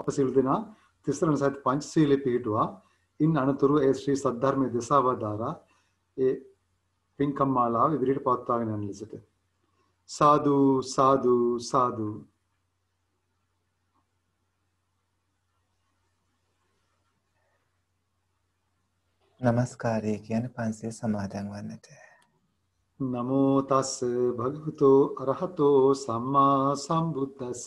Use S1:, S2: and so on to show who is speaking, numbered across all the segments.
S1: අප සිල් දෙනා තිස්සරණ සහිත පංචශීලයේ පිහිටුවා ඉන් අනතුරු ඒ ශ්‍රී සද්ධර්මයේ දෙසාවදාරා ඒ පින්කම් මාලාව ඉදිරියට පවත්වාගෙන යන ලෙසට සාදු සාදු සාදු
S2: නමස්කාරය කියන පන්සිල් සමාදන් වන්නට.
S1: නමෝ තස් භගවතෝ අරහතෝ සම්මා සම්බුද්දස්ස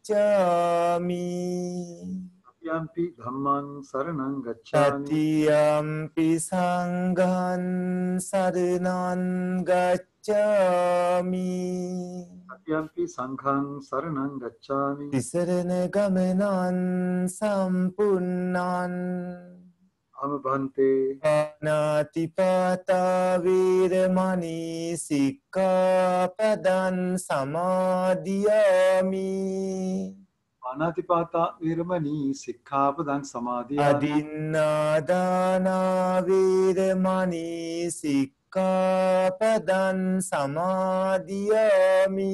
S2: ගච්ඡාමි යම්පි ධම්මං සරණං ගච්ඡාමි යම්පි සංඝං සරණං ගච්ඡාමි යම්පි සංඝං සරණං ගච්ඡාමි තිසරණ ගමනං සම්පුන්නං අමබන්තේ නාතිපාතා වීරමණී සික්ඛාපදං සමාදියාමි
S1: අනාතිපාතා වීරමණී සික්ඛාපදං සමාදියාමි
S2: අදින්නාදානා වීරමණී සික්ඛාපදං සමාදියාමි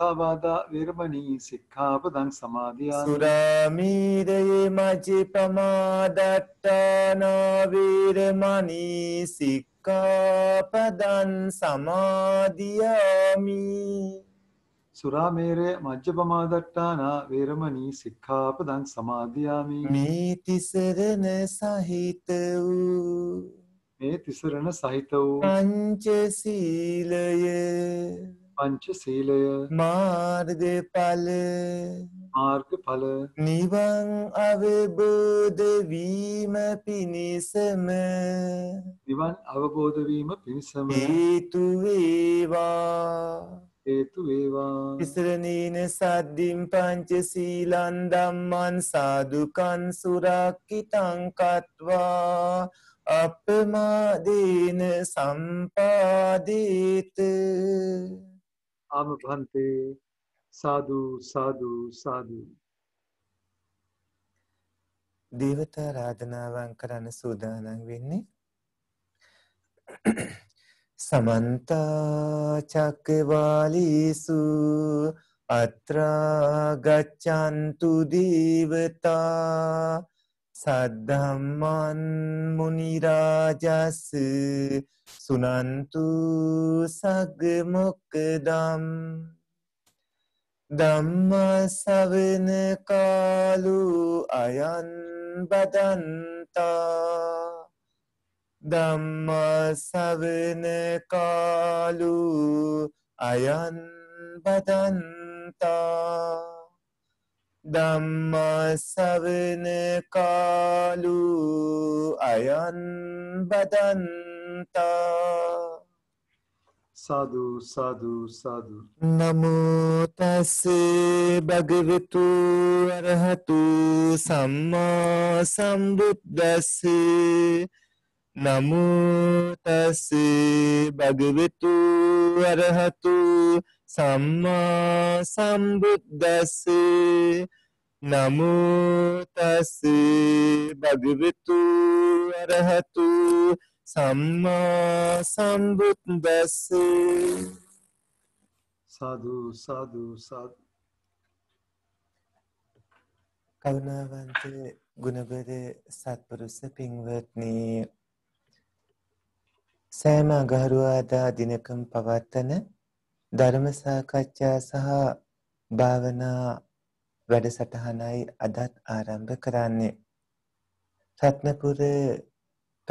S1: මුසාවාදා වේරමණී සික්ඛාපදං සමාදියාමි
S2: සුරාමීරේ මජ්ජි ප්‍රමාදට්ඨානා වේරමණී සික්ඛාපදං
S1: සමාදියාමි සුරාමේරය මජ්ජපමාදට්ටානා වේරමණී සික්ඛාපදං සමාධයාමි මේ
S2: තිසරණ සහිත
S1: වූ මේ තිසරණ සහිත වූ පංචසීලය පංචශීලය මාර්ගඵල මාර්ගඵල නිවන් අවබෝධ වීම පිණිසම
S2: නිවන් අවබෝධ වීම පිණිසම හේතු වේවා හේතු වේවා ඉසරණීන සද්දිම් පංචශීලං ධම්මං සාදුකං සුරක්කිතං කତ୍වා අප්පමාදීන සම්පාදීත
S1: आम भंते साधु साधु साधु
S2: දේවතා ආරාධනාවන් කරන්න සූදානම් වෙන්නේ සමන්ත චක්කවාලීසු අත්‍රා ගච්ඡන්තු දේවතා සද්ධම්මන් මුනිරාජස් සුනන්තු සග මොක්කදම් ධම්ම සවන කාලු අයන් බදන්තා ධම්ම සවන කාලු අයන් බදන්තා ධම්මසවන කාලු අයන් බදන්තා සදු
S1: සදු සදු
S2: නමෝතස්ස භගවතු අරහතු සම්මා සම්බුද්දස්ස නමෝතස්ස භගවතු අරහතු සම්මා සම්බුද්දස්ස නමෝ තස් භගවතු අරහතු සම්මා සම්බුද්දස්ස
S1: සාදු සාදු සාදු
S2: කරුණාවන්ත ගුණබර සත්පුරුෂ පින්වත්නි සෑම අගහරුවාදා දිනකම් පවත්තන ධර්ම සාකච්ඡා සහ භාවනා වැඩසටහනයි අදත් ආරම්භ කරන්නේ. රත්නපුර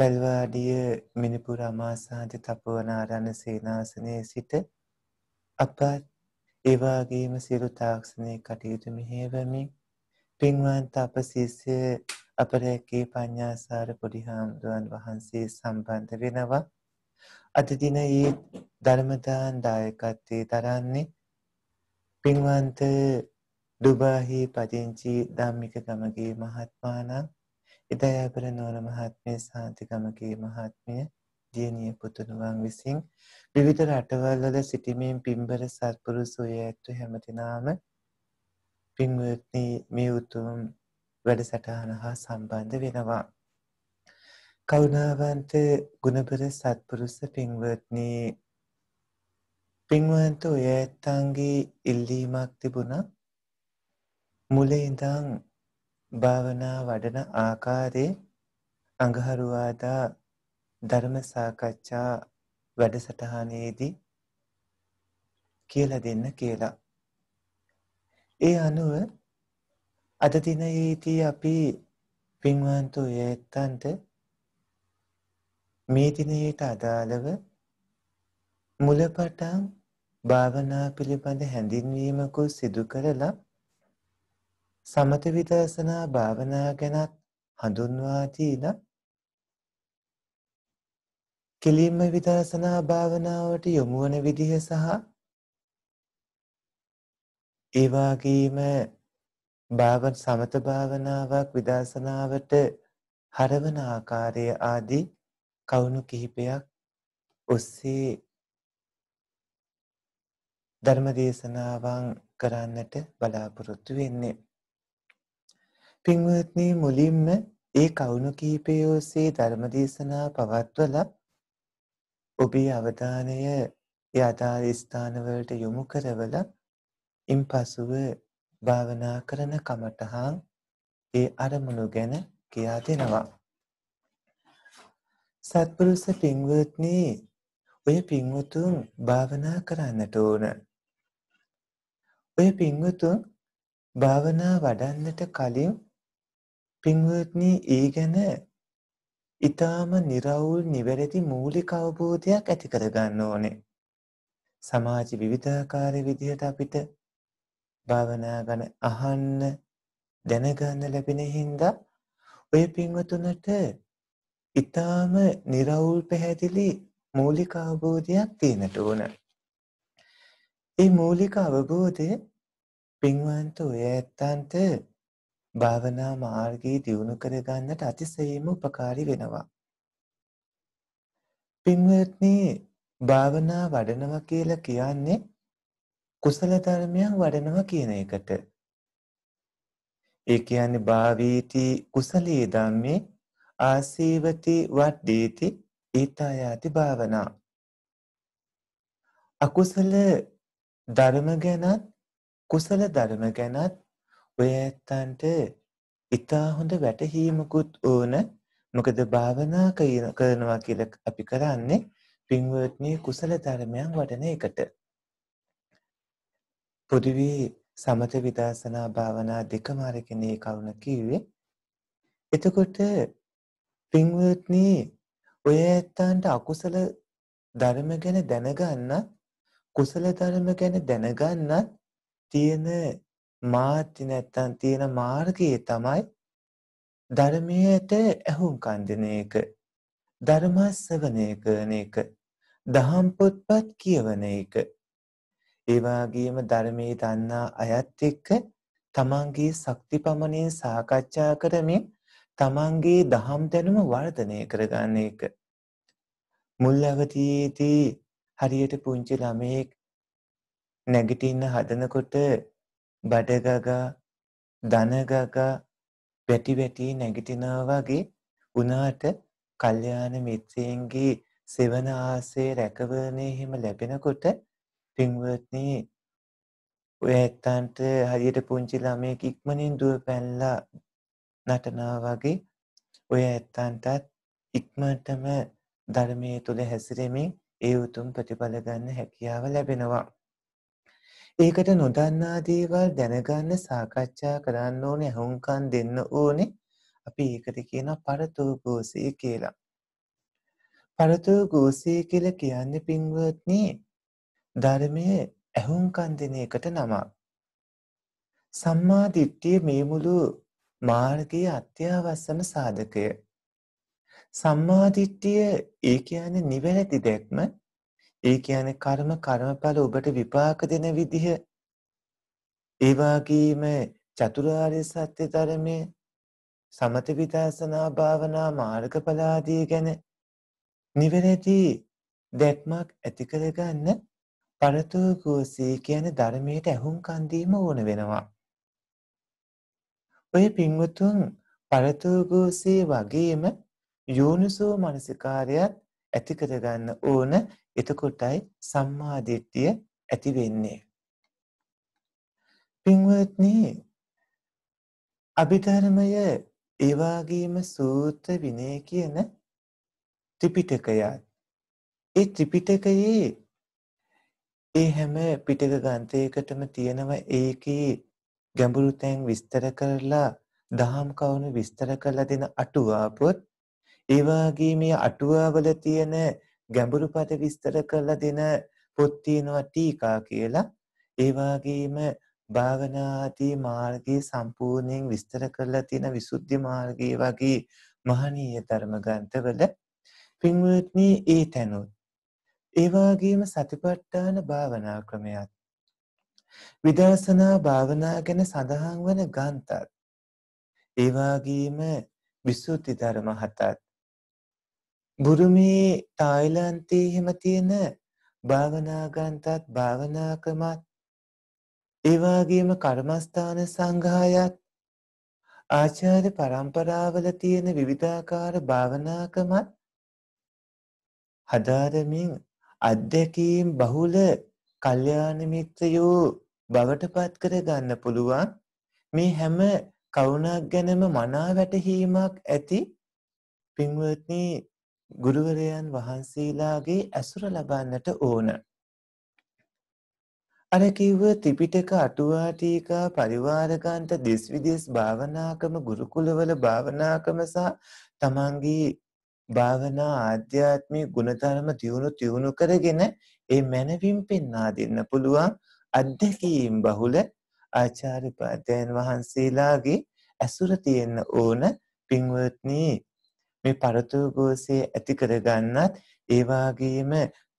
S2: පැල්වාඩිය මිනිපුර අමාසාන්ති තපවනාරණ සේනාසනයේ සිට අපත් එවාගේම සිරු තාක්ෂණය කටයුතු මෙහෙවමින් පින්වන්ත අප ශිෂ්‍ය අපරැකේ පඤ්ඤාසාර පොඩි හාමුදුරන් වහන්සේ සම්බන්ධ වෙනවා. අද දින ඒ ධර්මදාන් දායකත්වයේ දරන්නේ පින්වන්ත දුබාහි පදිංචි ධම්මික ගමගේ මහත්මාණන් ඉදයාපර නෝන මහත්මිය සාන්ති ගමගේ මහත්මිය දියණිය පුතුණුවන් විසින් විවිධ රටවල්වල සිටීමෙන් පින්බර සත්පුරුෂ වූ ඇතු හැමතිනාම පින්වත්නි මේ උතුම් වැඩසටහන හා සම්බන්ධ වෙනවා කරුණාවන්ත ගුණබර සත්පුරුෂ පින්වත්නි පින්වන්ත ඔය ඇත්තන්ගේ ඉල්ලීමක් තිබුණා මුලේ ඉඳන් භාවනා වඩන ආකාරයේ අඟහරුවාදා ධර්ම සාකච්ඡා වැඩසටහනේදී කියලා දෙන්න කියලා. ඒ අනුව අද දිනයේදී අපි පින්වන්ත ඔය ඇත්තන්ට මේ දිනයට අදාළව මුලපටන් භාවනා පිළිබඳ හැඳින්වීමකුත් සිදු කරලා සමත විදර්ශනා භාවනා ගැනත් හඳුන්වා දීලා කෙලින්ම විදර්ශනා භාවනාවට යොමු වන විදිහ සහ ඒ වගේම භාවන සමත භාවනාවක් විදර්ශනාවට හරවන ආකාරය ආදී කවුණු කිහිපයක් ඔස්සේ ධර්ම දේශනාවන් කරන්නට බලාපොරොත්තු වෙන්නේ. පින්වත්නි මුලින්ම ඒ කවුණු කීපය ඔස්සේ ධර්ම දේශනා පවත්වලා ඔබේ අවධානය යථාර ස්ථානවලට යොමු කරවලා ඉන්පසුව භාවනා කරන කමටහන් ඒ අරමුණු ගැන කියා දෙනවා. සත්පුරුෂ පින්වත්නි ඔය පින්වතුන් භාවනා කරන්නට ඕන. ඔය පින්වතුන් භාවනා වඩන්නට කලින් පින්වත්නි ඊගෙන ඊටාම निराවුල් නිවැරදි මූලික අවබෝධයක් ඇති කරගන්න ඕනේ. සමාජ විවිධාකාර විදිහට අපිට භාවනා ගැන අහන්න දැනගන්න ලැබෙන හින්දා ඔය පින්වතුන්ට ඉතාම නිර්වුල් පැහැදිලි මූලික අවබෝධයක් තියෙනට ඕන. ඒ මූලික අවබෝධය පින්වන්ත ඔය ඇත්තන්ට භාවනා මාර්ගයේ දියුණු කරගන්නට අතිශයින්ම උපකාරී වෙනවා. පින්වත්නි භාවනා වඩනවා කියලා කියන්නේ කුසල ධර්මයන් වඩනවා කියන එකට. ඒ කියන්නේ භාවීති කුසලී ධම්මේ ආසීවති වඩ්ඩීති ඊතායාති භාවනා අකුසල ධර්ම ගැනත් කුසල ධර්ම ගැනත් ඔය ඇත්තන්ට ඉතා හොඳ වැටහීමකුත් ඕන මොකද භාවනා කරනවා කියලා අපි කරන්නේ පින්වත්නි කුසල ධර්මයන් වඩන එකට පොදුවේ සමත විදර්ශනා භාවනා දෙකම අරගෙන ඒ කරුණ කිව්වේ එතකොට පින්වත්නි ඔය ඇත්තන්ට අකුසල ධර්ම ගැන දැනගන්නත් කුසල ධර්ම ගැන දැනගන්නත් තියෙන මාර්ගය නැත්තම් තියෙන මාර්ගය තමයි ධර්මයට ඇහුම්කන් දෙන එක. ධර්ම ශ්‍රවණය කරන එක. දහම් පොත්පත් කියවන එක. ඒ වගේම ධර්මයේ දන්නා අයත් එක්ක තමන්ගේ ශක්තිපමණයෙන් සාකච්ඡා කරමින් තමන්ගේ දහම් දැනුම වර්ධනය කරගන්න එක. මුල් අවතියේදී හරියට පුංචි ළමයෙක් නැගිටින්න හදනකොට බඩගගා දනගගා වැටි වැටි නැගිටිනා වගේ වුණාට කල්යාණ මිත්‍රයන්ගේ සෙවන ආසේ රැකවරණය එහෙම ලැබෙනකොට පින්වත්නි ඔය ඇත්තන්ට හරියට පුංචි ළමයෙක් ඉක්මනින් දුව පැනලා නටනවා වගේ ඔය ඇත්තන්ටත් ඉක්මටම ධර්මය තුළ හැසිරෙමින් ඒ උතුම් ප්‍රතිඵලගන්න හැකියාව ලැබෙනවා. ඒකට නොදන්නා දේවල් දැනගන්න සාකච්ඡා කරන්න ඕන ඇහුන්කන් දෙන්න ඕනේ අපි ඒකට කියන පරතූ ගෝසී කියලා. පරතූ ගෝසී කියල කියන්න පින්වත්නේ ධර්මය ඇහුන්කන් දෙන එකට නමක්. සම්මාධිට්ටිය මේ මුළු මාර්ගයේ අත්‍යවශ්‍යම සාධකය. සම්මාදිට්ඨිය ඒ කියන්නේ නිවැරදි දැක්ම. ඒ කියන්නේ කර්ම කර්මඵල ඔබට විපාක දෙන විදිහ. ඒ වගේම චතුරාර්ය සත්‍ය ධර්මයේ සමත විදර්ශනා භාවනා මාර්ගඵල ආදී ගැන නිවැරදි දැක්මක් ඇති කරගන්න පරතෝ කෝසී කියන ධර්මයට ඇහුම්කන් දීම ඕන වෙනවා. ඔය පින්වතුන් පළතුරුගෝසේ වගේම යෝනිසෝ මනසිකාරයත් ඇති කරගන්න ඕන එතකොටයි සම්මාදිට්ඨිය ඇති වෙන්නේ. පින්වත්නි අභිධර්මය ඒ වගේම සූත්‍ර විනය කියන ත්‍රිපිටකයත් ඒ ත්‍රිපිටකයේ ඒ හැම පිටක ග්‍රන්ථයකටම තියෙනවා ඒකේ ගැඹුරු තැන් විස්තර කරලා දහම් කවුණු විස්තර කරලා දෙන අටුවාපොත් ඒ වගේ මේ අටුවාවල තියෙන ගැඹුරු පද විස්තර කරලා දෙන පොත් තියෙනවා ටීකා කියලා ඒ වගේම භාවනාදී මාර්ගයේ සම්පූර්ණයෙන් විස්තර කරලා තියෙන විසුද්ධි මාර්ගයේ වගේ මහනීය ධර්ම ග්‍රන්ථවල පින්වත්නි ඒ තැනුත් ඒ වගේම සතිපට්ඨාන භාවනා ක්‍රමයක් විදර්ශනා භාවනා ගැන සඳහන් වන ගාන්තත් ඒ වගේම විසුද්ධි ධර්ම හතත් බුරුමේ තායිලන්තයේ හිම තියෙන භාවනා ගාන්තත් භාවනා ක්‍රමත් ඒ වගේම කර්මස්ථාන සංඝායත් ආචාර්ය පරම්පරාවල තියෙන විවිධාකාර භාවනා ක්‍රමත් හදාරමින් අධ්‍යක්ීම් බහුල කල්යාණ මිත්‍රයෝ බවට පත් කර ගන්න පුළුවන් මේ හැම කවුණක් ගැනම මනා වැටහීමක් ඇති පින්වත්නි ගුරුවරයන් වහන්සේලාගේ ඇසුර ලබන්නට ඕන. අර කිව්ව ත්‍රිපිටක අටුවාටීකා පරිවාරකන්ත දිස් විදෙස් භාවනාකම ගුරුකුලවල භාවනාකම සහ තමන්ගේ භාවනා ආධ්‍යාත්මික ගුණධර්ම දියුණු දියුණු කරගෙන ඒ මනවින් පෙන්වා දෙන්න පුළුවන් අධ්‍යක්ීම් බහුල ආචාර්ය පාදයන් වහන්සේලාගේ ඇසුර තියෙන්න ඕන පින්වත්නි මේ පරතෝගෝසේ ඇති කරගන්නත් ඒ වාගේම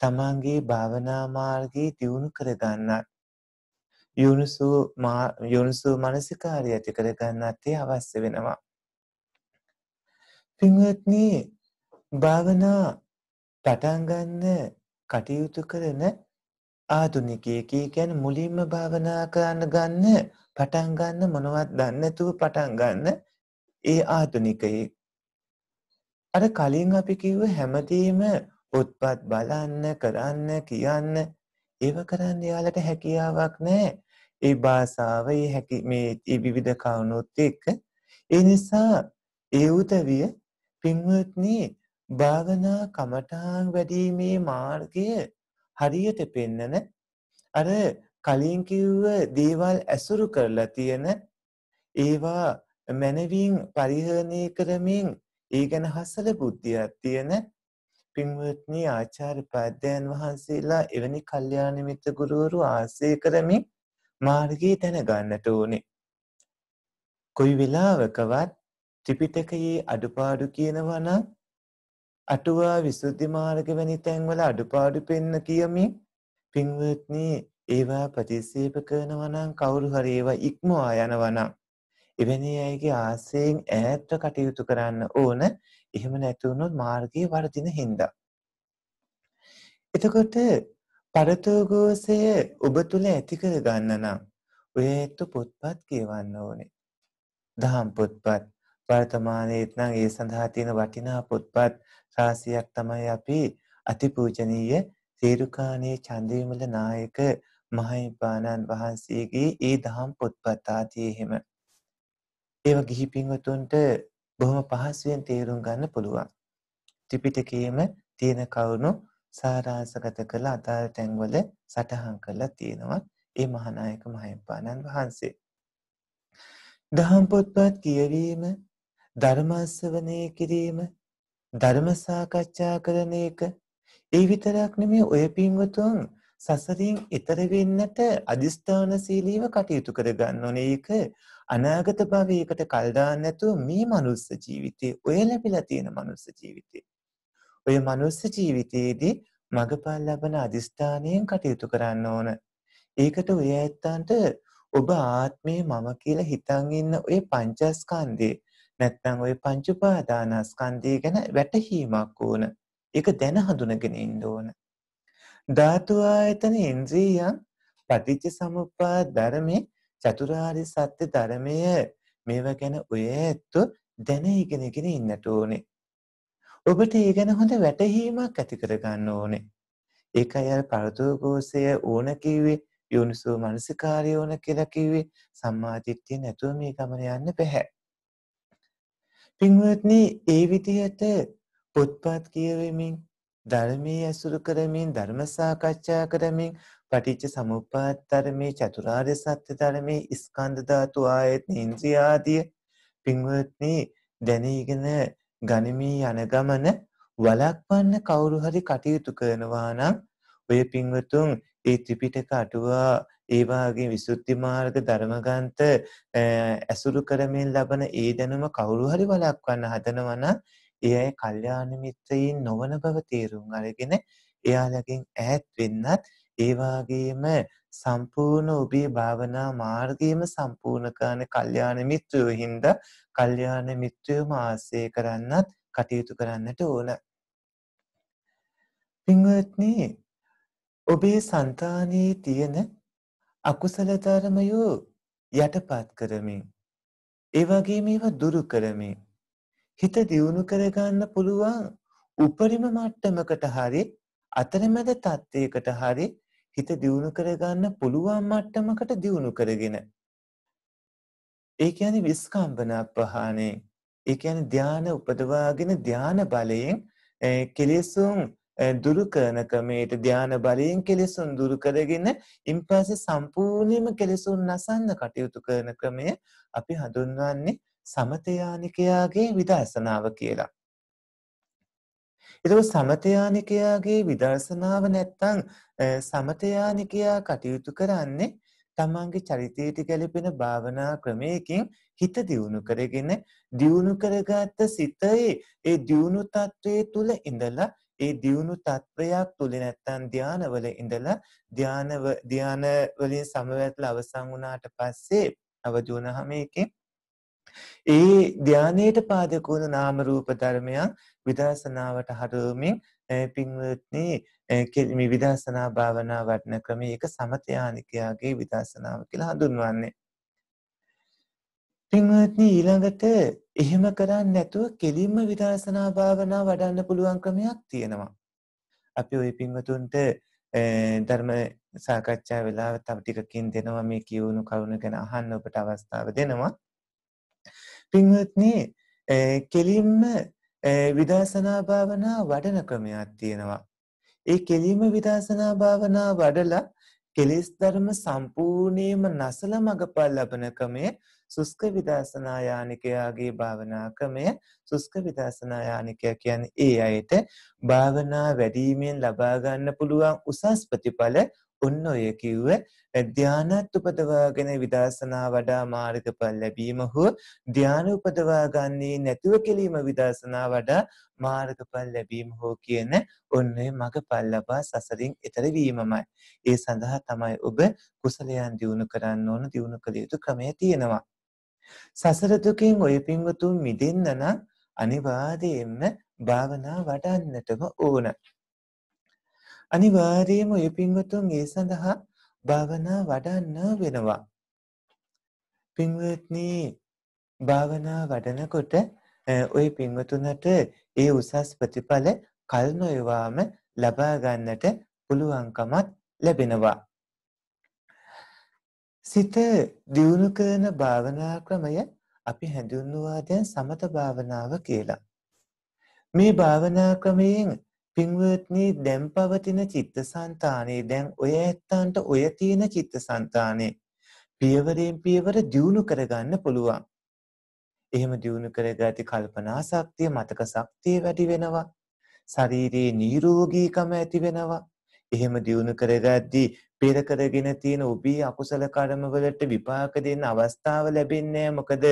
S2: තමන්ගේ භාවනා මාර්ගය දියුණු කරගන්නත් යෝනිසෝ යෝනිසෝ මානසිකාරය ඇති කරගන්නත් ඒ අවශ්‍ය වෙනවා පින්වත්නි භාවනා පටන් ගන්න කටයුතු කරන ආධුනිකයෙක් කියන්නේ මුලින්ම භාවනා කරන්න ගන්න පටන් ගන්න මොනවත් දන්නේ නැතුව පටන් ගන්න ඒ ආධුනිකයෙක් අර කලින් අපි කිව්ව හැමදේම උත්පත් බලන්න කරන්න කියන්න ඒව කරන්න යාලට හැකියාවක් නැහැ ඒ භාෂාව ඒ හැකි මේ ඒ විවිධ කවුනොත් එක්ක ඒ නිසා ඒ උදවිය පින්වත්නි භාවනා කමඨාන් වැඩිීමේ මාර්ගය හරියට පෙන්නන අර කලින් කිව්ව දේවල් ඇසුරු කරලා තියෙන ඒවා මනවින් පරිහරණය කරමින් ඒ ගැන හසල බුද්ධියක් තියෙන පින්වත්නි ආචාර්ය පාද්‍යයන් වහන්සේලා එවැනි කල්යාණ මිත්‍ර ගුරුවරු ආශ්‍රය කරමින් මාර්ගය දැනගන්නට ඕනේ. කොයි වෙලාවකවත් ත්‍රිපිටකයේ අඩුපාඩු කියනවා නම් අටුවා විසුද්ධි මාර්ග වැනි තැන්වල අඩුපාඩු පෙන්න කියමින් පින්වත්නි ඒවා ප්‍රතික්ෂේප කරනවා නම් කවුරු හරි ඒවා ඉක්මවා යනවා නම් එවැනි අයගේ ආසයෙන් ඈත්ව කටයුතු කරන්න ඕන එහෙම නැති වුණොත් මාර්ගයේ වර්ධින හින්දා එතකොට පරතෝගෝසය ඔබ තුල ඇති කර ගන්න නම් ඔය ඇත්ත පොත්පත් කියවන්න ඕනේ දහම් පොත්පත් වර්තමානයේත් නම් ඒ සඳහා තියෙන වටිනා පොත්පත් රාශියක් තමයි අපි අතිපූජනීය සේරුකාණේ චන්දවිමල නායක මහින්පාණන් වහන්සේගේ ඒ දහම් පොත්පත් ආදී එහෙම. ඒව ගිහි පින්වතුන්ට බොහොම පහසුවෙන් තේරුම් ගන්න පුළුවන්. ත්‍රිපිටකයේම තියෙන කරුණු සාරාංශගත කළ අදාළ තැන්වල සටහන් කරලා තියෙනවා ඒ මහානායක මහින්පාණන් වහන්සේ. දහම් පොත්පත් කියවීම, ධර්මාස්වනය කිරීම, ධර්ම සාකච්ඡා කරන එක ඒ විතරක් නෙමෙයි ඔය පින්වතුන් සසරින් ඈතර වෙන්නට අදිස්ථානශීලීව කටයුතු කර ගන්න ඕනේ. ඒක අනාගත භවයකට කල් දාන්න නැතුව මේ මනුස්ස ජීවිතේ ඔය ලැබිලා තියෙන මනුස්ස ජීවිතේ. ඔය මනුස්ස ජීවිතයේදී මගපල් ලබන අදිස්ථානයෙන් කටයුතු කරන්න ඕන. ඒකට ඔය ඇත්තන්ට ඔබ ආත්මේ මම කියලා හිතන් ඉන්න ඔය පංචස්කන්ධේ නැත්නම් ওই පංච උපාදානස්කන්ධය ගැන වැටහීමක් ඕන. ඒක දැන හඳුනගෙන ඉන්න ඕන. ධාතු ආයතන ඉන්ද්‍රියයන් පටිච්ච සමුප්පාද ධර්මයේ චතුරාර්ය සත්‍ය ධර්මය මේවා ගැන ඔය ඇත්තෝ දැන ඉගෙනගෙන ඉන්නට ඕනේ. ඔබට ඒ ගැන හොඳ වැටහීමක් ඇති කරගන්න ඕනේ. ඒකයි අර පරතෝගෝසය ඕන කිව්වේ යෝනිසෝ මනසිකාරය ඕන කියලා කිව්වේ සම්මාදිට්ඨිය නැතුව මේ ගමන යන්න බෑ. පින්වත්නි ඒ විදිහට පොත්පත් කියවමින් ධර්මයේ ඇසුරු කරමින් ධර්ම සාකච්ඡා කරමින් පටිච්ච සමුප්පාද ධර්මයේ චතුරාර්ය සත්‍ය ධර්මයේ ස්කන්ධ ධාතු ආයතන ඉන්ද්‍රිය ආදී පින්වත්නි දැනීගෙන ගනිමී යන ගමන වලක්වන්න කවුරු හරි කටයුතු කරනවා නම් ඔය පින්වතුන් ඒ ත්‍රිපිටක අටුවා ඒ වාගේ විසුද්ධි මාර්ග ධර්මගන්ත ඇසුරු කරමින් ලබන ඒ දැනුම කවුරු හරි වළක්වන්න හදනවා නම් ඒ අය කල්යාණ මිත්‍රයින් නොවන බව තේරුම් අරගෙන එයාලගෙන් ඈත් වෙන්නත් ඒ වාගේම සම්පූර්ණ ඔබේ භාවනා මාර්ගයේම සම්පූර්ණ කරන කල්යාණ මිත්‍රයෝ හින්දා කල්යාණ මිත්‍රයෝම ආශ්‍රය කරන්නත් කටයුතු කරන්නට ඕන. පින්වත්නි ඔබේ సంతානයේ තියෙන අකුසල ධර්මයෝ යටපත් කරමින් ඒ වගේම ඒවා දුරු කරමින් හිත දියුණු කරගන්න පුළුවන් උපරිම මට්ටමකට හරි අතරමැද තත්ත්වයකට හරි හිත දියුණු කරගන්න පුළුවන් මට්ටමකට දියුණු කරගෙන ඒ කියන්නේ විස්කම්බන අපහානේ ඒ කියන්නේ ධාන උපදවාගෙන ධාන බලයෙන් කෙලෙසුන් Eh, දුරු කරන ක්‍රමයට ධ්‍යාන බලයෙන් කෙලෙසුන් දුරු කරගෙන ඉන් පස්සේ සම්පූර්ණයෙන්ම කෙලෙසුන් නසන්න කටයුතු කරන ක්‍රමය අපි හඳුන්වන්නේ සමතයානිකයාගේ විදර්ශනාව කියලා. එතකොට සමතයානිකයාගේ විදර්ශනාව නැත්තම් eh, සමතයානිකයා කටයුතු කරන්නේ තමන්ගේ චරිතයට ගැලපෙන භාවනා ක්‍රමයකින් හිත දියුණු කරගෙන දියුණු කරගත්ත සිතේ ඒ දියුණු తත්වයේ තුල ඉඳලා ඒ දියුණු තත්ත්වයක් තුල නැත්තම් ධානවල ඉඳලා ධානව ධාන වලින් සමවැත්ලා අවසන් වුණාට පස්සේ අවදි වුණාම ඒකේ ඒ ධානයට පාදක වුණු නාම රූප ධර්මයන් විදර්ශනාවට හරවමින් පින්වත්නි මේ විදර්ශනා භාවනා වටන ක්‍රමයක සමතයානිකයාගේ විදර්ශනාව කියලා හඳුන්වන්නේ. පින්වත්නි ඊළඟට එහෙම කරන්නේ නැතුව කෙලින්ම විදර්ශනා භාවනා වඩන්න පුළුවන් ක්‍රමයක් තියෙනවා. අපි ওই පින්වතුන්ට ධර්ම සාකච්ඡා වෙලාව තව ටිකකින් දෙනවා මේ කියවුණු කරුණ ගැන අහන්න ඔබට අවස්ථාව දෙනවා. පින්වත්නි කෙලින්ම විදර්ශනා භාවනා වඩන ක්‍රමයක් තියෙනවා. ඒ කෙලින්ම විදර්ශනා භාවනා වඩලා කෙලෙස් ධර්ම සම්පූර්ණයෙන්ම නැසල මගපල් ලබන ක්‍රමය සුස්ක විදර්ශනායානිකයාගේ භාවනාක්‍රමය සුස්ක විදර්ශනායානිකය කියන් ඒ අයට භාවනා වැඩීමෙන් ලබාගන්න පුළුවන් උසස් ප්‍රතිඵල ඔන්න ඔය කිව්ව ධානත් උපදවාගෙන විදර්ශනා වඩා මාර්ගඵල ලැබීම හෝ ධාන උපදවා ගන්නේ නැතුව කෙලීම විදර්ශනා වඩා මාර්ගඵල ලැබීම හෝ කියන ඔන්න ඔය මගඵල ලබා සසරින් ඈතර වීමමයි. ඒ සඳහා තමයි ඔබ කුසලයන් දියුණු කරන්න ඕන දියුණු කළ යුතු ක්‍රමය තියෙනවා. සසර දුකෙන් ඔය පින්වතුන් මිදෙන්න නම් අනිවාර්යයෙන්ම භාවනා වඩන්නටම ඕන. අනිවාර්යයෙන්ම ඔය පින්වතුන් ඒ සඳහා භාවනා වඩන්න වෙනවා. පින්වත්නි භාවනා වඩනකොට ඔය පින්වතුන්ට ඒ උසස් ප්‍රතිඵල කල් නොයවාම ලබා ගන්නට පුළුවන්කමත් ලැබෙනවා. සිත දියුණු කරන භාවනා ක්‍රමය අපි හඳුන්වනවා දැන් සමත භාවනාව කියලා. මේ භාවනා ක්‍රමයෙන් පින්වත්නි දැන් පවතින චිත්තසංතානේ දැන් ඔය ඇත්තන්ට ඔය තියෙන චිත්තසංතානේ පියවරෙන් පියවර දියුණු කරගන්න පුළුවන්. එහෙම දියුණු කරගැති කල්පනා ශක්තිය මතක ශක්තිය වැඩි වෙනවා. ශරීරයේ නිරෝගීකම ඇති වෙනවා. එහෙම දියුණු කරගද්දී පෙර කරගෙන තියෙන ඔබේ අකුසල කර්මවලට විපාක දෙන්න අවස්ථාව ලැබෙන්නේ මොකද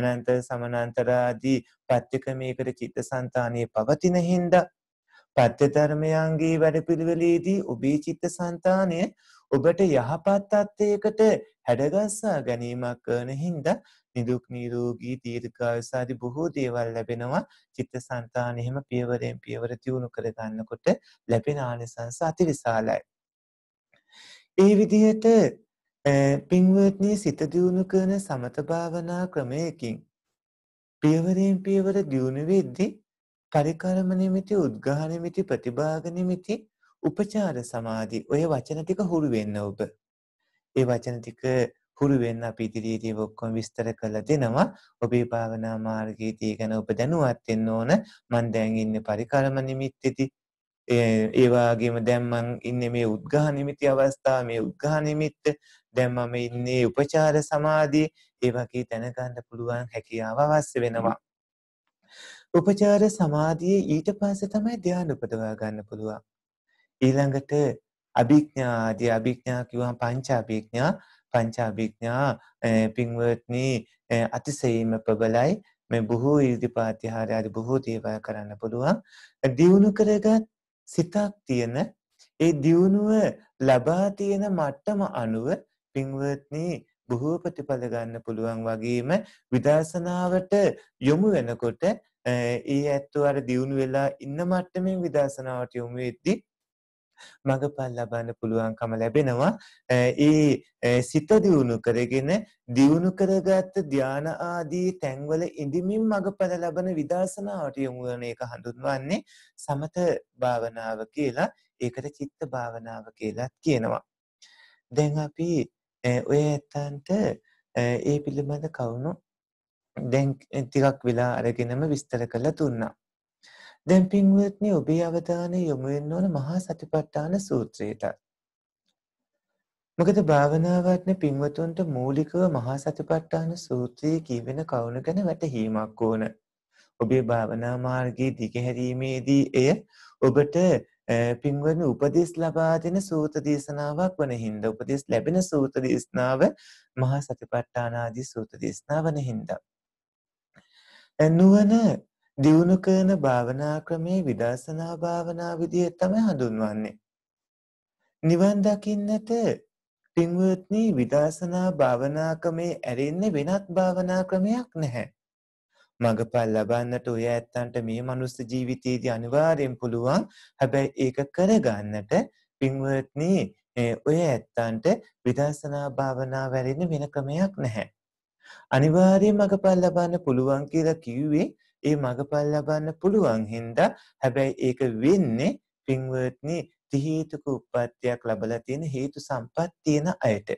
S2: අනන්ත සමානන්තරාදී පත්‍යකමේකට චිත්තසංතානයේ පවතින හින්දා පත්‍ය ධර්මයන්ගේ වැඩපිළිවෙලේදී ඔබේ චිත්තසංතානය ඔබට යහපත් අත්යකට හැඩගස්සා ගැනීමක් කරන හින්දා නිදුක් නිරෝගී දීර්ඝායුසාදී බොහෝ දේවල් ලැබෙනවා චිත්තසංතාන එහෙම පියවරෙන් පියවර දියුණු කර ගන්නකොට ලැබෙන ආනිසංස අතිවිශාලයි ඒ විදිහට පින්වත්නි සිත දියුණු කරන සමත භාවනා ක්‍රමයකින් පියවරෙන් පියවර දියුණු වෙද්දී පරිකරම නිමිති උද්ඝාන නිමිති ප්‍රතිභාග නිමිති උපචාර සමාධි ඔය වචන ටික හුරු වෙන්න ඔබ. ඒ වචන ටික හුරු වෙන්න අපි ඉදිරියේදී ඔක්කොම විස්තර කරලා දෙනවා. ඔබේ භාවනා මාර්ගයේදී ගැන ඔබ දැනුවත් වෙන්න ඕන. මම දැන් ඉන්නේ පරිකරම නිමිත්තේදී ඒවාගේම දැම්මන් ඉන්න මේ උද්ගහ නිමිති අවස්ථා මේ උද්ගහ නිමිත්ත දැම්මම ඉන්නේ උපචාර සමාධී ඒවගේ තැනගන්න පුළුවන් හැකියාව අවස්්‍ය වෙනවා. උපචාර සමාධිය ඊට පස්ස තමයි ධ්‍යාන උපදවා ගන්න පුළුවන්. ඊළඟට අභිඥාදී අභිඥා කිවහන් පංචාභිඥා පංචාභිඥා පින්වත්නි අතිසයීම ප්‍රබලයි මේ බොහෝ ඉදිපාතිහාරයාද බොහෝ දේවල් කරන්න පුළුවන් දියුණු කරගත් සිතක් තියෙන ඒ දියුණුව ලබා තියෙන මට්ටම අනුව පින්වත්නි බොහෝ ප්‍රතිඵල ගන්න පුළුවන් වගේම විදර්ශනාවට යොමු වෙනකොට ඒ ඇත්තෝ අර දියුණු වෙලා ඉන්න මට්ටමින් විදර්ශනාවට යොමු වෙද්දී මඟපල් ලබන්න පුළුවන්කම ලැබෙනවා. ඒ සිත දියුණු කරගෙන දියුණු කරගත් ධාන ආදී තැන්වල ඉඳිමින් මඟපල ලබන විදර්ශනාවට යොමු වෙන එක හඳුන්වන්නේ සමත භාවනාව කියලා. ඒකට චිත්ත භාවනාව කියලාත් කියනවා. දැන් අපි ඔය ඇත්තන්ට ඒ පිළිබඳ කවුණු දැන් ටිකක් වෙලා අරගෙනම විස්තර කරලා දුන්නා. දැන් පින්වත්නි ඔබේ අවධානය යොමු වෙන්න ඕන මහා සතිපට්ඨාන සූත්‍රයට. මොකද භාවනාවත්න පින්වතුන්ට මූලිකව මහා සතිපට්ඨාන සූත්‍රයේ කියවෙන කවුණ ගැන වැටහීමක් ඕන. ඔබේ භාවනා මාර්ගයේ දිගහැරීමේදී එය ඔබට පින්වත්නි උපදෙස් ලබා දෙන සූත්‍ර දේශනාවක් වන හින්දා උපදෙස් ලැබෙන සූත්‍ර දේශනාව මහා සතිපට්ඨාන ආදී සූත්‍ර දේශනාව වන හින්දා නුවණ දියුණු කරන භාවනා ක්‍රමේ විදර්ශනා භාවනා විදිහට තමයි හඳුන්වන්නේ. නිවන් දකින්නට පින්වත්නි විදර්ශනා භාවනා ක්‍රමේ ඇරෙන්නේ වෙනත් භාවනා ක්‍රමයක් නැහැ. මඟපල් ලබන්නට ඔය ඇත්තන්ට මේ මනුස්ස ජීවිතයේදී අනිවාර්යෙන් පුළුවන්. හැබැයි ඒක කරගන්නට පින්වත්නි ඔය ඇත්තන්ට විදර්ශනා භාවනා වැරෙන්නේ වෙන ක්‍රමයක් නැහැ. අනිවාර්යෙන් මඟපල් ලබන්න පුළුවන් කියලා කිව්වේ ඒ මඟපල් ලබන්න පුළුවන් හින්දා හැබැයි ඒක වෙන්නේ පින්වත්නි දිහේතුක උප්පත්තියක් ලැබලා තියෙන හේතු සම්පත් තියෙන අයට.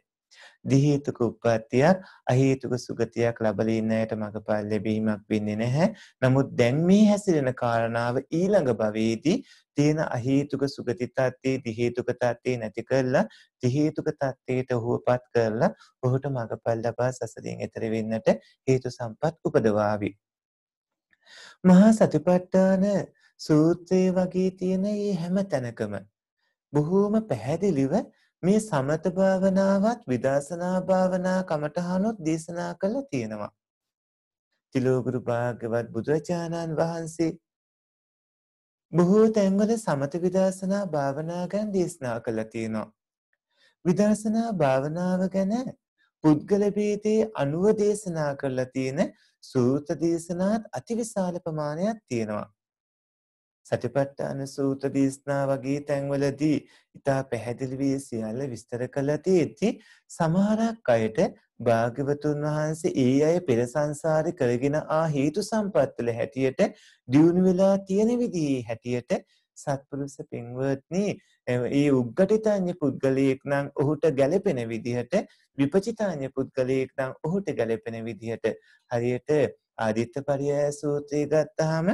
S2: දිහේතුක උප්පත්තියක් අහේතුක සුගතියක් ලැබලා ඉන්න අයට මඟපල් ලැබීමක් වෙන්නේ නැහැ. නමුත් දැන් මේ හැසිරෙන කාරණාව ඊළඟ භවයේදී තියෙන අහේතුක සුගති තත්ත්වේ දිහේතුක තත්ත්වේ නැති කරලා දිහේතුක තත්ත්වයට හුවපත් කරලා ඔහුට මඟපල් ලබා සසරින් එතර වෙන්නට හේතු සම්පත් උපදවාවි. මහා සතිපට්ඨාන සූත්‍රයේ වගේ තියෙන මේ හැම තැනකම බොහෝම පැහැදිලිව මේ සමත භාවනාවත් විදර්ශනා භාවනා කමඨහනොත් දේශනා කළා තියෙනවා. තිලෝගුරු භාග්‍යවත් බුදුරජාණන් වහන්සේ බොහෝ තැන්වල සමත විදර්ශනා භාවනා ගැන දේශනා කළා තියෙනවා. විදර්ශනා භාවනාව ගැන පුද්ගල භේදයේ අනුව දේශනා කළා තියෙන සූත්‍ර දේශනාත් අතිවිශාල ප්‍රමාණයක් තියෙනවා. සතිපට්ඨාන සූත්‍ර දේශනා වගේ තැන්වලදී ඉතා පැහැදිලි වී සියල්ල විස්තර කළා තියෙද්දී සමහරක් අයට භාග්‍යවතුන් වහන්සේ ඒ අය පෙර සංසාරේ කරගෙන ආ හේතු සම්පත්තල හැටියට දියුණු වෙලා තියෙන විදිහේ හැටියට සත්පුරුෂ පින්වත්නි ඒ උද්ගටිතාඤ්ඤ පුද්ගලයෙක් නම් ඔහුට ගැළපෙන විදිහට විපචිතාඤ්ඤ පුද්ගලයෙක් නම් ඔහුට ගැළපෙන විදිහට හරියට ආදිත්ත පරියාය සූත්‍රය ගත්තාම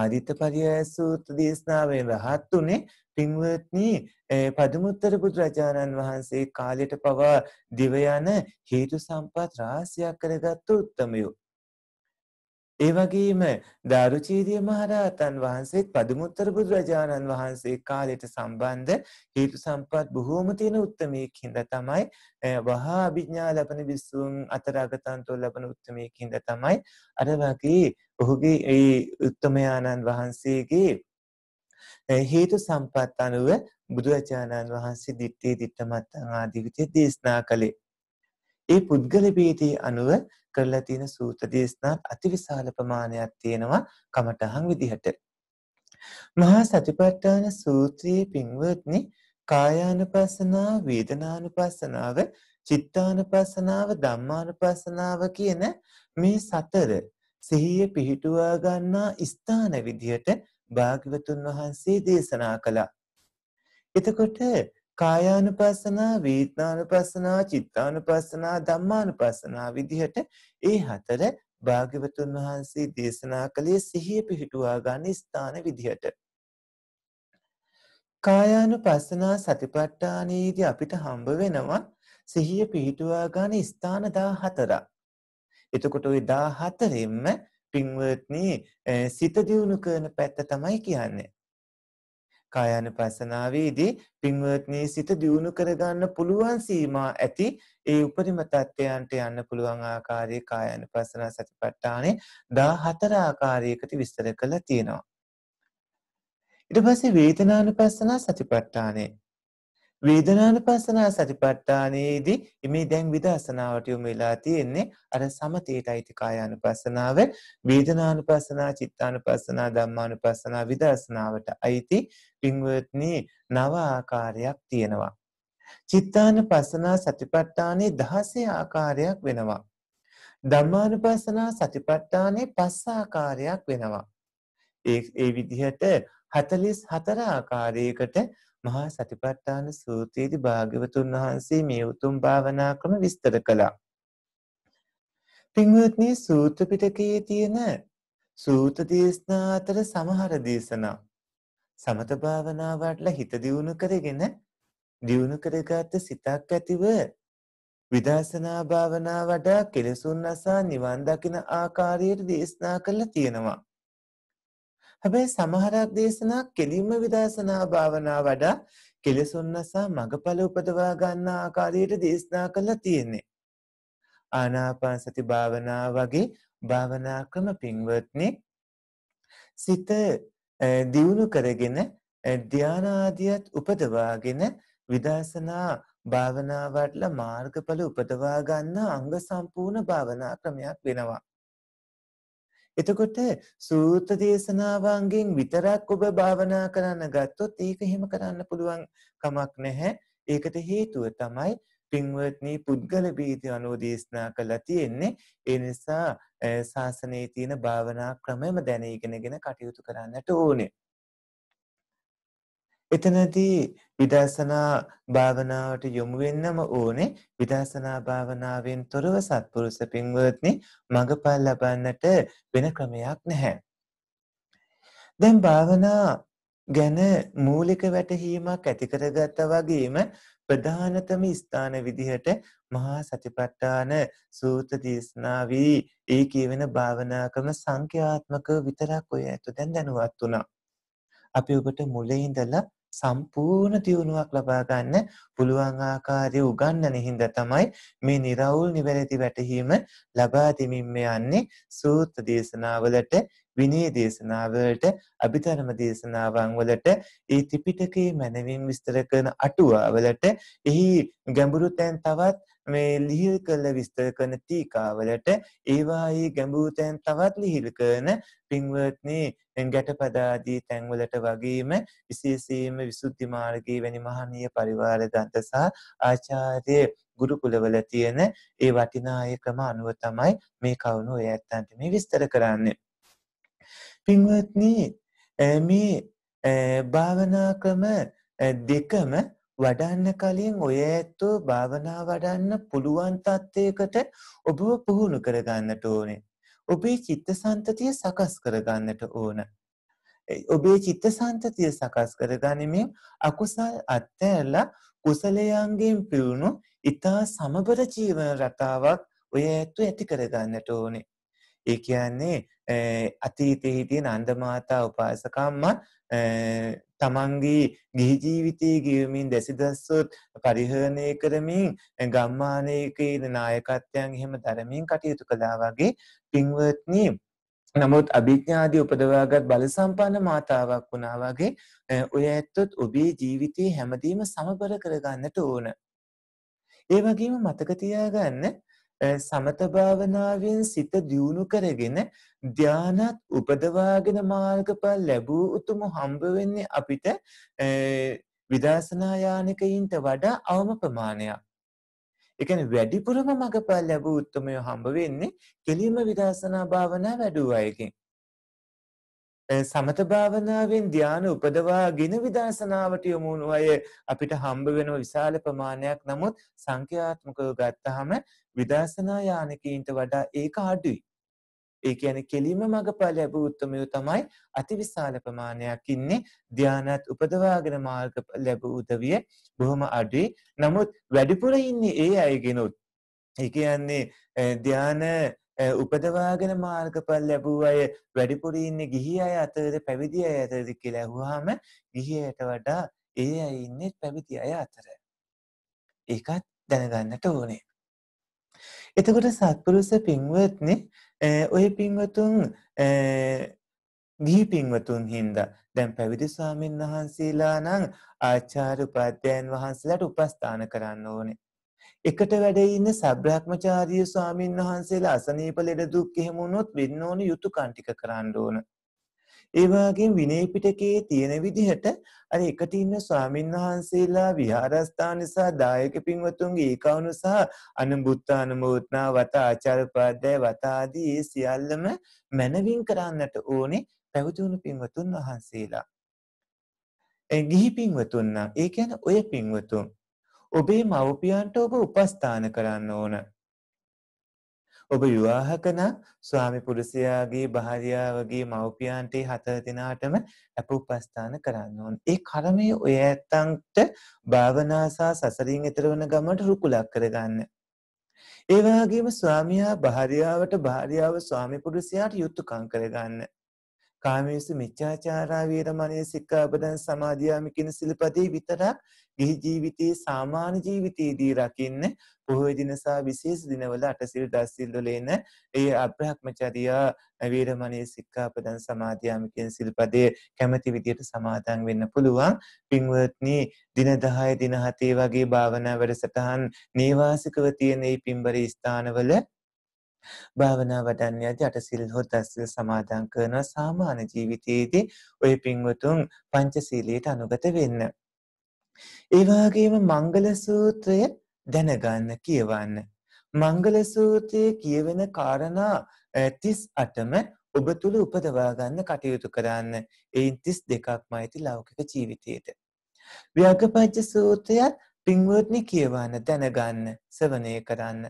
S2: ආදිත්ත පරියාය සූත්‍ර දේශනාවෙන් රහත් උනේ පින්වත්නි පදුමුත්තර බුදුරජාණන් වහන්සේ කාලයට පවා දිව යන හේතු සම්පත් රාශියක් කරගත්තු උත්තමයෝ ඒ වගේම දාරුචීරිය මහරහතන් වහන්සේත් පදුමුත්තර බුදුරජාණන් වහන්සේ කාලයට සම්බන්ධ හේතු සම්පත් බොහෝම තියෙන උත්මයෙක් හින්දා තමයි වහා අභිඥා ලබන විසුන් අතර අගතන්තෝ ලබන උත්මයෙක් හින්දා තමයි අර වගේ ඔහුගේ ඒ උත්මයාණන් වහන්සේගේ හේතු සම්පත් අනුව බුදුරජාණන් වහන්සේ දිත්තේ දිත්තමත් ආදී විදිහට දේශනා කළේ ඒ පුද්ගල බීතී අනුව කරලා තියෙන සූත්‍ර දේශනා අතිවිශාල ප්‍රමාණයක් තියෙනවා කමඨහන් විදිහට. මහා සතිපට්ඨාන සූත්‍රයේ පින්වත්නි කායානුපස්සනාව, වේදනානුපස්සනාව, චිත්තානුපස්සනාව, ධම්මානුපස්සනාව කියන මේ සතර සිහිය පිහිටුවා ගන්නා ස්ථාන විදිහට භාග්‍යවතුන් වහන්සේ දේශනා කළා. එතකොට කායානුපස්සනා වේදනානුපස්සනා චිත්තානුපස්සනා ධම්මානුපස්සනා විදිහට ඒ හතර භාග්‍යවතුන් වහන්සේ දේශනා කළේ සිහිය පිහිටුවා ගන්න ස්ථාන විදිහට කායානුපස්සනා සතිපට්ඨානයේදී අපිට හම්බ වෙනවා සිහිය පිහිටුවා ගන්න ස්ථාන 14ක්. එතකොට ওই 14ෙම පින්වත්නි සිත දියුණු කරන පැත්ත තමයි කියන්නේ. කායානුපස්සනාවේදී පින්වත්නි සිත දියුණු කරගන්න පුළුවන් සීමා ඇති ඒ උපරිම තත්ත්වයන්ට යන්න පුළුවන් ආකාරයේ කායානුපස්සනා සතිපට්ඨානේ 14 ආකාරයකට විස්තර කරලා තියෙනවා. ඊට පස්සේ වේදනානුපස්සනා සතිපට්ඨානේ වේදනානුපස්සනා සතිපට්ඨානයේදී මේ දැන් විදර්ශනාවට යොමු වෙලා තියෙන්නේ අර සමතේට අයිති කායානුපස්සනාව වේදනානුපස්සනා චිත්තානුපස්සනා ධම්මානුපස්සනා විදර්ශනාවට අයිති පින්වත්නි නව ආකාරයක් තියෙනවා චිත්තානුපස්සනා සතිපට්ඨානේ 16 ආකාරයක් වෙනවා ධම්මානුපස්සනා සතිපට්ඨානේ පස් ආකාරයක් වෙනවා ඒ ඒ විදිහට 44 ආකාරයකට මහා සතිපට්ඨාන සූත්‍රයේදී භාග්‍යවතුන් වහන්සේ මේ උතුම් භාවනා ක්‍රම විස්තර කළා. පින්වත්නි සූත්‍ර පිටකයේ තියෙන සූත්‍ර දේශනා අතර සමහර දේශනා සමත භාවනාවටලා හිත දියුණු කරගෙන දියුණු කරගත් සිතක් ඇතිව විදර්ශනා භාවනා වඩා කෙලසුන් අසා නිවන් දකින ආකාරයට දේශනා කරලා තියෙනවා. හැබැයි සමහරක් දේශනා කෙලින්ම විදර්ශනා භාවනා වඩා කෙලසුන්නසා මගඵල උපදවා ගන්න ආකාරයට දේශනා කළා තියෙන්නේ. ආනාපාන සති භාවනා වගේ භාවනා ක්‍රම පින්වත්නි සිත දියුණු කරගෙන ධානාදියත් උපදවාගෙන විදර්ශනා භාවනාවටලා මාර්ගඵල උපදවා ගන්න අංග සම්පූර්ණ භාවනා ක්‍රමයක් වෙනවා. එතකොට සූත දේශනාවන්ගෙන් විතරක් ඔබ භාවනා කරන්න ගත්තොත් ඒක එහෙම කරන්න පුළුවන් කමක් නැහැ. ඒකට හේතුව තමයි පින්වත්නි පුද්ගල බීති අනුව දේශනා කළා තියෙන්නේ. ඒ නිසා ශාසනයේ තියෙන භාවනා ක්‍රමයම දැන ඉගෙනගෙන කටයුතු කරන්නට ඕනේ. එතනදී විදර්ශනා භාවනාවට යොමු වෙන්නම ඕනේ විදර්ශනා භාවනාවෙන් තොරව සත්පුරුෂ පින්වත්නි මඟපල් ලබන්නට වෙන ක්‍රමයක් නැහැ. දැන් භාවනා ගැන මූලික වැටහීමක් ඇති කරගත්තා වගේම ප්‍රධානතම ස්ථාන විදිහට මහා සතිපට්ඨාන සූත්‍ර දේශනාවේ ඒ කියවෙන භාවනා ක්‍රම සංඛ්‍යාත්මකව විතරක් ඔය ඇතු දැන් දැනුවත් වුණා. අපි ඔබට මුලින් ඉඳලා සම්පූර්ණ දියුණුවක් ලබා ගන්න පුළුවන් ආකාරය උගන්වන හින්දා තමයි මේ निराවුල් නිවැරදි වැටහීම ලබා දෙමින් යන්නේ සූත්‍ර දේශනාවලට විනී දේශනාවලට අභිධර්ම දේශනාවන් වලට ඒ ත්‍රිපිටකයේ මැනවින් විස්තර කරන අටුවාවලට එහි ගැඹුරු තැන් තවත් මේ ලිහිල් කළ විස්තර කරන තීකාවලට ඒවායේ ගැඹුරු තැන් තවත් ලිහිල් කරන පින්වත්නි ගැටපදාදී තැන්වලට වගේම විශේෂයෙන්ම විසුද්ධි මාර්ගයේ වැනි මහනීය පරිවාර ග්‍රන්ථ සහ ආචාර්ය ගුරුකුලවල තියෙන ඒ වටිනා ඒ ක්‍රම අනුව තමයි මේ කවුණු ඔය ඇත්තන්ට මේ විස්තර කරන්නේ පින්වත්නි මේ භාවනා ක්‍රම දෙකම වඩන්න කලින් ඔය ඇත්තෝ භාවනා වඩන්න පුළුවන් තත්ත්වයකට ඔබව පුහුණු කරගන්නට ඕනේ. ඔබේ චිත්තසංතතිය සකස් කරගන්නට ඕන. ඔබේ චිත්තසංතතිය සකස් කරගනිමින් අකුසල් අත්හැරලා කුසලයන්ගෙන් පිරුණු ඊතා සමබර ජීවන රටාවක් ඔය ඇත්තෝ ඇති කරගන්නට ඕනේ. ඒ කියන්නේ අතීතයේ තියෙන අන්දමාතා උපාසකම්ම තමන්ගේ ගිහිජීවිතයේ ගියමින් දැසිදස්සොත් පරිහරණය කරමින් ගම්මානයකේ නායකත්වයන් එහෙම දරමින් කටයුතු කළා වගේ පින්වත්නී නමුත් අභිඥාදී උපදවාගත් බල සම්පන්න මාතාවක් වුණා වගේ ඔය ඇත්තොත් ඔබේ ජීවිතයේ හැමදීම සමබර කරගන්නට ඕන. ඒ වගේම මතක තියාගන්න සමත භාවනාවෙන් සිත දියුණු කරගෙන ධානත් උපදවාගෙන මාර්ගඵල ලැබූ උතුම හම්බ වෙන්නේ අපිට විදර්ශනා යානිකයින්ට වඩා අවම ප්‍රමාණයක්. ඒ කියන්නේ වැඩිපුරම මඟපල් ලැබූ උත්මය හම්බ වෙන්නේ කෙලින්ම විදර්ශනා භාවනා වැඩුවා එකෙන්. සමත භාවනාවෙන් ධානය උපදවාගෙන විදර්ශනාවට යොමු වුණු අය අපිට හම්බ වෙන විශාල ප්‍රමාණයක් නමුත් සංඛ්‍යාත්මකව ගත්තහම විදර්ශනා යානිකීන්ට වඩා ඒක අඩුයි. ඒ කියන්නේ කෙලින්ම මඟපල ලැබු උත්මයෝ තමයි අතිවිශාල ප්‍රමාණයක් ඉන්නේ ධානයත් උපදවාගෙන මාර්ග ලැබු උදවිය බොහොම අඩුයි. නමුත් වැඩිපුර ඉන්නේ ඒ අයගෙනුත්. ඒ කියන්නේ ධානය උපදවාගෙන මාර්ගඵල ලැබූ අය වැඩිපුර ඉන්නේ ගිහි අය අතරද පැවිදි අය අතරද කියලා අහුවාම ගිහි අයට වඩා ඒ අය ඉන්නේ පැවිදි අය අතර. ඒකත් දැනගන්නට ඕනේ. එතකොට සත්පුරුෂ පින්වත්නි ඔය පින්වතුන් ගිහි පින්වතුන් හින්දා දැන් පැවිදි ස්වාමීන් වහන්සේලා නම් ආචාර්ය උපාධ්‍යයන් වහන්සේලාට උපස්ථාන කරන්න ඕනේ. එකට වැඩ ඉන්න සබ්‍රහ්මචාරී ස්වාමීන් වහන්සේලා අසනීප ලෙඩ දුක් එහෙම වුණොත් වෙන්න ඕන යුතුයකම් ටික කරන්න ඕන. ඒ වගේම විනය පිටකයේ තියෙන විදිහට අර එකට ඉන්න ස්වාමීන් වහන්සේලා විහාරස්ථාන නිසා දායක පින්වතුන්ගේ ඒකවුන සහ අනුබුත්තානුමෝත්නා වත ආචාර්යපාදය වත ආදී ඒ සියල්ලම මනවින් කරන්නට ඕනේ පැවිදුණු පින්වතුන් වහන්සේලා. ඒ ගිහි පින්වතුන් නම් ඒ කියන්නේ ඔය පින්වතුන් ඔබේ මව්පියන්ට ඔබ උපස්ථාන කරන්න ඕන. ඔබ විවාහකන ස්වාමි පුරුෂයාගේ භාර්යාවගේ මව්පියන්ට හතර දිනාටම අප උපස්ථාන කරන්න ඕන. ඒ කර්මය ඔය ඇත්තන්ට භාවනාසා සසරින් එතර වෙන ගමට රුකුලක් කරගන්න. ඒ වගේම ස්වාමියා භාර්යාවට භාර්යාව ස්වාමි පුරුෂයාට යුතුයකම් කරගන්න. කාමයේස මිච්ඡාචාරා වීරමණී සික්ඛාපදං සමාදියාමි කියන සිල්පදේ විතරක් ගිහි ජීවිතයේ සාමාන්‍ය ජීවිතයේදී රකින්න පොහොය දින සහ විශේෂ දිනවල අටසිල් දස්සිල් වල එන ඒ අබ්‍රහ්මචර්යා වීරමණී සික්ඛාපදං සමාදියාමි කියන සිල්පදේ කැමැති විදියට සමාදන් වෙන්න පුළුවන් පින්වත්නි දින 10 දින 7 වගේ භාවනා වැඩසටහන් නේවාසිකව තියෙන මේ පින්බර ස්ථානවල භාවනා වඩන්න යද්දී අටසිල් හෝ දස්සිල් සමාදන් කරනවා සාමාන්‍ය ජීවිතයේදී ඔය පින්වතුන් පංචශීලයට අනුගත වෙන්න. ඒ වගේම මංගල සූත්‍රය දැනගන්න කියවන්න. මංගල සූත්‍රයේ කියවෙන කාරණා 38ම ඔබ තුල උපදවා ගන්න කටයුතු කරන්න. ඒන් 32ක්ම ඇති ලෞකික ජීවිතයේදී. ව්‍යග්ගපජ්ජ සූත්‍රයත් පින්වත්නි කියවන්න දැනගන්න සවනය කරන්න.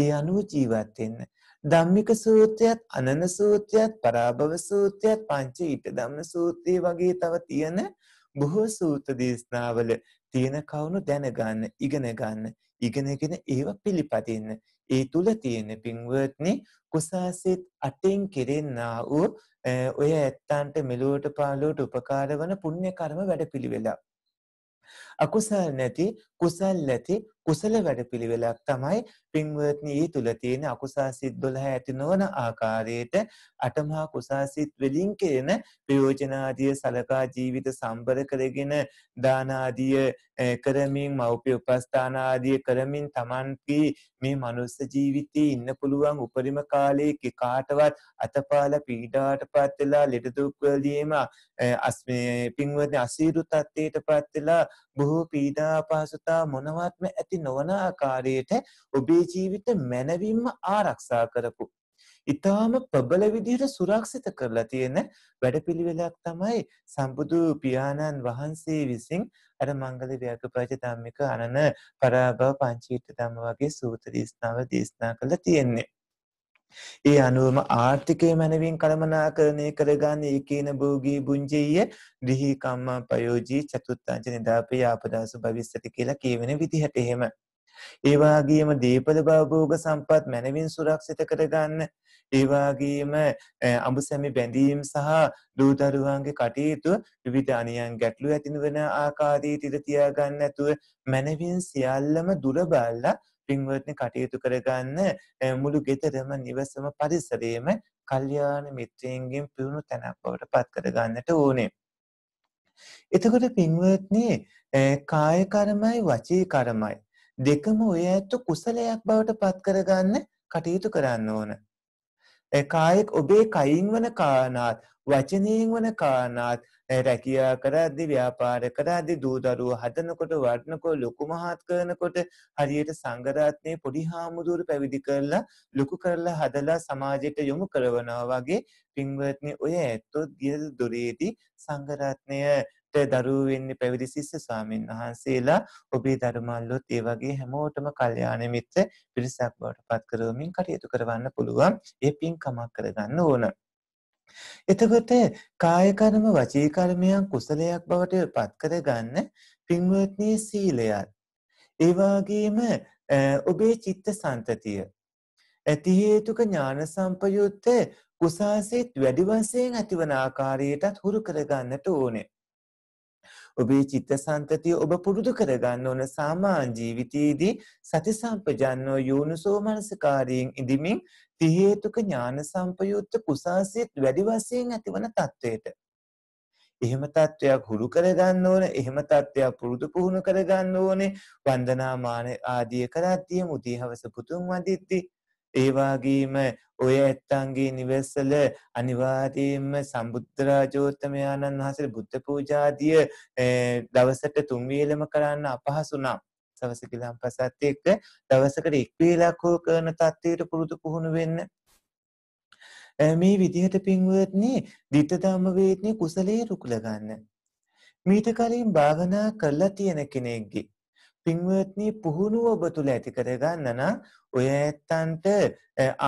S2: ඒ අනුව ජීවත් වෙන්න. ධම්මික සූත්‍රයත් අනන සූත්‍රයත් පරාභව සූත්‍රයත් පංච ඊට ධම්ම සූත්‍රය වගේ තව තියෙන බොහෝ සූත්‍ර දේශනාවල තියෙන කවුණු දැනගන්න ඉගෙන ගන්න ඉගෙනගෙන ඒව පිළිපදින්න ඒ තුල තියෙන පින්වත්නි කුසාසිත අටෙන් කෙරෙන්නා වූ ඔය ඇත්තන්ට මෙලොවට පාලුවට උපකාර වන පුණ්‍ය කර්ම වැඩපිළිවෙලා අකුසල් නැති කුසල් නැති කුසල වැඩපිළිවෙලක් තමයි පින්වත්නි ඊ තුල තියෙන අකුසාසිත 12 ඇති නොවන ආකාරයට අටමහා කුසාසිත වලින් කෙරෙන ප්‍රයෝජනාදී සලකා ජීවිත සම්බර කරගෙන දාන ආදී කරමින් මෞපිය උපස්ථාන ආදී කරමින් Tamanki මේ මනුස්ස ජීවිතේ ඉන්න පුළුවන් උපරිම කාලයේ කාටවත් අතපාල පීඩාවටපත් වෙලා ලෙඩ දුක් වලින්ම අස්මේ පින්වත්නි අසීරු තත්ත්වයටපත් වෙලා බොහෝ පීඩා අපහසුතා මොනවත්ම ඇති නැති නොවන ආකාරයට ඔබේ ජීවිත මැනවින්ම ආරක්ෂා කරපු ඉතාම ප්‍රබල විදිහට සුරක්ෂිත කරලා තියෙන වැඩපිළිවෙලක් තමයි සම්බුදු පියාණන් වහන්සේ විසින් අර මංගල ව්‍යාකපජ ධම්මික අනන පරාභව පංචීත ධම්ම වගේ සූත්‍ර දේශනාව දේශනා කළා තියෙන්නේ. ඒ අනුවම ආර්ථිකය මැනවින් කළමනාකරණය කරගන්න ඒකේන භෝගී බුංජීය රිහි කම්මා පයෝජී චතුත්තාංච නිදාපේ ආපදාසු භවිස්සති කියලා කියවෙන විදිහට එහෙම. ඒ වාගේම දීපල භවභෝග සම්පත් මැනවින් සුරක්ෂිත කරගන්න ඒ වාගේම අඹසැමි බැඳීම් සහ දූතරුවන්ගේ කටයුතු විවිධ අනියන් ගැටලු ඇතිවන ආකාරයේ තිර තියාගන්න නැතුව මැනවින් සියල්ලම දුර බලලා පින්වත්නි කටයුතු කරගන්න මුළු ගෙදරම නිවසම පරිසරයේම කල්යාණ මිත්‍රයන්ගෙන් පිරුණු තැනක් බවට පත් කරගන්නට ඕනේ. එතකොට පින්වත්නි කාය කර්මයි වචී කර්මයි දෙකම ඔය ඇත්ත කුසලයක් බවට පත් කරගන්න කටයුතු කරන්න ඕන. කායෙක් ඔබේ කයින් වන කාරණාත් වචනයෙන් වන කාරණාත් රැකියා කරද්දි ව්‍යාපාර කරද්දි දූදරුව හදනකොට වඩනකොට ලොකු මහත් කරනකොට හරියට සංගරත්නයේ පොඩි හාමුදුරු පැවිදි කරලා ලොකු කරලා හදලා සමාජයට යොමු කරනවා වගේ පින්වත්නි ඔය ඇත්තොත් ගිය දොරේදී සංගරත්නය දරුවෝ වෙන්නේ පැවිදි ශිෂ්‍ය ස්වාමින් වහන්සේලා ඔබේ ධර්මල්ලොත් ඒ වගේ හැමෝටම කල්යාණ මිත්‍ර පිරිසක් බවට පත් කරවමින් කටයුතු කරවන්න පුළුවන්. ඒ පින්කමක් කරගන්න ඕන. එතකොට කාය කර්ම වචී කර්මයන් කුසලයක් බවට පත් කරගන්න පින්වත්නි සීලයත් ඒ වගේම ඔබේ චිත්ත සන්තතිය ඇති හේතුක ඥාන සම්පයුත්තේ කුසාසිත වැඩි වශයෙන් ඇතිවන ආකාරයටත් හුරු කරගන්නට ඕනේ ඔබේ චිත්තසංතතිය ඔබ පුරුදු කරගන්න ඕන සාමාන්‍ය ජීවිතයේදී සති සම්පජාන්නෝ යෝනිසෝ මනසකාරයෙන් ඉදිමින් ති හේතුක ඥාන සම්පයුක්ත කුසාසිත වැඩි වශයෙන් ඇතිවන தത്വයට එහෙම තත්වයක් හුරු කරගන්න ඕනේ එහෙම තත්වයක් පුරුදු පුහුණු කරගන්න ඕනේ වන්දනාමාන ආදී කරද්දී මුදී හවස පුතුම් වදිද්දී ඒ වගේම ඔය ඇත්තන්ගේ නිවෙස්වල අනිවාර්යයෙන්ම සම්බුද්ධ රාජෝත්තමයාණන් වහන්සේ බුද්ධ පූජාදිය දවසට තුන් වේලම කරන්න අපහසු නම් සවස ගිලම්පසත් එක්ක දවසකට එක් වේලක් හෝ කරන තත්ත්වයට පුරුදු පුහුණු වෙන්න මේ විදිහට පින්වත්නි ditta dhamma වේදනේ කුසලයේ රුකුල ගන්න මීට කලින් භාවනා කරලා තියෙන කෙනෙක්ගේ පින්වත්නි පුහුණුව ඔබ තුල ඇති කරගන්න නම් ඔය ඇත්තන්ට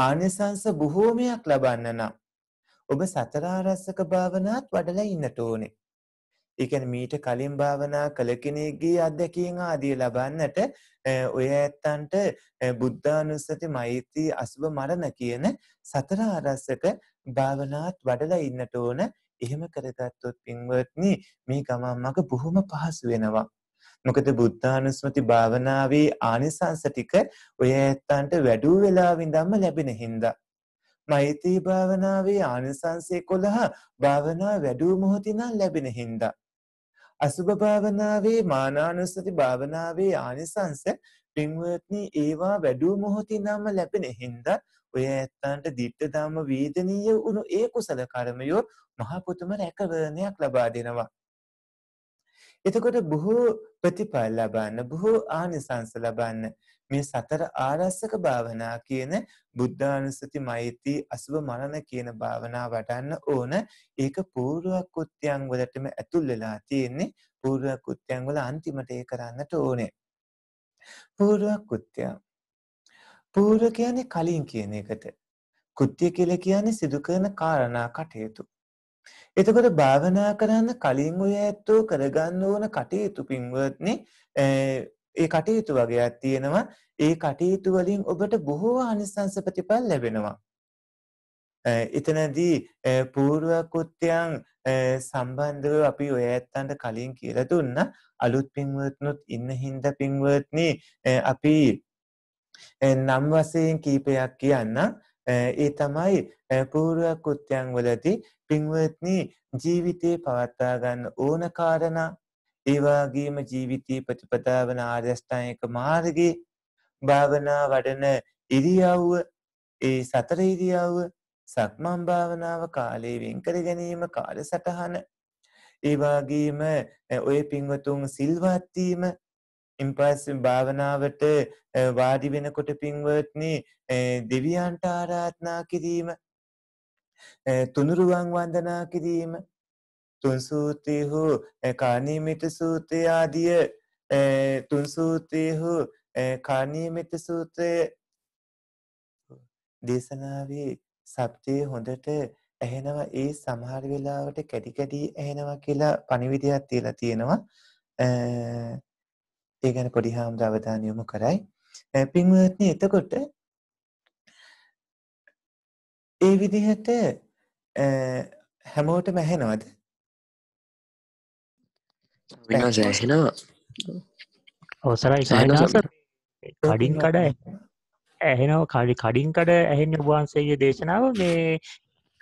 S2: ආනිසංස බොහෝමයක් ලබන්න නම් ඔබ සතරාරස්සක භාවනාවත් වඩලා ඉන්නට ඕනේ. ඒ කියන්නේ මීට කලින් භාවනා කළ කෙනෙක්ගේ අත්දැකීම් ආදී ලබන්නට ඔය ඇත්තන්ට බුද්ධානුස්සති මෛත්‍රී අසුබ මරණ කියන සතර ආරස්සක භාවනාත් වඩලා ඉන්නට ඕන. එහෙම කරගත්තොත් පින්වත්නි මේ ගමන් මඟ බොහොම පහසු වෙනවා. මොකද බුද්ධානුස්මති භාවනාවේ ආනිසංස ටික ඔය ඇත්තන්ට වැඩි වෙලාව ඉඳන්ම ලැබෙන හින්දා මෛත්‍රී භාවනාවේ ආනිසංස 11 භාවනාව වැඩි මොහොතින් ලැබෙන හින්දා අසුභ භාවනාවේ මානානුස්සති භාවනාවේ ආනිසංස පින්වත්නි ඒවා වැඩි මොහොතින්ම ලැබෙන හින්දා ඔය ඇත්තන්ට ditta ධම්ම වේදනීය උණු ඒ කුසල කර්මය මහ පුතුම රැකවරණයක් ලබා දෙනවා එතකොට බොහෝ ප්‍රතිඵල ලබන්න, බොහෝ ආනිසංස ලබන්න මේ සතර ආරස්සක භාවනා කියන බුද්ධානුස්සති මෛත්‍රී අසුබ මරණ කියන භාවනා වඩන්න ඕන. ඒක පූර්ව කෘත්‍යයන් වලටම ඇතුල් වෙලා තියෙන්නේ. පූර්ව කෘත්‍යයන් වල අන්තිමට ඒ කරන්නට ඕනේ. පූර්ව කෘත්‍ය. පූර්ව කියන්නේ කලින් කියන එකට. කෘත්‍ය කියලා කියන්නේ සිදු කරන කාරණා කටයුතු. එතකොට භාවනා කරන්න කලින් ඔය ඇත්තෝ කරගන්න ඕන කටයුතු පින්වත්නි ඒ කටයුතු වගේක් තියෙනවා. ඒ කටයුතු වලින් ඔබට බොහෝ ආනිසංස ප්‍රතිඵල ලැබෙනවා. එතනදී පූර්ව කෘත්‍යයන් සම්බන්ධව අපි ඔය ඇත්තන්ට කලින් කියලා දුන්න අලුත් පින්වත්නුත් ඉන්න හින්දා පින්වත්නි අපි නම් වශයෙන් කීපයක් කියන්නම් ඒ තමයි පූර්ව කෘත්‍යයන් වලදී පින්වත්නි ජීවිතේ පවත්වා ගන්න ඕන කාරණා ඒ වගේම ජීවිතේ ප්‍රතිපදාව ආර්ය අෂ්ටාංගික මාර්ගයේ භාවනා වඩන ඉරියව්ව ඒ සතර ඉරියව්ව සක්මන් භාවනාව කාලේ වෙන් කර ගැනීම කාලසටහන ඒ වගේම ඔය පින්වතුන් සිල්වත් වීම ඉන් පස්සේ භාවනාවට වාඩි වෙනකොට පින්වත්නි දෙවියන්ට ආරාධනා කිරීම තුනුරුවන් වන්දනා කිරීම තුන් සූත්‍රයේ හෝ කාණීමිත සූත්‍රය ආදිය තුන් සූත්‍රයේ හෝ කාණීමිත සූත්‍රය දේශනාවේ සබ්දයේ හොඳට ඇහෙනවා ඒ සමහර වෙලාවට කැඩි කැඩි ඇහෙනවා කියලා පණිවිඩයක් තියලා තියෙනවා ඒ ගැන පොඩි හාමුදුර අවධානය යොමු කරයි. පින්වත්නි එතකොට ඒ විදිහට හැමෝටම ඇහෙනවද? විනාස ඇහෙනවා.
S3: අවසරයි සායනාස කඩින් කඩ ඇහෙනව කඩි කඩින් කඩ ඇහෙන වහන්සේගේ දේශනාව මේ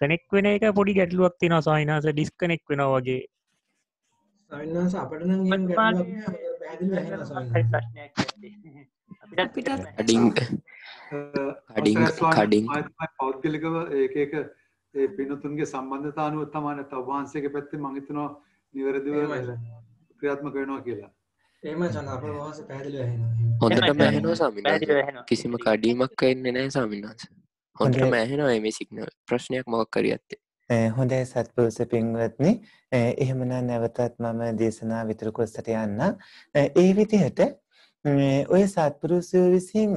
S3: කනෙක් වෙන එක පොඩි ගැටලුවක් තියෙනවා සායනාස ඩිස්කනෙක් වෙනවා වගේ සවින්නාස අපට නම්
S1: කඩින් කඩින් කඩින් පෞද්ගලිකව ඒක එක ඒ පිනතුන්ගේ සම්බන්ධතානුව තමාන තවහන්සේක පැත්තේ මහිතනවා නිවැරදිව ක්‍රියාත්මක වෙනවා කියලා ඒම සනාපවාස පැදිල
S3: හොඳට මැහෙනවා සමින කිසිම කඩීමක් එන්නේ නෑ සමින්නාස හොඳට මැහෙනවා මේ සිගනල් ප්‍රශ්නයක් මොක් කරියත්තේ
S2: හොඳයි සත්පුරුෂ පින්වත්නි එහෙමනම් නැවතත් මම දේශනා විතරකොස්සට යන්න ඒ විදිහට ඔය සත්පුරුෂය විසින්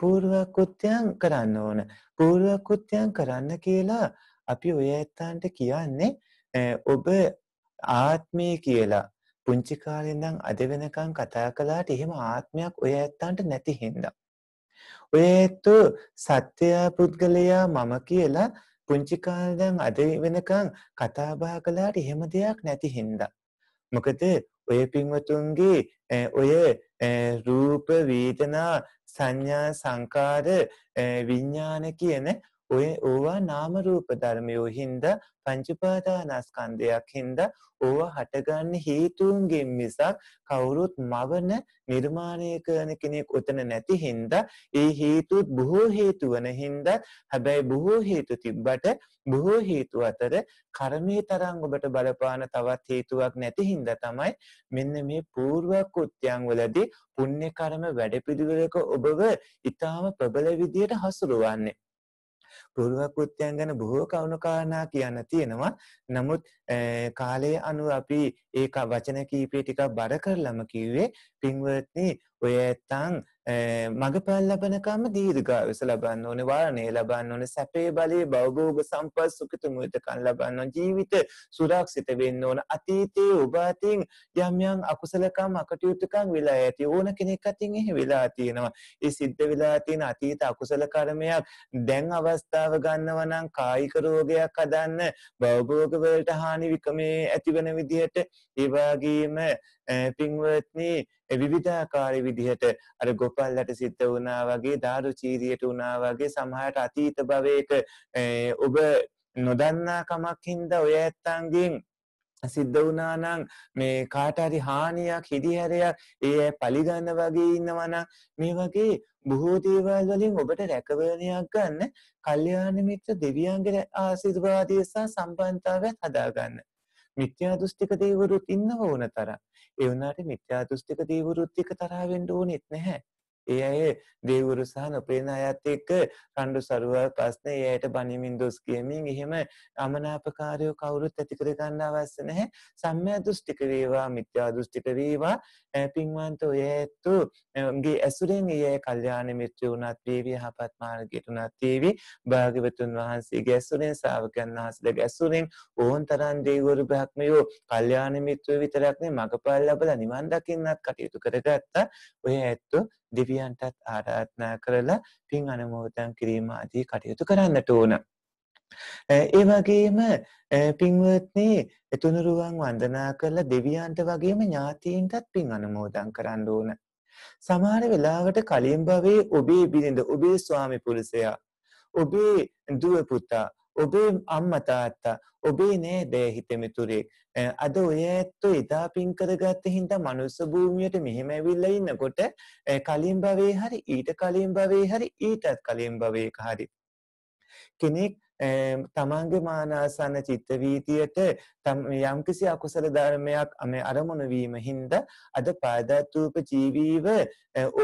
S2: పూర్ව කෘත්‍යයන් කරන්න ඕන పూర్ව කෘත්‍යයන් කරන්න කියලා අපි ඔය ඇත්තන්ට කියන්නේ ඔබ ආත්මය කියලා පුංචි කාලේ ඉඳන් අද වෙනකන් කතා කළාට එහෙම ආත්මයක් ඔය ඇත්තන්ට නැති හින්දා ඔය ඇත්තෝ සත්‍ය පුද්ගලයා මම කියලා පුංචි කාලෙන් අද වෙනකන් කතා බහ කළාට එහෙම දෙයක් නැති හින්දා. මොකද ඔය පින්වතුන්ගේ ඔය රූප වේදනා සංඥා සංකාර විඥාන කියන ඔය ඕවා නාම රූප ධර්මයෝ හින්දා පංච උපාදානස්කන්ධයක් හින්දා ඕවා හටගන්න හේතුන්ගෙන් මිසක් කවුරුත් මවන නිර්මාණය කරන කෙනෙක් උතන නැති හින්දා ඒ හේතුත් බොහෝ හේතු වන හින්දා හැබැයි බොහෝ හේතු තිබ්බට බොහෝ හේතු අතර කර්මයේ තරම් ඔබට බලපාන තවත් හේතුවක් නැති හින්දා තමයි මෙන්න මේ పూర్ව කෘත්‍යයන් වලදී පුණ්‍ය කර්ම වැඩපිළිවෙලක ඔබව ඊටාම ප්‍රබල විදියට හසුරවන්නේ පූර්ව කෘත්‍යයන් ගැන බොහෝ කවුණු කාරණා කියන්න තියෙනවා. නමුත් කාලයේ අනුව අපි ඒක වචන කීපය ටිකක් බර කරලම කිව්වේ පින්වත්නි ඔය ඇත්තන් මඟ පැල් ලබනකම දීර්ඝායුෂ ලබන්න ඕනේ වාරණය ලබන්න ඕනේ සැපේ බලේ භවභෝග සම්පත් සුඛිතමුිතකම් ලබන්න ඕන ජීවිත සුරක්ෂිත වෙන්න ඕන අතීතයේ ඔබ අතින් යම් යම් අකුසලකම් අකටයුතුකම් වෙලා ඇති ඕන කෙනෙක් අතින් එහෙ වෙලා තියෙනවා ඒ සිද්ධ වෙලා තියෙන අතීත අකුසල කර්මයක් දැන් අවස්ථාව ගන්නවා නම් කායික රෝගයක් හදන්න භවභෝග වලට හානි විකමේ ඇතිවන විදිහට ඒ වගේම පින්වත්නි විවිධාකාර විදිහට අර ගොපල්ලට සිද්ධ වුණා වගේ දාරුචීරියට වුණා වගේ සමහරට අතීත භවයක ඔබ නොදන්නා කමක් හින්දා ඔය ඇත්තන්ගෙන් සිද්ධ වුණා නම් මේ කාට හරි හානියක් හිදිහැරයක් ඒ පලිගන්න වගේ ඉන්නවා නම් මේ වගේ බොහෝ දේවල් වලින් ඔබට රැකවරණයක් ගන්න කල්යාණ මිත්‍ර දෙවියන්ගේ ආශිර්වාදය සහ සම්බන්ධතාවයත් හදාගන්න. මිත්‍යා දෘෂ්ටික දේවරුත් ඉන්නව ඕන තරම්. ඒ වුණාට මිත්‍යා දෘෂ්ටික දීවෘත්තික තරහ වෙන්න ඕනෙත් නැහැ. ඒ අය දෙව්වරු සහ නොපේන අයත් එක්ක රණ්ඩු සරුවල් ප්‍රශ්න ඒ අයට බණිමින් දොස් කියමින් එහෙම අමනාපකාරයෝ කවුරුත් ඇති කර ගන්න අවශ්‍ය නැහැ සම්මා දෘෂ්ටික වේවා මිත්‍යා දෘෂ්ටික වේවා පින්වන්ත ඔය ඇතු ගේ ඇසුරෙන් ඒ අය කල්යාණ මිත්‍රය වුණත් වේවි යහපත් මාර්ගයට වුණත් වේවි භාග්‍යවතුන් වහන්සේගේ ඇසුරෙන් ශ්‍රාවකයන් වහන්සේලාගේ ඇසුරෙන් ඕන් තරම් දෙව්වරු බ්‍රහ්මයෝ කල්යාණ මිත්‍රයෝ විතරක් නේ මගපල් ලැබලා නිවන් දකින්නත් කටයුතු කරගත්තා ඔය ඇත්තෝ දෙවියන්ටත් ආරාධනා කරලා පින් අනුමෝදන් කිරීම ආදී කටයුතු කරන්නට ඕන. ඒ වගේම පින්වත්නි තුනුරුවන් වන්දනා කරලා දෙවියන්ට වගේම ඥාතීන්ටත් පින් අනුමෝදන් කරන්න ඕන. සමහර වෙලාවට කලින් භවයේ ඔබේ බිරිඳ ඔබේ ස්වාමි පුරුෂයා ඔබේ දුව පුතා ඔබේ අම්මා තාත්තා ඔබේ නේද හිතමිතුරේ අද ඔය ඇත්තෝ එදා පින් කරගත්ත හින්දා මනුස්ස භූමියට මෙහෙම ඇවිල්ලා ඉන්නකොට කලින් භවයේ හරි ඊට කලින් භවයේ හරි ඊටත් කලින් භවයක හරි කෙනෙක් තමන්ගේ මානාසන්න චිත්ත වීතියට යම්කිසි අකුසල ධර්මයක් මේ අරමුණු වීම හින්දා අද පාදත්ූප ජීවීව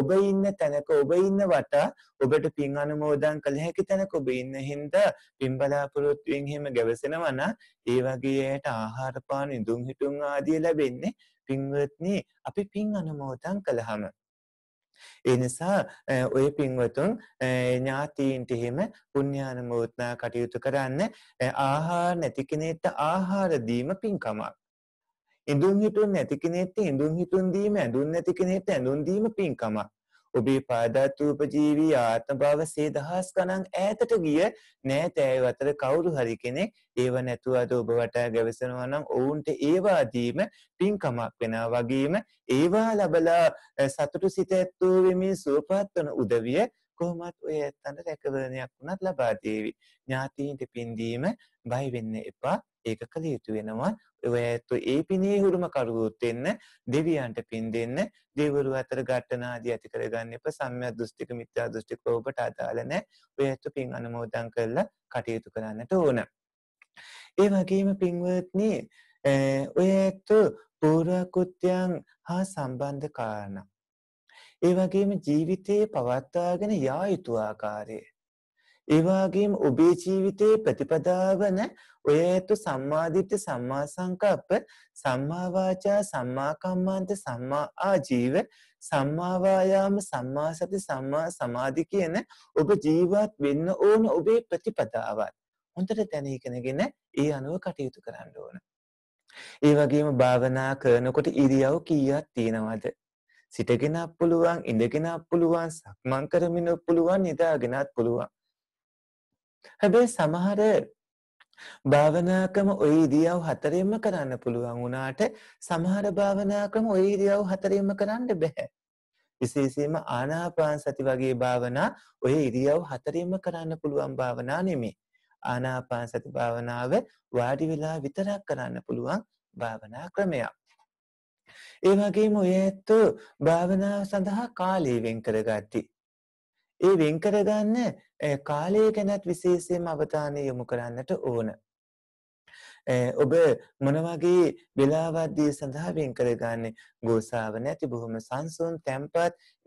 S2: ඔබ ඉන්න තැනක ඔබ ඉන්න වටා ඔබට පින් අනුමෝදන් කළ හැකි තැනක ඔබ ඉන්න හින්දා පින් බලාපොරොත්තුෙන් හිම ගැවසෙනවා නම් ඒ වගේයට ආහාර පාන ඉදුම් හිටුම් ආදී ලැබෙන්නේ පින්වත්නි අපි පින් අනුමෝදන් කළාම ඒ නිසා ඔය පින්වතුන් ඥාතීන්ට එහෙම පුණ්‍යානුමෝදනා කටයුතු කරන්න ආහාර නැති කෙනෙක්ට ආහාර දීම පින්කමක්. ඉඳුන් හිටුන් නැති කෙනෙක්ට ඉඳුන් හිටුන් දීම, ඇඳුන් නැති කෙනෙක්ට ඇඳුන් දීම පින්කමක්. ඔබේ පාදාත්ූපජීවී ආත්ම භාවසේ දහස් ගණන් ඈතට ගිය නෑතෑයෝ අතර කවුරු හරි කෙනෙක් ඒව නැතුව අද ඔබ වටා ගැවසෙනවා නම් ඔවුන්ට ඒවා දීම පින්කමක් වෙනවා වගේම ඒවා ලබලා සතුටු සිත ඇත්තෝ වෙමින් සුවපත් වන උදවිය කොහොමත් ඔය ඇත්තන්ට රැකවරණයක් වුණත් ලබා දේවි. ඥාතීන්ට පින්දීම බය වෙන්න එපා. ඒක කළ යුතු වෙනවා. ඔය ඇත්තෝ ඒ පිනේ හුරුම කරුවොත් වෙන්න දෙවියන්ට පින් දෙන්න දෙවරු අතර ඝට්ටන ආදී ඇති කරගන්න එපා. සම්මිය දෘෂ්ටික මිත්‍යා දෘෂ්ටික ඔබට අදාළ නැහැ. ඔය ඇත්තෝ පින් අනුමෝදන් කරලා කටයුතු කරන්නට ඕන. ඒ වගේම පින්වත්නි ඔය ඇත්තෝ පූර්ව කෘත්‍යයන් හා සම්බන්ධ කාරණා ඒ වගේම ජීවිතයේ පවත්වාගෙන යා යුතු ආකාරය. ඒ වගේම ඔබේ ජීවිතයේ ප්‍රතිපදාවන ඔය ඇතු සම්මාදිට්ඨි සම්මා සංකප්ප සම්මා වාචා සම්මා කම්මන්ත සම්මා ආජීව සම්මා වායාම සම්මා සති සම්මා සමාධි කියන ඔබ ජීවත් වෙන්න ඕන ඔබේ ප්‍රතිපදාවත් හොඳට දැනගෙනගෙන ඒ අනුව කටයුතු කරන්න ඕන. ඒ වගේම භාවනා කරනකොට ඉරියව් කීයක් තියෙනවද? සිටගෙනත් පුළුවන් ඉඳගෙනත් පුළුවන් සක්මන් කරමිනුත් පුළුවන් නිදාගෙනත් පුළුවන් හැබැයි සමහර භාවනා ක්‍රම ওই ඉරියව් හතරෙම කරන්න පුළුවන් වුණාට සමහර භාවනා ක්‍රම ওই ඉරියව් හතරෙම කරන්න බෑ විශේෂයෙන්ම ආනාපාන සති වගේ භාවනා ඔය ඉරියව් හතරෙම කරන්න පුළුවන් භාවනා නෙමෙයි. ආනාපාන සති භාවනාව වාඩි වෙලා විතරක් කරන්න පුළුවන් භාවනා ක්‍රමයක්. ඒ වගේම ඔය ඇත්තෝ භාවනාව සඳහා කාලය වෙන් කරගatti. ඒ වෙන් කරගන්න කාලය ගැනත් විශේෂයෙන්ම අවධානය යොමු කරන්නට ඕන. ඔබ මොනවගේ වෙලාවද්දී සඳහා වෙන් කරගන්නේ ගෝසාව නැති බොහොම සංසුන් තැම්පත්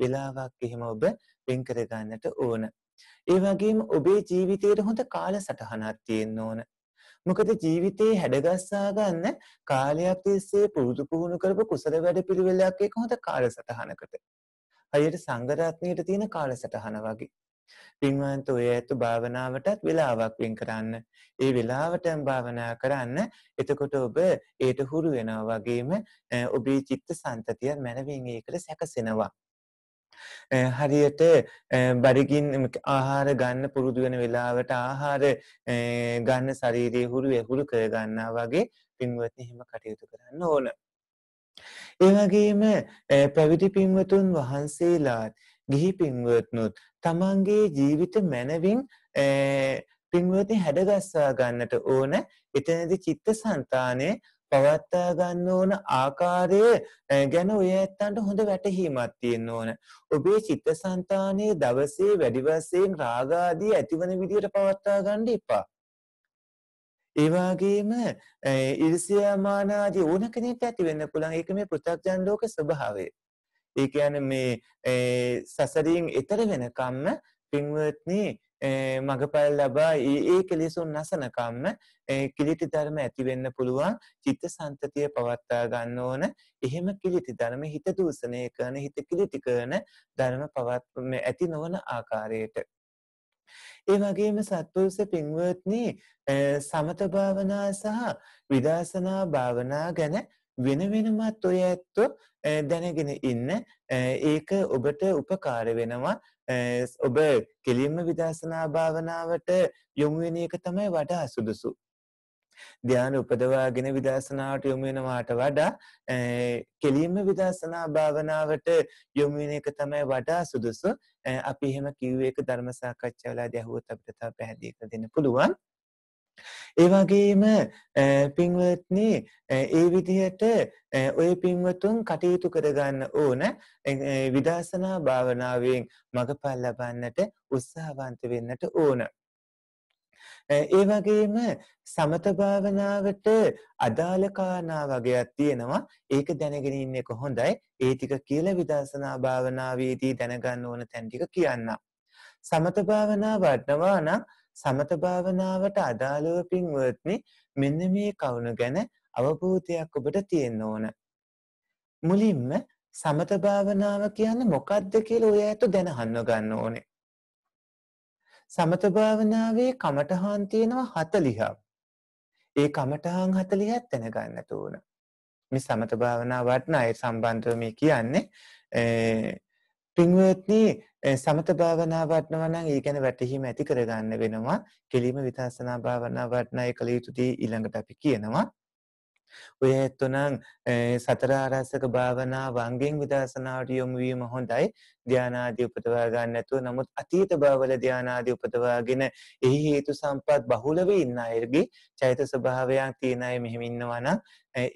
S2: වෙලාවක් එහෙම ඔබ වෙන් කරගන්නට ඕන. ඒ වගේම ඔබේ ජීවිතයට හොඳ කාල සටහනක් තියෙන්න ඕන. මොකද ජීවිතේ හැඩගස්සා ගන්න කාලයක් තිස්සේ පුරුදු පුහුණු කරපු කුසල වැඩපිළිවෙලක් එක්ක හොඳ කාලසටහනකට. අයියට සංගරත්නයට තියෙන කාලසටහන වගේ. පින්වන්ත ඔය ඇතු භාවනාවටත් වෙලාවක් වෙන් කරන්න. ඒ වෙලාවටම භාවනා කරන්න. එතකොට ඔබ ඒට හුරු වෙනවා වගේම ඔබේ චිත්ත සන්තතිය මනවින් ඒකට සැකසෙනවා. හරියට බඩගින් ආහාර ගන්න පුරුදු වෙන වෙලාවට ආහාර ගන්න ශරීරයේ හුරු ඇහුරු කර ගන්නා වගේ පින්වත්නි එහෙම කටයුතු කරන්න ඕන. ඒ වගේම පැවිදි පින්වතුන් වහන්සේලාත් ගිහි පින්වත්නුත් තමන්ගේ ජීවිත මැනවින් පින්වති හැඩගස්වා ගන්නට ඕන එතනදි චිත්ත සන්තානය පවත්වා ගන්න ඕන ආකාරය ගැන ඔය ඇත්තන්ට හොඳ වැටහීමක් තියෙන්න ඕන. ඔබේ චිත්තසංතානයේ දවසේ වැඩි වශයෙන් රාග ආදී ඇතිවන විදියට පවත්වා ගන්න එපා. ඒ වගේම ඊර්ෂ්‍යා මාන ආදී ඕන කෙනෙක්ට ඇති වෙන්න පුළුවන්. ඒක මේ පෘථග්ජන ලෝකේ ස්වභාවය. ඒ කියන්නේ මේ සසරින් එතර වෙනකම්ම පින්වත්නි මඟපල් ලබා ඒ කෙලෙසුන් නසනකම්ම කිලිටි ධර්ම ඇතිවෙන්න පුළුවන් චිත්ත සන්තතිය පවත්වා ගන්න ඕන එහෙම කිලිටි ධර්ම හිත දූෂණය කරන හිත කිලිටි කරන ධර්ම පවත් ඇති නොවන ආකාරයට ඒ වගේම සත්පුරුෂ පින්වත්නි සමත භාවනා සහ විදර්ශනා භාවනා ගැන වෙන වෙනමත් ඔය ඇත්තෝ දැනගෙන ඉන්න ඒක ඔබට උපකාර වෙනවා ඔබ කෙලින්ම විදර්ශනා භාවනාවට යොමු වෙන එක තමයි වඩා සුදුසු. ධානය උපදවාගෙන විදර්ශනාවට යොමු වෙනවාට වඩා කෙලින්ම විදර්ශනා භාවනාවට යොමු වෙන එක තමයි වඩා සුදුසු. අපි එහෙම කිව්වේ ඒක ධර්ම සාකච්ඡාවලදී අහුවොත් අපිට තව පැහැදිලි කර දෙන්න පුළුවන්. ඒ වගේම පින්වත්නි ඒ විදිහට ඔය පින්වතුන් කටයුතු කරගන්න ඕන විදර්ශනා භාවනාවෙන් මඟපල් ලබන්නට උත්සාහවන්ත වෙන්නට ඕන. ඒ වගේම සමත භාවනාවට අදාළ කාරණා වගේක් තියෙනවා ඒක දැනගෙන ඉන්න එක හොඳයි ඒ ටික කියලා විදර්ශනා භාවනාවේදී දැනගන්න ඕන තැන් ටික කියන්න සමත භාවනාව වඩනවා නම් සමත භාවනාවට අදාළව පින්වත්නි මෙන්න මේ කවුණ ගැන අවබෝධයක් ඔබට තියෙන්න ඕන. මුලින්ම සමත භාවනාව කියන්නේ මොකද්ද කියලා ඔය ඇතු දැනහන්න ගන්න ඕනේ. සමත භාවනාවේ කමඨහන් තියෙනවා 40ක්. ඒ කමඨහන් 40ක් දැනගන්නට ඕන. මේ සමත භාවනාව වටන අය සම්බන්ධව මේ කියන්නේ පින්වත්නි සමත භාවනා වටනවා නම් ඒ ගැන වැටහීම ඇති කරගන්න වෙනවා. කෙලිම විදර්ශනා භාවනා වටනයි කළ යුතුදී ඊළඟට අපි කියනවා. ඔය ඇත්තොනං සතරාරස්සක භාවනා වංගෙන් විදර්ශනාවට යොමුවීම හොඳයි ධ්‍යානාදී උපදවා ගන්න නැතුව නමුත් අතීත භවවල ධ්‍යානාදී උපදවාගෙන එහි හේතු සම්පත් බහුලව ඉන්න අයගේ චෛත ස්වභාවයන් තියෙන අය මෙහෙම ඉන්නවා නම්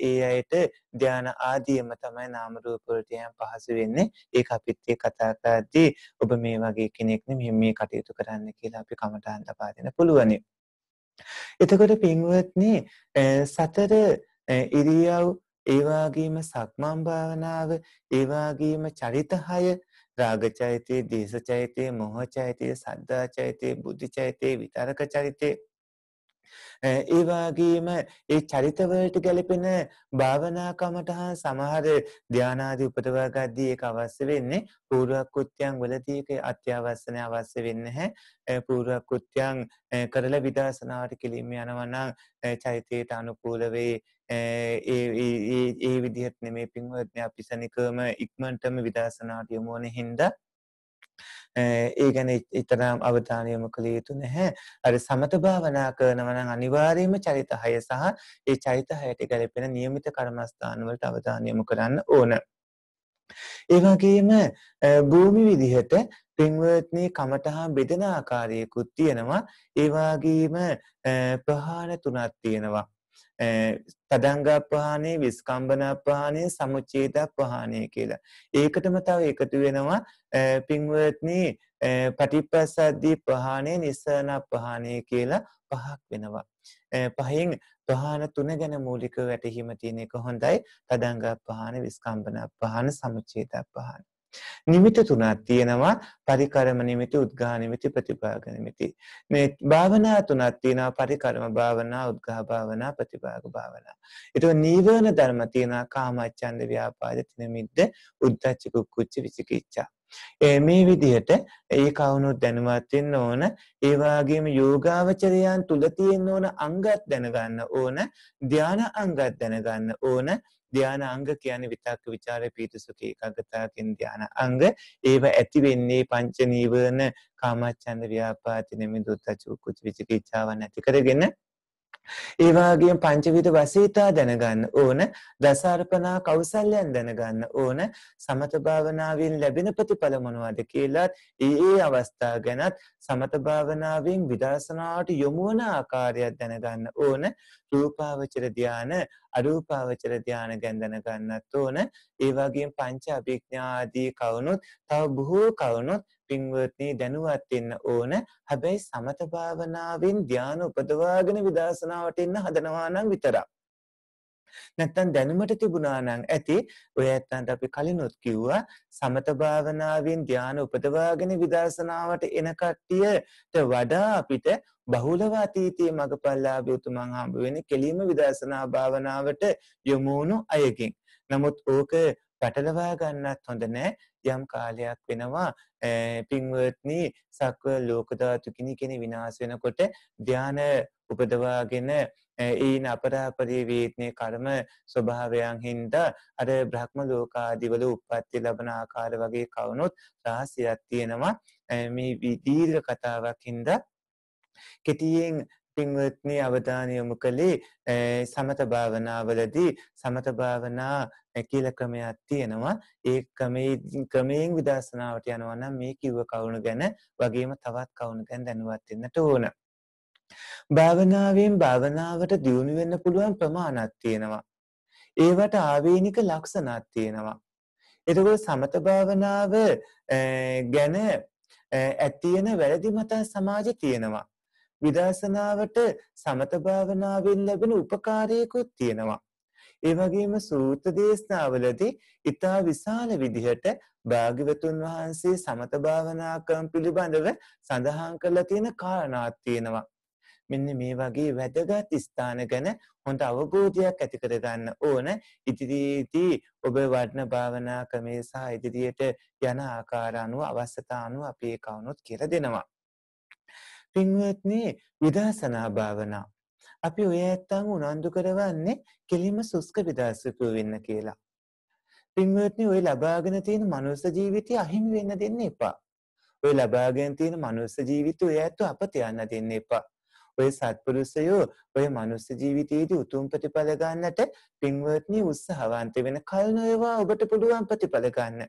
S2: ඒ අයට ධ්‍යාන ආදීම තමයි නාම රූප වලට යම් පහසු වෙන්නේ ඒක අපිත් ඒ කතා කරද්දී ඔබ මේ වගේ කෙනෙක් නේ මේ කටයුතු කරන්න කියලා අපි කමටහන් ලබා දෙන්න පුළුවනි. එතකොට පින්වත්නි සතර Eh, ඉරියව් ඒ වගේම සක්මන් භාවනාව ඒ වගේම චරිත 6 රාග චෛතය, දේශ චෛතය, මොහ චෛතය, සද්ධා චෛතය, බුද්ධි චෛතය, විතරක චෛතය eh, ඒ වගේම ඒ චරිත වලට ගැලපෙන භාවනා කමටහන් සමහර ධානාදී උපදවා ගද්දී ඒක අවශ්‍ය වෙන්නේ පූර්වක්‍ෘත්‍යයන් වලදී ඒක අත්‍යවශ්‍ය නැ අවශ්‍ය වෙන්නේ නැහැ eh, පූර්වක්‍ෘත්‍යයන් කරලා විදර්ශනාවට කෙලින්ම යනවා නම් චරිතයට අනුකූල වේ ඒ විදිහත් නෙමේ පින්වත්න අපිසනිකම ඉක්මන්ටම විදර්ශනාට යොමුවන හින්දා ඒ ගැන ඉතරම් අවධානයම කළ යුතු නැහැ. අර සමත භාවනා කරනවනම් අනිවාර්යයෙන්ම චරිත 6 සහ ඒ චරිත 6ට ගැලපෙන નિયમિત කර්මස්ථානවලට අවධානය යොමු කරන්න ඕන. ඒ වගේම භූමි විදිහට පින්වත්නි කමඨහා බෙදෙන ආකාරයකුත් තියෙනවා. ඒ වගේම ප්‍රහාණ තුනක් තියෙනවා. පදංගප්පහානේ විස්කම්බනප්පහානේ සමුච්චේදප්පහානේ කියලා. ඒකටම තව එකතු වෙනවා පින්වත්නි පටිපස්සද්දී ප්‍රහානේ නිසනප්පහානේ කියලා පහක් වෙනවා. පහෙන් ප්‍රහාන තුන ගැන මූලික වැටහීම තියෙන එක හොඳයි. පදංගප්පහාන විස්කම්බනප්පහාන සමුච්චේදප්පහාන. නිමිති තුනක් තියෙනවා පරිකරම නිමිති උද්ඝා නිමිති ප්‍රතිභාග නිමිති මේ භාවනා තුනක් තියෙනවා පරිකරම භාවනා උද්ඝා භාවනා ප්‍රතිභාග භාවනා ඊට නීවරණ ධර්ම තියෙනවා කාමච්ඡන්ද ව්‍යාපාද තිනමිද්ද උද්ධච්ච කුක්කුච්ච විචිකිච්ඡා මේ විදිහට ඒ කවුනොත් දැනුවත් වෙන්න ඕන ඒ වගේම යෝගාවචරයන් තුල තියෙන ඕන අංගත් දැනගන්න ඕන ධානා අංගත් දැනගන්න ඕන ධ්‍යාන අංග කියන්නේ විතක්ක ਵਿਚාර පීති සුඛ ඒකාගතා කියන ධ්‍යාන අංග ඒව ඇති වෙන්නේ පංච නීවරණ කාමච්ඡන්ද ව්‍යාපාද නිමිදුත් අචුකුච් විචිකිච්ඡාව නැති කරගෙන ඒ වගේම පංචවිධ වසීතා දැනගන්න ඕන දසාරපනා කෞසල්‍යයන් දැනගන්න ඕන සමත භාවනාවෙන් ලැබෙන ප්‍රතිඵල මොනවද කියලා ඒ ඒ අවස්ථා ගැනත් සමත භාවනාවෙන් විදර්ශනාවට යොමු වන ආකාරයක් දැනගන්න ඕන රූපාවචර ධාන අරූපාවචර ධාන ගැන දැනගන්නත් ඕන ඒ වගේම පංච අභිඥා ආදී කවුනොත් තව බොහෝ කවුනොත් පින්වත්නි දැනුවත් වෙන්න ඕන. හැබැයි සමත භාවනාවෙන් ධානය උපදවාගෙන විදර්ශනාවට එන්න හදනවා නම් විතරක්. නැත්තම් දැනුමට තිබුණා නම් ඇති ඔය ඇත්තන්ට අපි කලිනුත් කිව්වා සමත භාවනාවෙන් ධානය උපදවාගෙන විදර්ශනාවට එන කට්ටියට වඩා අපිට බහුලව අතීතයේ මගපල්ලාභී උතුමන් හම්බ වෙන්නේ කෙලින්ම විදර්ශනා භාවනාවට යොමු වුණු අයගෙන්. නමුත් ඕක පැටලවා ගන්නත් හොඳ නෑ යම් කාලයක් වෙනවා පින්වත්නි සක්ව ලෝක ධාතු කිනිකෙනි විනාශ වෙනකොට ධාන උපදවාගෙන ඒන අපරාපරී වේත්නේ කර්ම ස්වභාවයන් හින්දා අර බ්‍රහ්ම ලෝකාදිවල උප්පත්ති ලබන ආකාර වගේ කවුනොත් රහසයක් තියෙනවා මේ දීර්ඝ කතාවක් හින්දා කෙටියෙන් පින්වත්නි අවධානය යොමු කළේ සමත භාවනාවලදී සමත භාවනා කියලා ක්‍රමයක් තියෙනවා. ඒ ක්‍රමයේ ක්‍රමයෙන් විදර්ශනාවට යනවා නම් මේ කිව්ව කවුණු ගැන වගේම තවත් කවුණු ගැන දැනුවත් වෙන්නට ඕන. භාවනාවෙන් භාවනාවට දියුණු වෙන්න පුළුවන් ප්‍රමාණක් තියෙනවා. ඒවට ආවේනික ලක්ෂණක් තියෙනවා. එතකොට සමත භාවනාව ගැන ඇති වෙන වැරදි මත සමාජේ තියෙනවා. විදර්ශනාවට සමත භාවනාවෙන් ලැබෙන උපකාරයකුත් තියෙනවා. ඒ වගේම සූත්‍ර දේශනාවලදී ඊටා විශාල විදිහට භාග්‍යවතුන් වහන්සේ සමත භාවනා ක්‍රම පිළිබඳව සඳහන් කරලා තියෙන කාරණාත් තියෙනවා. මෙන්න මේ වගේ වැදගත් ස්ථාන ගැන හොඳ අවබෝධයක් ඇති කරගන්න ඕන. ඉදිරියේදී ඔබ වඩන භාවනා ක්‍රමේ සහ ඉදිරියට යන ආකාර අනුව අවස්ථා අනුව අපි ඒ කවුනොත් කියලා දෙනවා. පින්වත්නි විදර්ශනා භාවනා අපි ඔය ඇත්තන් උනන්දු කරවන්නේ කෙලිම සුස්ක විදර්ශකයෝ වෙන්න කියලා. පින්වත්නි ඔය ලබාගෙන තියෙන මනුස්ස ජීවිතය අහිමි වෙන්න දෙන්න එපා. ඔය ලබාගෙන තියෙන මනුස්ස ජීවිතය ඔය ඇත්ත අපත යන්න දෙන්න එපා. ඔය සත්පුරුෂයෝ ඔය මනුස්ස ජීවිතයේදී උතුම් ප්‍රතිඵල ගන්නට පින්වත්නි උත්සාහවන්ත වෙන කල්න ඒවා ඔබට පුළුවන් ප්‍රතිඵල ගන්න.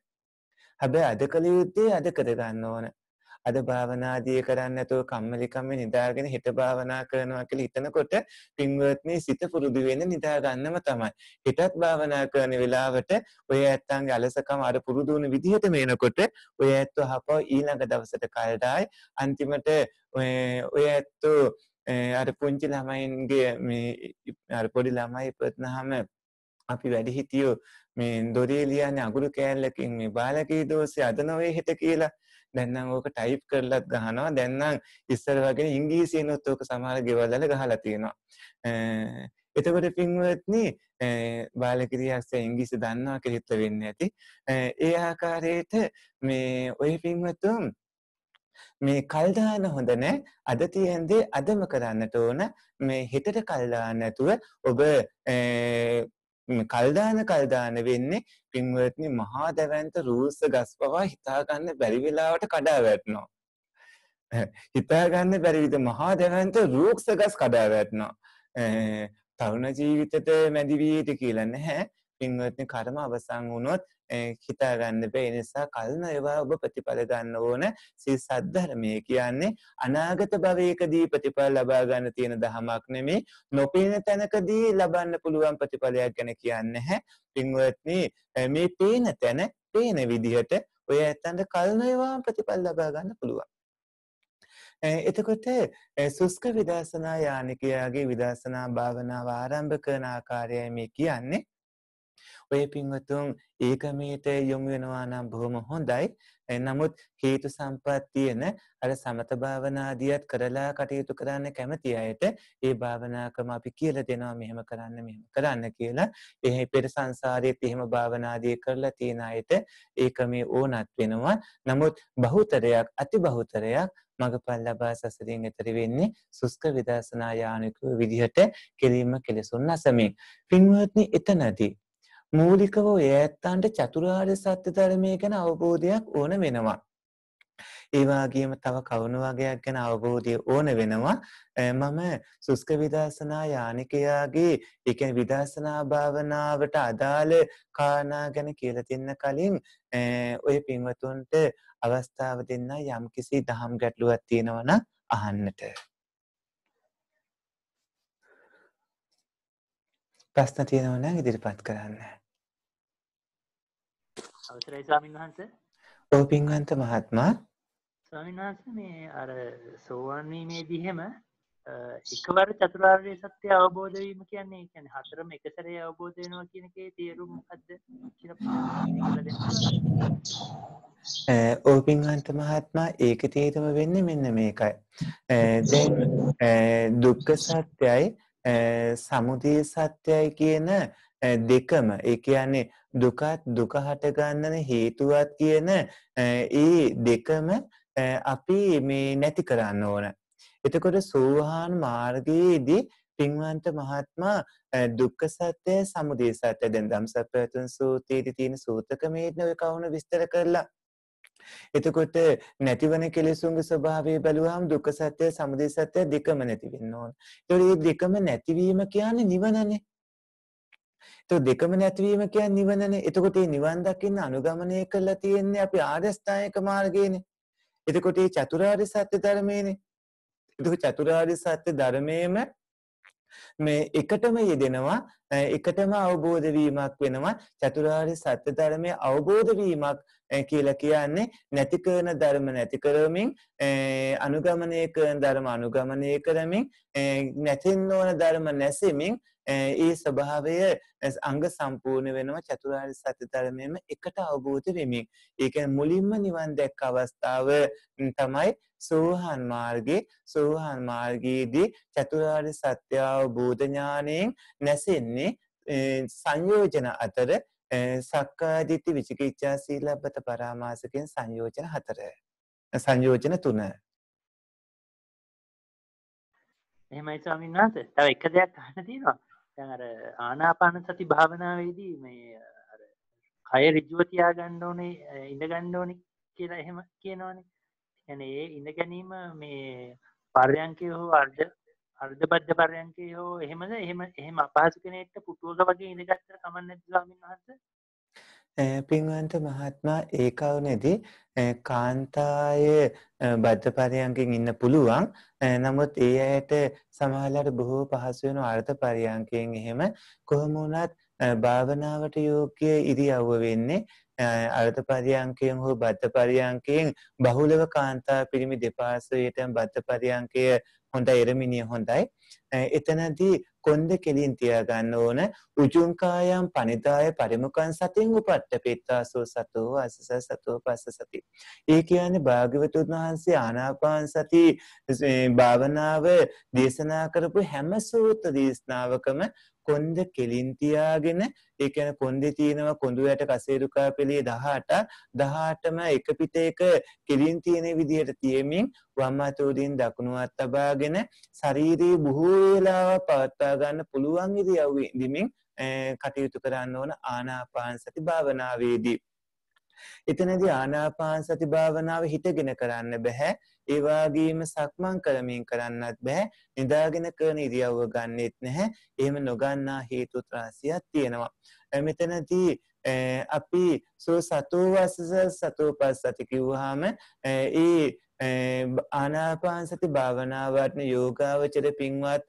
S2: හැබැයි අද කල යුත්තේ අද කර ගන්න ඕන. අද භාවනාදිය කරන්න ඇතුව කම්මලිකම්ම නිදාගෙන හිත භාවනා කරනවා කියලා හිතනකොට පින්වත්නි සිත පුරුදු වෙන නිදාගන්නම තමයි. හිතත් භාවනා කරන වෙලාවට ඔය ඇත්තන්ගේ අලසකම අර පුරුදු වුණු විදිහටම එනකොට ඔය ඇත්තෝ හපව ඊළඟ දවසට කයඩායි අන්තිමට ඔය ඇත්තෝ අර පුංචි ළමයින්ගේ මේ අර පොඩි ළමයි ඉපත්නහම අපි වැඩි හිටියෝ මේ දොරේ ලියන්නේ අගුරු කෑල්ලකින් මේ බාලකී දෝෂය අද නොවේ හෙට කියලා දැන්නම් ඕක ටයිප් කරලත් ගහනවා දැන්නම් ඉස්සර වගෙන ඉංග්‍රීසියනොත් ඕක සමහර ගෙවල්වල ගහලා තියෙනවා එතකොට පින්වත්නි බාලකිරියස්සේ ඉංග්‍රීසි දන්නවා කියලා හිත වෙන්න ඇති ඒ ආකාරයට මේ ඔය පින්වතුන් මේ කල්දාන හොඳ නෑ අද තියෙන්දේ අදම කරන්නට ඕන මේ හිතට කල්දාන්න නැතුව ඔබ කල්දාන කල්දාන වෙන්නේ පින්වත්නි මහා දැවැන්ත රූස්ස ගස් පවා හිතාගන්න බැරි වෙලාවට කඩා වැටෙනවා. හිතාගන්න බැරි විදිහ මහා දැවැන්ත රූක්ස ගස් කඩා වැටෙනවා. තරුණ ජීවිතයට මැදි වී කියලා නැහැ. පින්වත්නි කර්ම අවසන් වුණොත් හිතා ගන්න බෑ. ඒ නිසා කල්න ඒවා ඔබ ප්‍රතිඵල ගන්න ඕන. සිල් සද්ධර්මය කියන්නේ අනාගත භවයකදී ප්‍රතිඵල ලබා ගන්න තියෙන දහමක් නෙමෙයි. නොපෙනෙන තැනකදී ලබන්න පුළුවන් ප්‍රතිඵලයක් ගැන කියන්නේ නැහැ. පින්වත්නි මේ පේන තැන පේන විදිහට ඔය ඇත්තන්ට කල්න ඒවා ප්‍රතිඵල ලබා ගන්න පුළුවන්. එතකොට සුස්ක විදර්ශනා යානිකයාගේ විදර්ශනා භාවනාව ආරම්භ කරන ආකාරයයි මේ කියන්නේ. ඔය පින්වතුන් ඒකමීට යොමු වෙනවා නම් බොහොම හොඳයි. නමුත් හේතු සම්පත් තියෙන අර සමත භාවනාදියත් කරලා කටයුතු කරන්න කැමති අයට ඒ භාවනා ක්‍රම අපි කියලා දෙනවා මෙහෙම කරන්න මෙහෙම කරන්න කියලා. එහෙ පෙර සංසාරයේත් එහෙම භාවනාදී කරලා තියෙන අයට ඒක මේ ඕනත් වෙනවා. නමුත් බහුතරයක් අති බහුතරයක් මගපල් ලබා සසරින් එතර වෙන්නේ සුස්ක විදර්ශනා යානික විදිහට කෙලින්ම කෙලසුන් නැසමින්. පින්වත්නි එතනදී මූලිකව ඔය ඇත්තන්ට චතුරාර්ය සත්‍ය ධර්මය ගැන අවබෝධයක් ඕන වෙනවා. ඒවාගේම තව කවුණු වගේයක් ගැන අවබෝධය ඕන වෙනවා මම සුස්ක විදර්ශනා යානිකයාගේ එක විදර්ශනා භාවනාවට අදාළ කාරණා ගැන කියලා දෙන්න කලින් ඔය පින්වතුන්ට අවස්ථාව දෙන්න යම්කිසි දහම් ගැටලුවක් තියෙනවනම් අහන්නට ප්‍රශ්න තියෙනවනම් ඉදිරිපත් කරන්න
S3: අවසරයි ස්වාමීන් වහන්ස
S2: රෝපින්වන්ත මහත්මා
S3: ස්වාමීන් වහන්ස මේ අර සෝවාන් වීමේදී හැම එකවර චතුරාර්ය සත්‍ය අවබෝධ වීම කියන්නේ කියන්නේ හතරම එක සැරේ අවබෝධ වෙනවා කියන එකේ තේරුම මොකද්ද
S1: කියලා
S2: ඕපින්වන්ත මහත්මා ඒක තේරුම වෙන්නේ මෙන්න මේකයි. දැන් දුක්ඛ සත්‍යයි සමුදය සත්‍යයි කියන දෙකම ඒ කියන්නේ දුකත් දුක හටගන්නන හේතුවත් කියන ඒ දෙකම අපි මේ නැති කරන්න ඕන. එතකොට සෝහාන් මාර්ගයේදී පින්වන්ත මහත්මා දුක්ඛ සත්‍ය සමුදය සත්‍ය දැන් ධම්සප්පවතුන් සූත්‍රයේදී තියෙන සූතකමේදී ඔය කවුණු විස්තර කරලා එතකොට නැතිවන කෙලෙසුන්ගේ ස්වභාවය බැලුවාම දුක්ඛ සත්‍ය සමුදය සත්‍ය දෙකම නැති වෙන්න ඕන. ඒතකොට මේ දෙකම නැතිවීම කියන්නේ නිවනනේ. එතකොට දෙකම නැතිවීම කියන්නේ නිවනනේ. එතකොට මේ නිවන් දකින්න අනුගමනය කරලා තියෙන්නේ අපි ආර්යස්ථායක මාර්ගයේනේ. එතකොට මේ චතුරාර්ය සත්‍ය ධර්මයේනේ. එතකොට චතුරාර්ය සත්‍ය ධර්මයේම මේ එකටම යෙදෙනවා එකටම අවබෝධ වීමක් වෙනවා චතුරාර්ය සත්‍ය ධර්මයේ අවබෝධ වීමක් කියලා කියන්නේ නැති කරන ධර්ම නැති කරමින් අනුගමනය කරන ධර්ම අනුගමනය කරමින් නැතින්න ඕන ධර්ම නැසෙමින් ඒ ස්වභාවය අංග සම්පූර්ණ වෙනවා චතුරාර්ය සත්‍ය ධර්මයේම එකට අවබෝධ වෙමින්. ඒ කියන්නේ මුලින්ම නිවන් දැක්ක අවස්ථාව තමයි සෝහන් මාර්ගයේ සෝහන් මාර්ගයේදී චතුරාර්ය සත්‍ය අවබෝධ ඥාණයෙන් නැසෙන්නේ සංයෝජන අතර සක්කාදිට්ඨි විචිකිච්ඡා සීලබ්බත පරාමාසකෙන් සංයෝජන හතර සංයෝජන තුන එහෙමයි
S3: ස්වාමීන් වහන්සේ තව එක දෙයක් අහන්න තියෙනවා අර ආනාපාන සති භාවනාවේදී මේ කය රිජුවතියා ගණ්ඩ ඕනේ ඉඳ ගණ්ඩ ඕනි කියලා එහෙම කියනවානේ ගැන ඒ ඉඳ ගැනීම මේ පර්යන්කය හෝ අර්ධ අර්ධ බද්ධ පර්යන්කය හෝ එහෙමද එහෙම එහෙම අපහසු කෙනෙක්ට පුටුවක වගේ ඉඳගත්තර කමන්න ස්වාමීන්
S2: වහන්ස පින්වන්ත මහත්මා ඒකවුනෙදී කාන්තාය බද්ධ පරියන්කෙන් ඉන්න පුළුවන් නමුත් ඒ අයට සමහරලාට බොහෝ පහසු වෙන අර්ථ පරියන්කෙන් එහෙම කොහොම වුණත් භාවනාවට යෝග්‍ය ඉරියව්ව වෙන්නේ අර්ථ පරියන්කයෙන් හෝ බද්ධ පරියන්කයෙන් බහුලව කාන්තා පිරිමි දෙපාර්ශ්වයටම බද්ධ පරියන්කය හොඳයි එරමිනිය හොඳයි. එතනදී කොන්ද කෙලින් තියාගන්න ඕන උජුංකායම් පනිදාය පරිමුඛං සතින් උපට්ඨපිත්තාසෝ සතෝ අසස සතෝ පස්ස සති. ඒ කියන්නේ භාග්‍යවතුන් වහන්සේ ආනාපාන සති භාවනාව දේශනා කරපු හැම සූත්‍ර දේශනාවකම කොන්ද කෙලින් තියාගෙන ඒ කියන්නේ කොන්දේ තියෙනවා කොඳු යට කසේරුකා පෙළිය 18 18ම එක පිටේක කෙලින් තියෙන විදිහට තියෙමින් වම් අත උදින් දකුණු අත තබාගෙන ශාරීරික බොහෝ වේලාවක් පවත්වා ගන්න පුළුවන් ඉරියව් ඉදමින් කටයුතු කරන්න ඕන ආනාපාන සති භාවනාවේදී එතනදී ආනාපාන සති භාවනාව හිතගෙන කරන්න බෑ. ඒ වගේම සක්මන් කරමින් කරන්නත් බෑ. නිදාගෙන කරන ඉරියව්ව ගන්නෙත් නැහැ. එහෙම නොගන්නා හේතු ත්‍රාසියක් තියෙනවා. මෙතනදී අපි සෝ සතෝ වස්සස සතෝ පස්සති කිව්වහම ඒ ආනාපාන සති භාවනාවට යෝගාවචර පින්වත්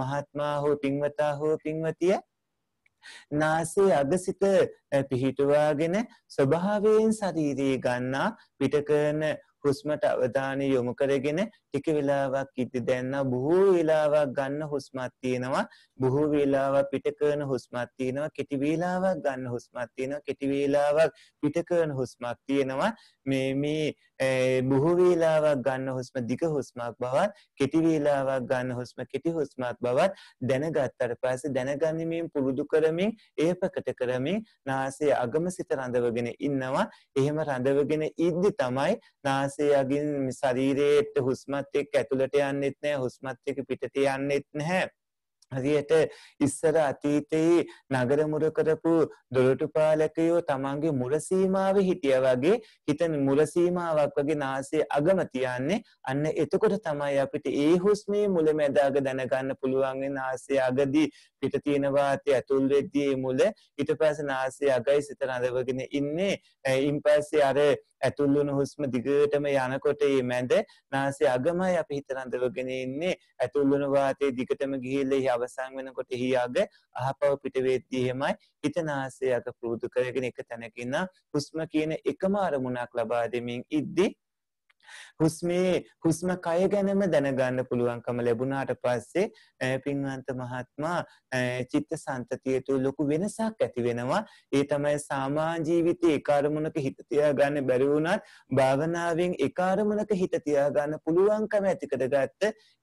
S2: මහත්මා හෝ පින්වතා හෝ පින්වතිය නාසයේ අගසිත පිහිටුවාගෙන ස්වභාවයෙන් ශාරීරියේ ගන්නා පිටකරන හුස්මට අවධානය යොමු කරගෙන ටික වෙලාවක් ඉති දැන්නා බොහෝ වෙලාවක් ගන්න හුස්මක් තියෙනවා බොහෝ වෙලාවක් පිට කරන හුස්මක් තියෙනවා කෙටි වේලාවක් ගන්න හුස්මක් තියෙනවා කෙටි වේලාවක් පිට කරන හුස්මක් තියෙනවා මේ මේ බොහෝ වේලාවක් ගන්න හුස්ම දිග හුස්මක් බවත් කෙටි වේලාවක් ගන්න හුස්ම කෙටි හුස්මක් බවත් දැනගත්තට පස්සේ දැනගැනීමෙන් පුරුදු කරමින් එය ප්‍රකට කරමින් නාසයේ අගම සිත රඳවගෙන ඉන්නවා එහෙම රඳවගෙන ඉද්දි තමයි නාසය වහන්සේ යගින් ශරීරයට හුස්මත් එක්ක ඇතුළට යන්නෙත් නැහැ හුස්මත් එක්ක පිටට යන්නෙත් නැහැ හරියට ඉස්සර අතීතයේ නගර මුර කරපු දොරටු පාලකයෝ තමන්ගේ මුල සීමාවේ හිටියා වගේ හිත මුල සීමාවක් වගේ නාසයේ අගම තියන්නේ අන්න එතකොට තමයි අපිට ඒ හුස්මේ මුලැමැදාග දැනගන්න පුළුවන් නාසයේ අගදී පිට තියෙන වාතය ඇතුල් වෙද්දී මුල ඊට පස්සේ නාසය අගයි සිත රඳවගෙන ඉන්නේ ඊයින් පස්සේ අර ඇතුල් වුණු හුස්ම දිගටම යනකොට මේ මැද නාසය අගමයි අපි හිත රඳවගෙන ඉන්නේ ඇතුල් වුණු වාතය දිගටම ගිහිල්ලා එහි අවසන් වෙනකොට එහි අග අහපව පිට වෙද්දී එහෙමයි හිත නාසය අග පුරුදු කරගෙන එක තැනකින් හුස්ම කියන එකම අරමුණක් ලබා දෙමින් ඉද්දී හුස්මේ හුස්ම කය ගැනම දැනගන්න පුළුවන්කම ලැබුණාට පස්සේ පින්වන්ත මහත්මා චිත්ත සන්තතිය තුළ ලොකු වෙනසක් ඇති වෙනවා. ඒ තමයි සාමාන්‍ය ජීවිතේ එක අරමුණක හිත තියාගන්න බැරි වුණත් භාවනාවෙන් එක අරමුණක හිත තියාගන්න පුළුවන්කම ඇති කරගත්ත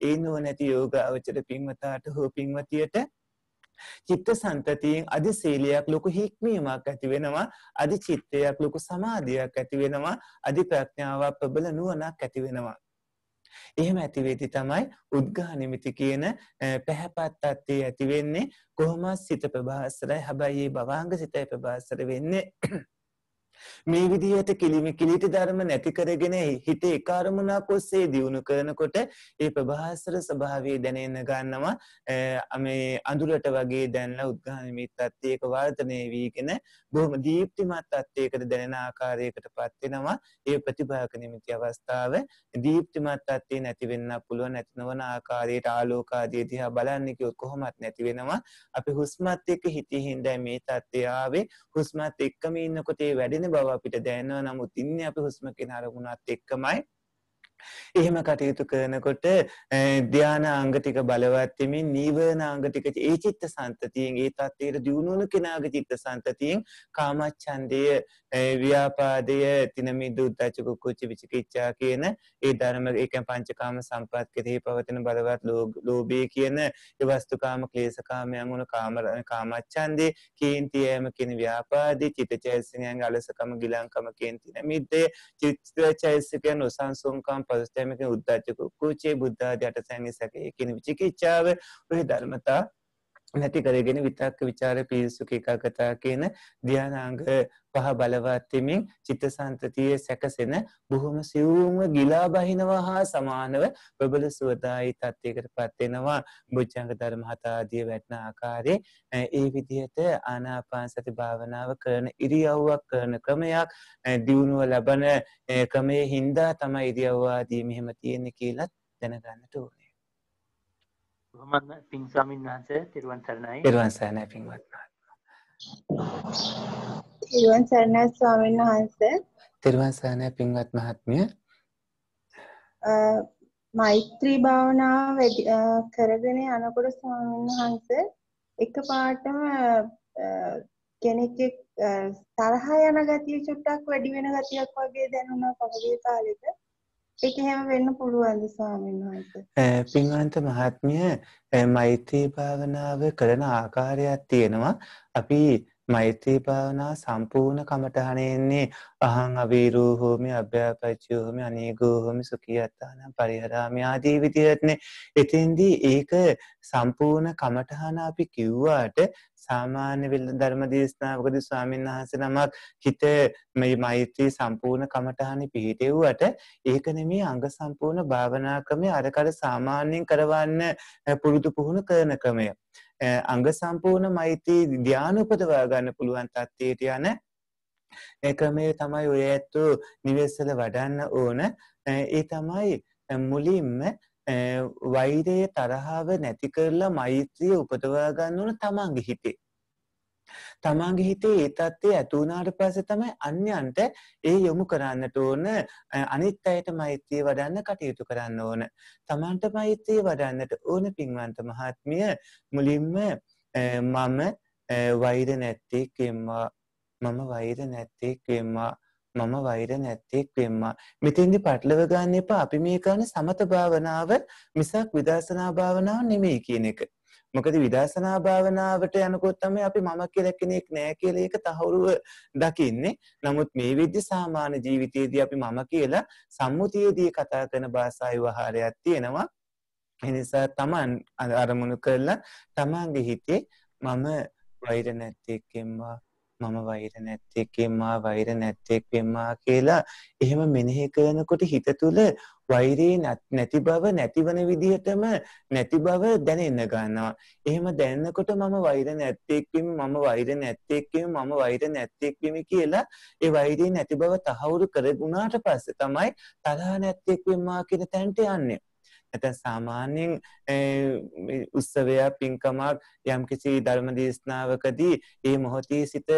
S2: ඒ නුවණැති යෝගාවචර පින්වතාට හෝ පින්වතියට චිත්ත සන්තතියෙන් අධි සීලයක් ලොකු හික්මීමක් ඇති වෙනවා අධි චිත්තයක් ලොකු සමාධියක් ඇති වෙනවා අධි ප්‍රඥාවක් ප්‍රබල නුවණක් ඇති වෙනවා එහෙම ඇතිවෙති තමයි උද්ඝා නිමිති කියන පැහැපත් තත්ත්වයේ ඇති වෙන්නේ කොහොමද සිත ප්‍රබාස්රයි හැබැයි මේ භවංග සිතේ ප්‍රබාස්ර වෙන්නේ මේ විදිහට කිලිමි කිලිටි ධර්ම නැති කරගෙන හිත එක අරමුණක් ඔස්සේ දියුණු කරනකොට ඒ ප්‍රභාස්වර ස්වභාවය දැනෙන්න ගන්නවා මේ අඳුරට වගේ දැනලා උද්ඝානමී තත්ත්වයක වර්ධනය වීගෙන බොහොම දීප්තිමත් තත්ත්වයකට දැනෙන ආකාරයකටපත් වෙනවා ඒ ප්‍රතිභාක නිමිති අවස්ථාව දීප්තිමත් තත්ත්වේ නැති වෙන්න පුළුවන් නැති නොවන ආකාරයට ආලෝක ආදී දිහා බලන්නේ කිව්වොත් කොහොමත් නැති වෙනවා අපි හුස්මත් එක්ක හිතින් දැන් මේ තත්ත්වය ආවේ හුස්මත් එක්කම ඉන්නකොට ඒ වැඩෙන බව අපිට දැනෙනවා. නමුත් ඉන්නේ අපි හුස්ම කියන අරමුණත් එක්කමයි. එහෙම කටයුතු කරනකොට ධ්‍යාන අංග ටික බලවත් වෙමින් නීවරණ අංග ටික ඒ චිත්ත සංතතියෙන් ඒ තත්ත්වයට දියුණුවන කෙනාගේ චිත්ත සංතතියෙන් කාමච්ඡන්දය ව්‍යාපාදය තිනමිදු උද්දච්ච කුච්ච විචිකිච්ඡා කියන ඒ ධර්ම ඒකෙන් පංචකාම සම්පත් කෙරෙහි පවතින බලවත් ලෝභය කියන ඒ වස්තුකාම ක්ලේශකාමයන් වන කාම කාමච්ඡන්දේ කීන්තියම කියන ව්‍යාපාදේ චිත්තචෛසිකයන් අලසකම ගිලංකම කීන්තින මිද්දේ චිත්තචෛසිකයන් උසංසුම්කම් පරිස්සමකින් උද්දච්ච කුච්චේ බුද්ධාදී අටසැනි සැකේ කියන විචිකිච්ඡාව ඔහි ධර්මතා නැති කරගෙන විතක්ක ਵਿਚාර පිරිසුක එකගතා කියන ධානාංග පහ බලවත්තිමින් චිත්තසන්තතියේ සැකසෙන බොහොම සියුම්ව ගිලා බහිනවා හා සමානව ප්‍රබල සුවදායි තත්ත්වයකට පත් වෙනවා බුද්ධංග ධර්ම හත ආදී වැටෙන ආකාරයේ ඒ විදිහට ආනාපාන සති භාවනාව කරන ඉරියව්වක් කරන ක්‍රමයක් දියුණුව ලබන ක්‍රමයේ හින්දා තමයි ඉරියව්ව ආදී මෙහෙම තියෙන්නේ කියලා දැනගන්නට ඕන බොහොමත්ම
S3: පින් ස්වාමීන් වහන්සේ තිරුවන් සරණයි. තිරුවන්
S2: සරණයි පින්වත් මහත්මයා.
S4: තිරුවන් සරණයි ස්වාමීන් වහන්සේ.
S2: තිරුවන් සරණයි පින්වත් මහත්මිය.
S4: මෛත්‍රී භාවනාව කරගෙන යනකොට ස්වාමීන් වහන්සේ එකපාරටම කෙනෙක් තරහ යන ගතිය චුට්ටක් වැඩි වෙන ගතියක් වගේ දැනුණා පහුගිය කාලෙට. ඒක එහෙම වෙන්න පුළුවන්ද ස්වාමීන් වහන්සේ?
S2: පින්වන්ත මහත්මිය මෛත්‍රී භාවනාව කරන ආකාරයක් තියෙනවා. අපි මෛත්‍රී භාවනා සම්පූර්ණ කමඨහනේ එන්නේ අහං අවීරෝ හෝමි අභ්‍යාපච්චයෝ හෝමි අනීගෝ හෝමි සුඛියත්තාන පරිහරාමි ආදී විදිහටනේ එතෙන්දී ඒක සම්පූර්ණ කමඨහන අපි කිව්වාට සාමාන්‍ය ධර්ම දේශනාවකදී ස්වාමීන් වහන්සේ නමක් හිත මේ මෛත්‍රී සම්පූර්ණ කමඨහනේ පිහිටෙව්වට ඒක නෙමේ අංග සම්පූර්ණ භාවනා ක්‍රමයේ අරකර සාමාන්‍යයෙන් කරවන්න පුරුදු පුහුණු කරන ක්‍රමය. අංග සම්පූර්ණ මෛත්‍රී ධ්‍යාන උපදවා ගන්න පුළුවන් තත්ත්වයට යන ක්‍රමය තමයි ඔය ඇත්තු නිවෙස්සල වඩන්න ඕන. ඒ තමයි මුලින්ම වෛරය තරහව නැති කරලා මෛත්‍රිය උපදවා ගන්න ඕන තමන්ගේ හිතේ. තමාගේ හිතේ ඒ தත්ත්වය ඇති වුණාට පස්සේ තමයි අන්‍යයන්ට ඒ යොමු කරන්නට ඕන අනිත් අයට මෛත්‍රිය වඩන්න කටයුතු කරන්න ඕන. තමාන්ට මෛත්‍රිය වඩන්නට ඕන පින්වන්ත මහත්මිය මුලින්ම මම වෛර නැත්තේක් වෙම්මා මම වෛර නැත්තේක් වෙම්මා මම වෛර නැත්තේක් වෙම්මා මෙතෙන්දි පටලව ගන්න එපා අපි මේ කරන සමත භාවනාව මිසක් විදර්ශනා භාවනාව නෙමෙයි කියන එක මොකද විදර්ශනා භාවනාවට යනකොට තමයි අපි මම කියලා කෙනෙක් නෑ කියලා ඒක තහවුරුව දකින්නේ. නමුත් මේ විදිහ සාමාන්‍ය ජීවිතයේදී අපි මම කියලා සම්මුතියේදී කතා කරන භාෂා විවහාරයක් තියෙනවා. ඒ නිසා Taman අරමුණු කරලා Tamanගේ හිතේ මම වෛර නැති එක්කෙන්වා මම වෛර නැත්තෙක්ෙන් මා වෛර නැත්තෙක් වෙම්මා කියලා එහෙම මෙනෙහි කරනකොට හිත තුළ වෛරේ නැති බව නැතිවන විදිහටම නැති බව දැනෙන්න ගන්නවා. එහෙම දැනනකොට මම වෛර නැත්තෙක් වෙමි මම වෛර නැත්තෙක් වෙමි මම වෛර නැත්තෙක් වෙමි කියලා ඒ වෛරේ නැති බව තහවුරු කරගුණාට පස්සේ තමයි තරහ නැත්තෙක් වෙම්මා කියන තැනට යන්නේ. ඇත සාමාන්‍යයෙන් උත්සවයක් පින්කමක් යම්කිසි ධර්ම දේශනාවකදී ඒ මොහොතේ සිත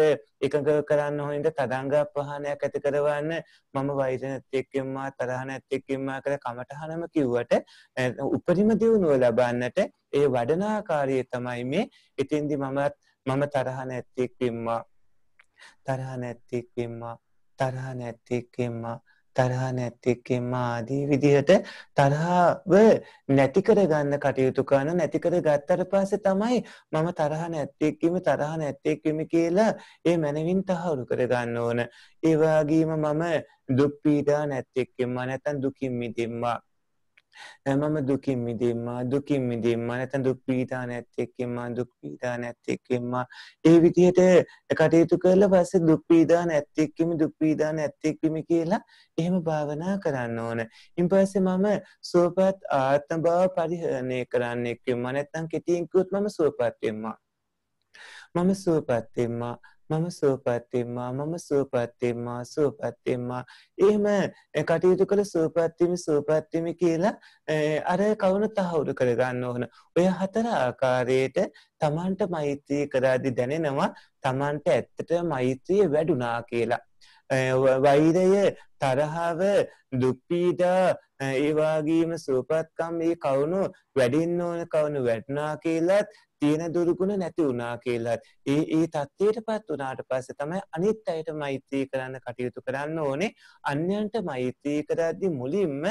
S2: එකඟ කරන්න හොඳ තදංග අපහානයක් ඇති කරවන්න මම වෛර නැත්තේක්ෙම්මා තරහ නැත්තේක්ෙම්මා කර කමටහනම කිව්වට උපරිම දියුණුව ලබන්නට ඒ වඩනාකාරයේ තමයි මේ ඉතින්දි මමත් මම තරහ නැත්තේක්ෙම්මා තරහ නැත්තේක්ෙම්මා තරහ නැත්තේක්ෙම්මා තරහ නැතිකෙම ආදී විදිහට තරහව නැති කරගන්න කටයුතු කරන නැති කරගත්තට පස්සේ තමයි මම තරහ නැතිකෙම තරහ නැතිකෙම කියලා ඒ මනවින් තහවුරු කරගන්න ඕන. ඒ වගේම මම දුක් පීඩා නැතිකෙම නැත්නම් දුකින් මිදෙන්න මම දුකින් මිදෙම්මා දුකින් මිදෙම්මා නැත්නම් දුක් පීඩා නැත් එක්කෙම්මා දුක් පීඩා නැත් එක්කෙම්මා ඒ විදිහට කටයුතු කරලා පස්සේ දුක් පීඩා නැත් එක්කෙම දුක් පීඩා නැත් එක්කෙම කියලා එහෙම භාවනා කරන්න ඕන. ඉන් පස්සේ මම සුවපත් ආත්ම භාව පරිහරණය කරන්න එක්කෙම්මා නැත්නම් කෙටියෙන් කිව්වොත් මම සුවපත් වෙම්මා. මම සුවපත් වෙම්මා මම සුවපත් වෙම්මා මම සුවපත් වෙම්මා සුවපත් වෙම්මා එහෙම කටයුතු කළ සුවපත් වෙමි සුවපත් වෙමි කියලා අර කවුරු තහවුරු කර ගන්න ඕන ඔය හතර ආකාරයට තමන්ට මෛත්‍රී කරাদি දැනෙනවා තමන්ට ඇත්තට මෛත්‍රිය වැඩුණා කියලා වෛරය තරහව දුක් පීඩා ඒ වගේම සුවපත්කම් මේ කවුණු වැඩින්න ඕන කවුණු වැටුණා කියලත් තියෙන දුරුගුණ නැති වුණා කියලත් ඒ ඒ தත්ත්වයටපත් වුණාට පස්සේ තමයි අනිත් අයට මෛත්‍රී කරන්න කටයුතු කරන්න ඕනේ අන්‍යයන්ට මෛත්‍රී කරද්දී මුලින්ම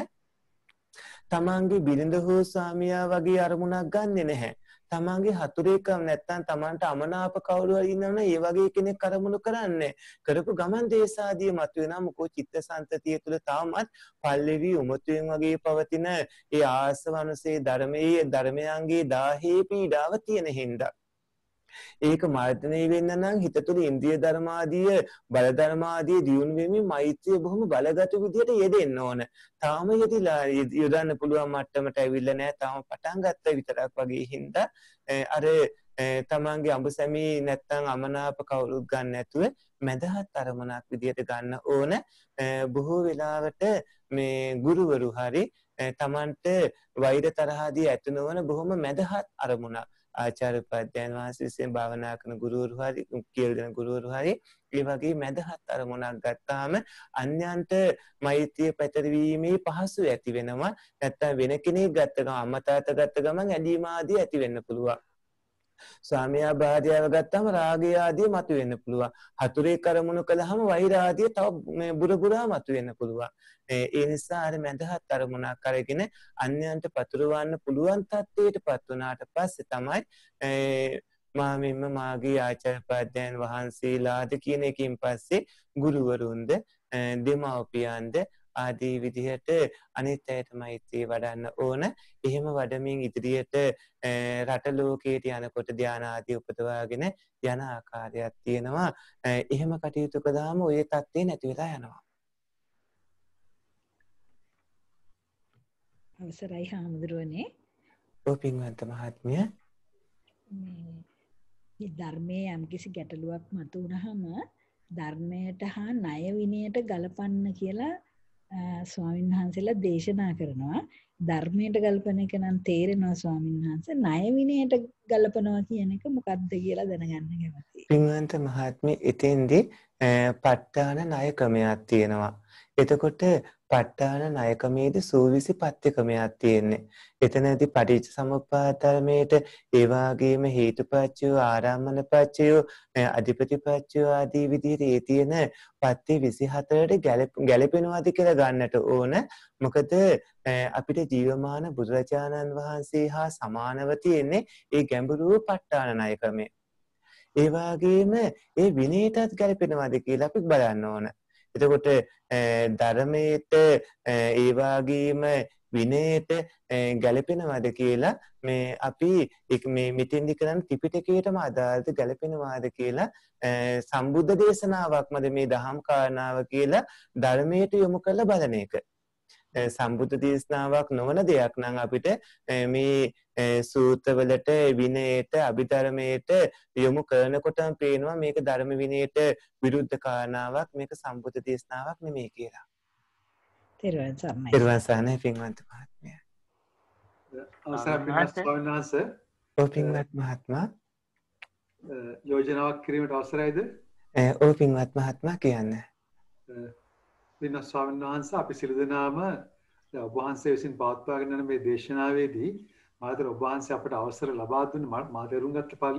S2: තමන්ගේ බිරිඳ හෝ සාමියා වගේ අරමුණක් ගන්නෙ නැහැ. තමන්ගේ හතුරෙක් නැත්තම් තමන්ට අමනාප කවුරු හරි ඉන්නවනම් ඒ වගේ කෙනෙක් අරමුණු කරන්නේ. කරපු ගමන් දේශාදිය මතුවෙනා මොකෝ චිත්තසංතතිය තුළ තාමත් පල්ලෙවි උමතුයෙන් වගේ පවතින ඒ ආසවනුසේ ධර්මයේ ධර්මයන්ගේ දාහේ පීඩාව තියෙන හින්දා ඒක මර්ධනය වෙන්න නම් හිත තුළ ඉන්ද්‍රිය ධර්මාදිය බල ධර්මාදිය දියුණු වෙමින් මෛත්‍රිය බොහොම බලගත් විදිහට යෙදෙන්න ඕන. තාම යෙදිලා යොදන්න පුළුවන් මට්ටමට ඇවිල්ලා නැහැ. තාම පටන් ගත්ත විතරක් වගේ හින්දා අර තමන්ගේ අඹ සැමී නැත්තම් අමනාප කවුරුත් ගන්න නැතුව මැදහත් අරමුණක් විදිහට ගන්න ඕන බොහෝ වෙලාවට මේ ගුරුවරු හරි තමන්ට වෛර තරහදී ඇති නොවන බොහොම මැදහත් අරමුණක් ආචාර්ය උපාධ්‍යයන් වහන්සේ විසින් භාවනා කරන ගුරුවරු හරි කියලා දෙන ගුරුවරු හරි ඒ වගේ මැදහත් අරමුණක් ගත්තාම අන්‍යයන්ට මෛත්‍රිය පැතිරීමේ පහසු ඇති වෙනවා නැත්තම් වෙන කෙනෙක් ගත්ත ගමන් අමතාත ගත්ත ගමන් ඇලීම ආදී ඇති වෙන්න පුළුවන් ස්වාමියා භාර්යාව ගත්තාම රාගය ආදී මතුවෙන්න පුළුවන්. හතුරේ කරමුණු කළාම වෛර ආදී තව මේ බුරබුරා මතුවෙන්න පුළුවන්. ඒ නිසා අර මඳහත් අරමුණක් අරගෙන අන්‍යයන්ට පතුරවන්න පුළුවන් තත්ත්වයටපත් වුණාට පස්සේ තමයි මා මෙන්න මාගේ ආචාර්යපද්‍යයන් වහන්සේලාද කියන එකින් පස්සේ ගුරුවරුන්ද දෙමාපියන්ද ආදී විදිහට අනිත් අයට මෛත්‍රී වඩන්න ඕන. එහෙම වඩමින් ඉදිරියට රට ලෝකයට යනකොට ධාන ආදී උපදවාගෙන යන ආකාරයක් තියෙනවා. එහෙම කටයුතු කළාම ওই தත්ත්වේ නැති වෙලා යනවා.
S4: අවසරයි හාමුදුරුවනේ.
S2: ඔව් පින්වන්ත මහත්මිය.
S4: මේ ධර්මයේ යම්කිසි ගැටලුවක් මතු වුණාම ධර්මයට හා ණය විනයට ගලපන්න කියලා ස්වාමීන් වහන්සේලා දේශනා කරනවා ධර්මයට ගල්පන එක නම් තේරෙනවා ස්වාමීන් වහන්සේ ණය විනයට ගල්පනවා කියන එක මොකද්ද කියලා දැනගන්න කැමතියි.
S2: පින්වන්ත මහත්මේ එතෙන්දී ප ဋ ාණ ණය ක්‍රමයක් තියෙනවා. එතකොට ප ဋ ාණ ණයකමේදී සූවිසි පත්‍යකමයක් තියෙන්නේ. එතනදී පටිච්ච සමුප්පාදමේට ඒ වගේම හේතුපත්‍යෝ ආරම්මනපත්‍යෝ අධිපතිපත්‍යෝ ආදී විදිහට ඒ තියෙන පත්‍ය 24ට ගැලපෙනවාද කියලා ගන්නට ඕන. මොකද අපිට ජීවමාන බුදුරජාණන් වහන්සේ හා සමානව තියෙන්නේ ඒ ගැඹුරු ප ဋ ාණ ණයකමේ. ඒ වගේම ඒ විනයටත් ගැලපෙනවාද කියලා අපි බලන්න ඕන. එතකොට ධර්මයට ඒ වගේම විනයට ගැලපෙනවද කියලා මේ අපි මේ මෙතෙන්දි කරන්නේ ත්‍රිපිටකයටම අදාළද ගැලපෙනවද කියලා සම්බුද්ධ දේශනාවක්මද මේ දහම් කාරණාව කියලා ධර්මයට යොමු කරලා බලන එක. සම්බුද්ධ දේශනාවක් නොවන දෙයක් නම් අපිට මේ සූත්‍රවලට විනයට අභිධර්මයට යොමු කරනකොටම පේනවා මේක ධර්ම විනයට විරුද්ධ කාරණාවක් මේක සම්බුද්ධ දේශනාවක් නෙමෙයි කියලා.
S4: තෙරුවන් සරණයි. තෙරුවන් සරණයි
S2: පින්වත් මහත්මයා. අවසරයි පින්වත් ස්වාමීන් වහන්සේ. ඔව් පින්වත් මහත්මයා.
S1: යෝජනාවක් කිරීමට අවසරයිද?
S2: ඔව් පින්වත් මහත්මයා කියන්නේ.
S1: දෙන ස්වාමීන් වහන්සේ අපි සිළු දෙනාම ඔබ වහන්සේ විසින් පවත්වාගෙන යන මේ දේශනාවේදී මාතර ඔබ වහන්සේ අපට අවසර ලබා දුන්න මා තේරුම් ගත්ත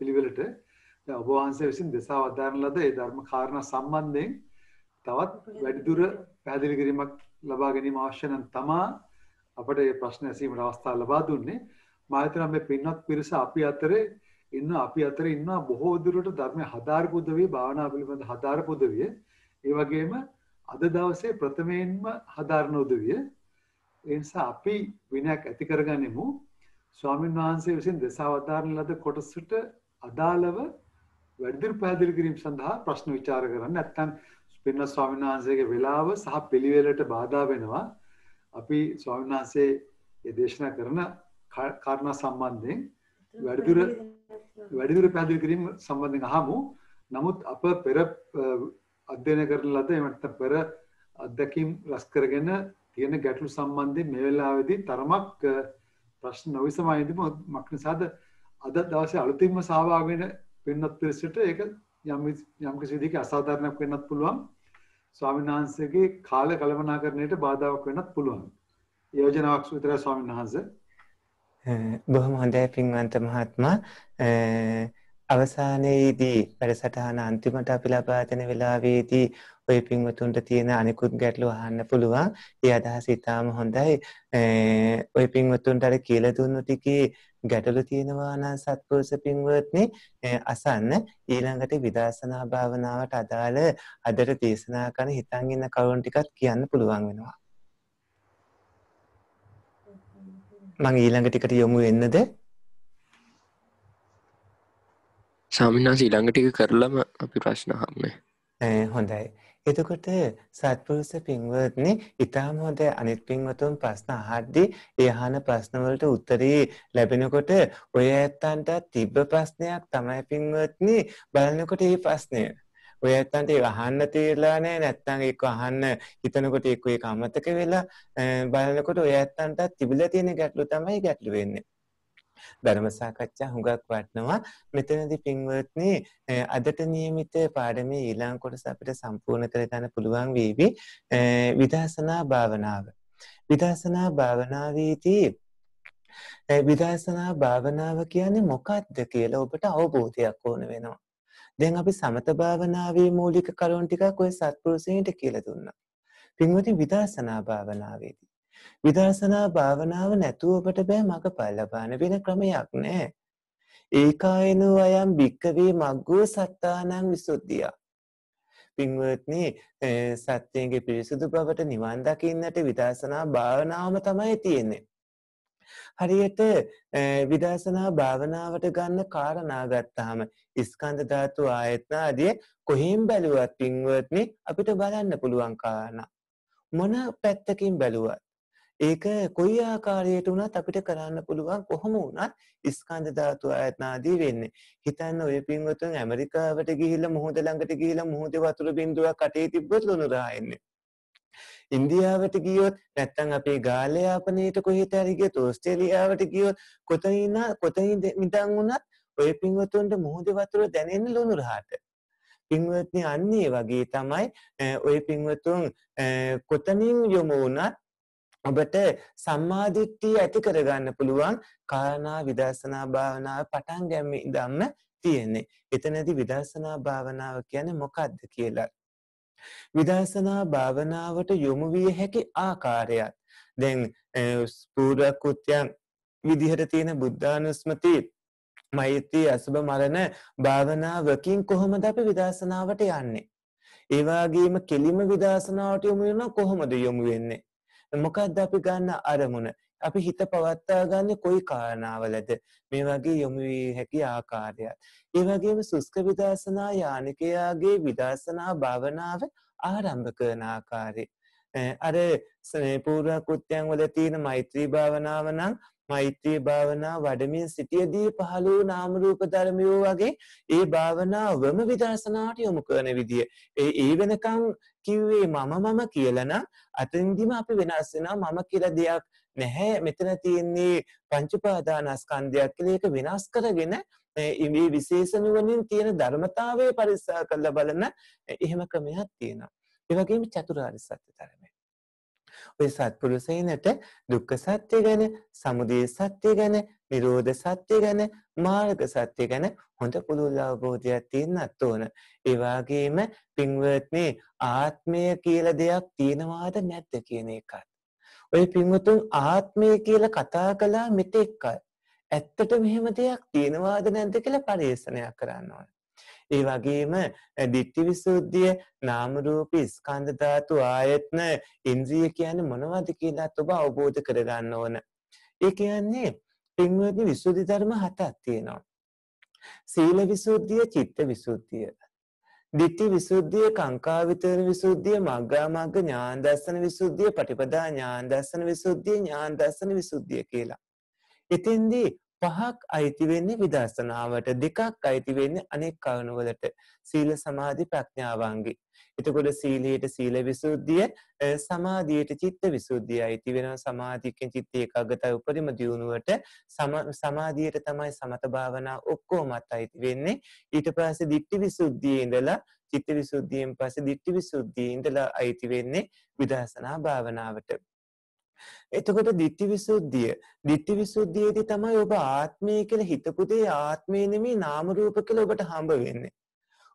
S1: පිළිවෙලට ඔබ වහන්සේ විසින් දෙසා වදාරන ලද ඒ ධර්ම කාරණා සම්බන්ධයෙන් තවත් වැඩිදුර පැහැදිලි කිරීමක් ලබා ගැනීම අවශ්‍ය නම් තමා අපට මේ ප්‍රශ්න ඇසීමට අවස්ථාව ලබා දුන්නේ මා හිතනවා මේ පින්වත් පිරිස අපි අතරේ ඉන්න අපි අතර ඉන්නවා බොහෝ දුරට ධර්මය හදාරපු උදවිය භාවනා පිළිබඳ හදාරපු උදවිය ඒ වගේම අද දවසේ ප්‍රථමයෙන්ම හදාරණ උදවිය ඒ නිසා අපි විනයක් ඇති කරගනිමු ස්වාමීන් වහන්සේ විසින් දසවතාරණ ලද කොටසට අදාළව වැඩිදිරි පැහැදිලි කිරීම සඳහා ප්‍රශ්න විචාර කරන්න නැත්නම් පින්න ස්වාමීන් වහන්සේගේ වේලාව සහ පිළිවෙලට බාධා වෙනවා අපි ස්වාමීන් වහන්සේ ඒ දේශනා කරන කාරණා සම්බන්ධයෙන් වැඩිදුර වැඩිදුර පැහැදිලි කිරීම සම්බන්ධයෙන් අහමු නමුත් අප පෙර අධ්‍යයන කරන ලද එමට පෙර අත්දැකීම් රස්කරගෙන තියෙන ගැටලු සම්බන්ධය මේ වෙලාවෙදී තරමක් ප්‍රශ්න නොවිසමයිදම මක්නිසාද අද දවස අලුතින්ම සහභාගෙන පෙන්නත් පිරිසට ඒක යම් යම්කිසිදික අසාධාරණයක් වෙන්නත් පුළුවන් ස්වාමින්හන්සේගේ කාල කළමනා කරණයට බාධාවක් වෙනත් පුළුවන් යෝජනාවක් විතර ස්වාමින්
S2: වහන්ස බොහොම හොඳයි පින්වන්ත මහත්මා අවසානයේදී වැඩසටහන අන්තිමට අපි ලබා දෙන වෙලාවේදී ඔය පින්වතුන්ට තියෙන අනිකුත් ගැටලු අහන්න පුළුවන්. ඒ අදහස ඉතාම හොඳයි. ඔය පින්වතුන්ට අර කියලා දුන්නු ටිකේ ගැටලු තියෙනවා නම් සත්පුරුෂ පින්වත්නි අසන්න ඊළඟට විදර්ශනා භාවනාවට අදාළ අදට දේශනා කරන හිතන් ඉන්න කරුණු ටිකත් කියන්න පුළුවන් වෙනවා. මම ඊළඟ ටිකට යොමු වෙන්නද?
S3: සාමින්නාස ඉළඟටික
S2: කරලම අපි ප්‍රශ්න හම්නේ හොඳයි එතකොට සත්පුරුස පින්වත්නි ඉතාම හොඳ අනිත් පින්වතුන් ප්‍රශ්න අහද්දී ඒ අහන ප්‍රශ්නවලට උත්තරී ලැබෙනකොට ඔය ඇත්තන්ට තිබ්බ ප්‍රශ්නයක් තමයි පින්වත්නි බලනකොට මේ ප්‍රශ්නය ඔය ඇත්තන්ට ඒක අහන්න තේරලා නැහැ නැත්නම් ඒක අහන්න හිතනකොට ඒක ඒක අමතක වෙලා බලනකොට ඔය ඇත්තන්ට තිබිලා තියෙන ගැටලු තමයි ගැටලු වෙන්නේ ධර්ම සාකච්ඡා හුඟක් වටනවා. මෙතනදී පින්වත්නි අදට નિયમિત පාඩමේ ඊළඟ කොටස අපිට සම්පූර්ණ කර ගන්න පුළුවන් වේවි. විදර්ශනා භාවනාව. විදර්ශනා භාවනාවේදී විදර්ශනා භාවනාව කියන්නේ මොකක්ද කියලා ඔබට අවබෝධයක් ඕන වෙනවා. දැන් අපි සමත භාවනාවේ මූලික කරුණු ටිකක් ඔය සත්පුරුෂයන්ට කියලා දුන්නා. පින්වතුනි විදර්ශනා භාවනාවේදී විදර්ශනා භාවනාව නැතුව ඔබට බෑ මඟඵල ලබාන වෙන ක්‍රමයක් නැහැ. ඒකායනෝ අයම් භික්කවේ මග්ගෝ සත්තානං විසුද්ධිය. පින්වත්නි සත්‍යයේ පිරිසුදු බවට නිවන් දකින්නට විදර්ශනා භාවනාවම තමයි තියෙන්නේ. හරියට විදර්ශනා භාවනාවට ගන්න කාරණා ගත්තාම ස්කන්ධ ධාතු ආයතන ආදී කොහෙන් බැලුවත් පින්වත්නි අපිට බලන්න පුළුවන් කාරණා මොන පැත්තකින් බැලුවත් ඒක කොයි ආකාරයට වුණත් අපිට කරන්න පුළුවන් කොහොම වුණත් ස්කන්ධ ධාතු ආයතනාදී වෙන්නේ. හිතන්න ඔය පින්වතුන් ඇමරිකාවට ගිහිල්ලා මුහුද ළඟට ගිහිල්ලා මුහුදේ වතුර බින්දුවක් අතේ තිබ්බොත් ලුණු රාහෙන්නේ. ඉන්දියාවට ගියොත් නැත්නම් අපේ ගාලේ යාපනයේට කොහෙට හරි ගියොත් ඕස්ට්‍රේලියාවට ගියොත් කොතනින් කොතනින් මිදන් වුණත් ඔය පින්වතුන්ට මුහුදේ වතුර දැනෙන්නේ ලුණු රාහට. පින්වත්නි අන්නේ වගේ තමයි ඔය පින්වතුන් කොතනින් යොමු වුණත් ඔබට සම්මාදිට්ඨිය ඇති කරගන්න පුළුවන් කාරණා විදර්ශනා භාවනාව පටන් ගැනීම ඉඳන්ම තියෙන්නේ. එතනදී විදර්ශනා භාවනාව කියන්නේ මොකද්ද කියලා. විදර්ශනා භාවනාවට යොමු විය හැකි ආකාරයත් දැන් පූර්ව කෘත්‍යයන් විදිහට තියෙන බුද්ධානුස්මති මෛත්‍රී අසුබ මරණ භාවනාවකින් කොහොමද අපි විදර්ශනාවට යන්නේ ඒ වගේම කෙලිම විදර්ශනාවට යොමු වෙනවා කොහොමද යොමු වෙන්නේ මොකක්ද අපි ගන්න අරමුණ. අපි හිත පවත්තා ගන්න කොයි කාරණාවලද මේ වගේ යොමු වී හැකි ආකාරයත්. ඒ වගේම සුස්ක විදර්ශනා යානිකයාගේ විදර්ශනා භාවනාව ආරම්භ කරන ආකාරය. අර පූර්ව කෘත්‍යයන් වල තියෙන මෛත්‍රී භාවනාව නම් මෛත්‍රී භාවනා වඩමින් සිටියදී පහළ වූ නාම රූප ධර්මයෝ වගේ ඒ භාවනාවම විදර්ශනාට යොමු කරන විදිය. ඒ ඒ වෙනකම් කිව්වේ මම මම කියලා නම් අතින්දිම අපි වෙනස් වෙනවා මම කියලා දෙයක් නැහැ. මෙතන තියෙන්නේ පංච පාදානස්කන්ධයක් කියලා ඒක වෙනස් කරගෙන මේ විශේෂ නුවණින් තියෙන ධර්මතාවය පරිස්සම් කරලා බලන එහෙම ක්‍රමයක් තියෙනවා. ඒ වගේම චතුරාර්ය සත්‍ය ධර්මය ඔය සත්පුරුෂයිනට දුක්ඛ සත්‍ය ගැන, සමුදය සත්‍ය ගැන, නිරෝධ සත්‍ය ගැන, මාර්ග සත්‍ය ගැන හොඳ පුළුල් අවබෝධයක් තියෙන්නත් ඕන. ඒ වගේම පින්වත්නි ආත්මය කියලා දෙයක් තියෙනවාද නැද්ද කියන එකත්. ඔය පින්වතුන් ආත්මය කියලා කතා කළා මෙතෙක්කල්. ඇත්තට මෙහෙම දෙයක් තියෙනවාද නැද්ද කියලා පරිශනයක් කරන්න ඕන. ඒ වගේම ditthi visuddhiය නාම රූප ස්කන්ධ ධාතු ආයතන ඉන්ද්‍රිය කියන්නේ මොනවද කියලාත් ඔබ අවබෝධ කරගන්න ඕන. ඒ කියන්නේ පින්වත්නි විසුද්ධි ධර්ම හතක් තියෙනවා. සීල විසුද්ධිය, චිත්ත විසුද්ධිය, ditthi visuddhiya kankavitara visuddhiya magga magga ඥාන දර්ශන විසුද්ධිය, පටිපදා ඥාන දර්ශන විසුද්ධිය, ඥාන දර්ශන විසුද්ධිය කියලා. එතෙන්දී පහක් අයිති වෙන්නේ විදර්ශනාවට දෙකක් අයිති වෙන්නේ අනෙක් කරුණවලට සීල සමාධි ප්‍රඥාවන්ගේ එතකොට සීලයට සීල විසුද්ධිය සමාධියට චිත්ත විසුද්ධිය අයිති වෙනවා සමාධියකින් චිත්ත ඒකාග්‍රතාව උපරිම දියුණුවට සමාධියට තමයි සමත භාවනා ඔක්කොමත් අයිති වෙන්නේ ඊට පස්සේ දිට්ඨි විසුද්ධියේ ඉඳලා චිත්ත විසුද්ධියෙන් පස්සේ දිට්ඨි විසුද්ධියේ ඉඳලා අයිති වෙන්නේ විදර්ශනා භාවනාවට එතකොට ditthi visuddhiය ditthi visuddhiyේදී තමයි ඔබ ආත්මය කියලා හිතපු දේ ආත්මය නෙමෙයි නාම රූප කියලා ඔබට හම්බ වෙන්නේ.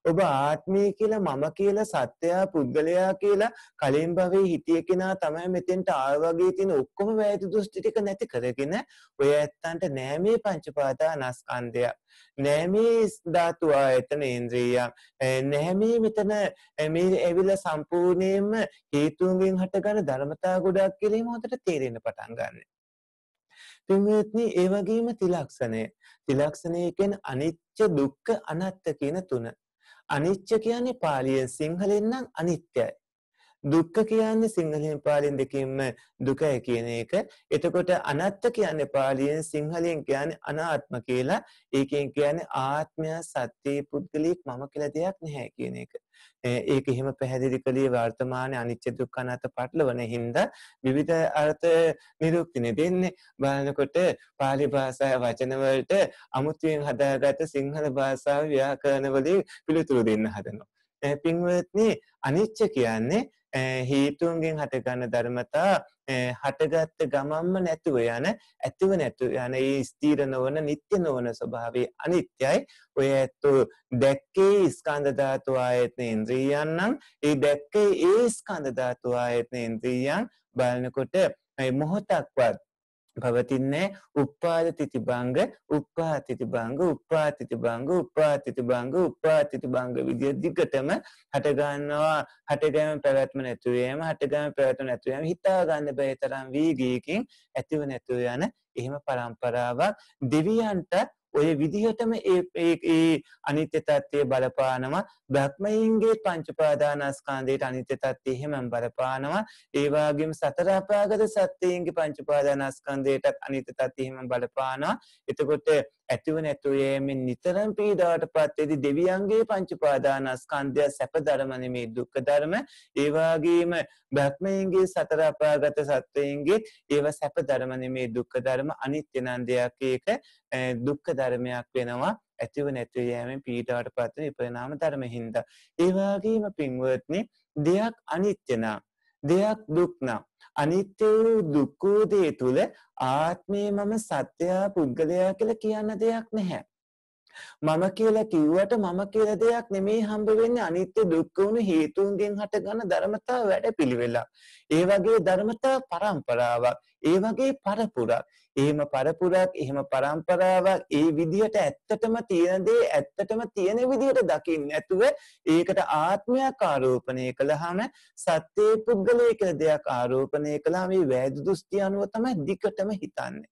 S2: ඔබ ආත්මය කියලා මම කියලා සත්‍යයා පුද්ගලයා කියලා කලින් භවයේ හිටිය කෙනා තමයි මෙතෙන්ට ආව වගේ තියෙන ඔක්කොම වැයති දෘෂ්ටි ටික නැති කරගෙන ඔය ඇත්තන්ට නෑ මේ පංචපාදානස්කන්ධය නෑ මේ ධාතු ආයතන ඉන්ද්‍රිය නෑ මේ මෙතන මේ ඇවිල්ලා සම්පූර්ණයෙන්ම හේතුන්ගෙන් හටගන්න ධර්මතා ගොඩක් කියලා හොඳට තේරෙන්න පටන් ගන්නවා පින්වත්නි ඒ වගේම තිලක්ෂණය තිලක්ෂණය කියන්නේ අනිත්‍ය දුක්ඛ අනාත්ත කියන තුන අනිච්ච කියන්නේ පාලියෙන් සිංහලෙන් නම් අනිත්‍යයි. දුක්ඛ කියන්නේ සිංහලෙන් පාලියෙන් දෙකින්ම දුකයි කියන එක. එතකොට අනත්ත කියන්නේ පාලියෙන් සිංහලෙන් කියන්නේ අනාත්ම කියලා. ඒකෙන් කියන්නේ ආත්මය සත්‍ය පුද්ගලික මම කියලා දෙයක් නැහැ කියන එක. ඒක එහෙම පැහැදිලි කළේ වර්තමානයේ අනිච්ච දුක්ඛ අනාත්ම පටලවන හින්දා විවිධ අර්ථ නිරුක්තිනේ දෙන්නේ. බලනකොට පාලි භාෂාවේ වචන වලට අමුතුවෙන් හදාගත්ත සිංහල භාෂාවේ ව්‍යාකරණ වලින් පිළිතුරු දෙන්න හදනවා. පින්වත්නි අනිච්ච කියන්නේ හේතුවන්ගෙන් හටගන්න ධර්මතා හටගත්ත ගමම්ම නැතුව යන ඇතිව නැතු යන ඒ ස්ථීර නොවන නිත්‍ය නොවන ස්වභාවේ අනිත්‍යයි ඔය ඇත්තු දැක්කේ ස්කන්ධ ධාතු ආයතන ඉන්ද්‍රියයන් නම් ඒ දැක්කේ ඒ ස්කන්ධ ධාතු ආයතන ඉන්ද්‍රියයන් බලනකොට මොහොතක්වත් පවතින්නේ උප්පාදතිති බංග උප්පාතිති බංග උප්පාතිති බංග උප්පාතිති බංග උප්පාතිති බංග විදිය දිගටම හටගන්නවා හටගෑම පැවැත්ම නැතුව යෑම හටගෑම පැවැත්ම නැතුව යෑම හිතා ගන්න බැරි තරම් වේගයකින් ඇතිව නැතුව යන එහෙම පරම්පරාවක් දෙවියන්ට ඔය විදිහටම ඒ අනිත්‍ය තත්ත්වය බලපානවා බ්‍රහ්මයින්ගේ පංචපාදානස්කන්ධයට අනිත්‍ය තත්ත්වය එහෙමම බලපානවා ඒ වගේම සතර අපාගත සත්‍යයන්ගේ පංචපාදානස්කන්ධයටත් අනිත්‍ය තත්ත්වය එහෙමම බලපානවා එතකොට ඇතිව නැතුව යෑමෙන් නිතරම පීඩාවට පත්වෙති දෙවියන්ගේ පංච උපාදානස්කන්ධය සැප ධර්ම නෙමේ දුක්ඛ ධර්ම ඒ වගේම බ්‍රහ්මයන්ගේ සතර අපාගත සත්වයන්ගේ ඒව සැප ධර්ම නෙමේ දුක්ඛ ධර්ම අනිත්‍ය නම් දෙයක් ඒක දුක්ඛ ධර්මයක් වෙනවා ඇතිව නැතිව යෑමෙන් පීඩාවට පත්වෙන විපරිණාම ධර්ම හින්දා ඒ වගේම පින්වත්නි දෙයක් අනිත්‍ය නම් දෙයක් දුක් නම් අනිත්‍ය වූ දුක් වූ දේ තුල ආත්මේ මම සත්‍යය පුද්ගලයා කියලා කියන්න දෙයක් නැහැ. මම කියලා කිව්වට මම කියලා දෙයක් නෙමේ හම්බ වෙන්නේ අනිත්‍ය දුක්ඛ වුණු හේතුන්ගෙන් හටගන්න ධර්මතා වැඩපිළිවෙලක්. ඒ වගේ ධර්මතා පරම්පරාවක්. ඒ වගේ පරපුරක්. එහෙම පරපුරක්, එහෙම පරම්පරාවක්, ඒ විදිහට ඇත්තටම තියෙන දේ ඇත්තටම තියෙන විදිහට දකින්න නැතුව ඒකට ආත්මයක් ආරෝපණය කළාම සත්‍යයේ පුද්ගලය කියලා දෙයක් ආරෝපණය කළාම මේ වැදු දෘෂ්ටි අනුව තමයි දිගටම හිතන්නේ.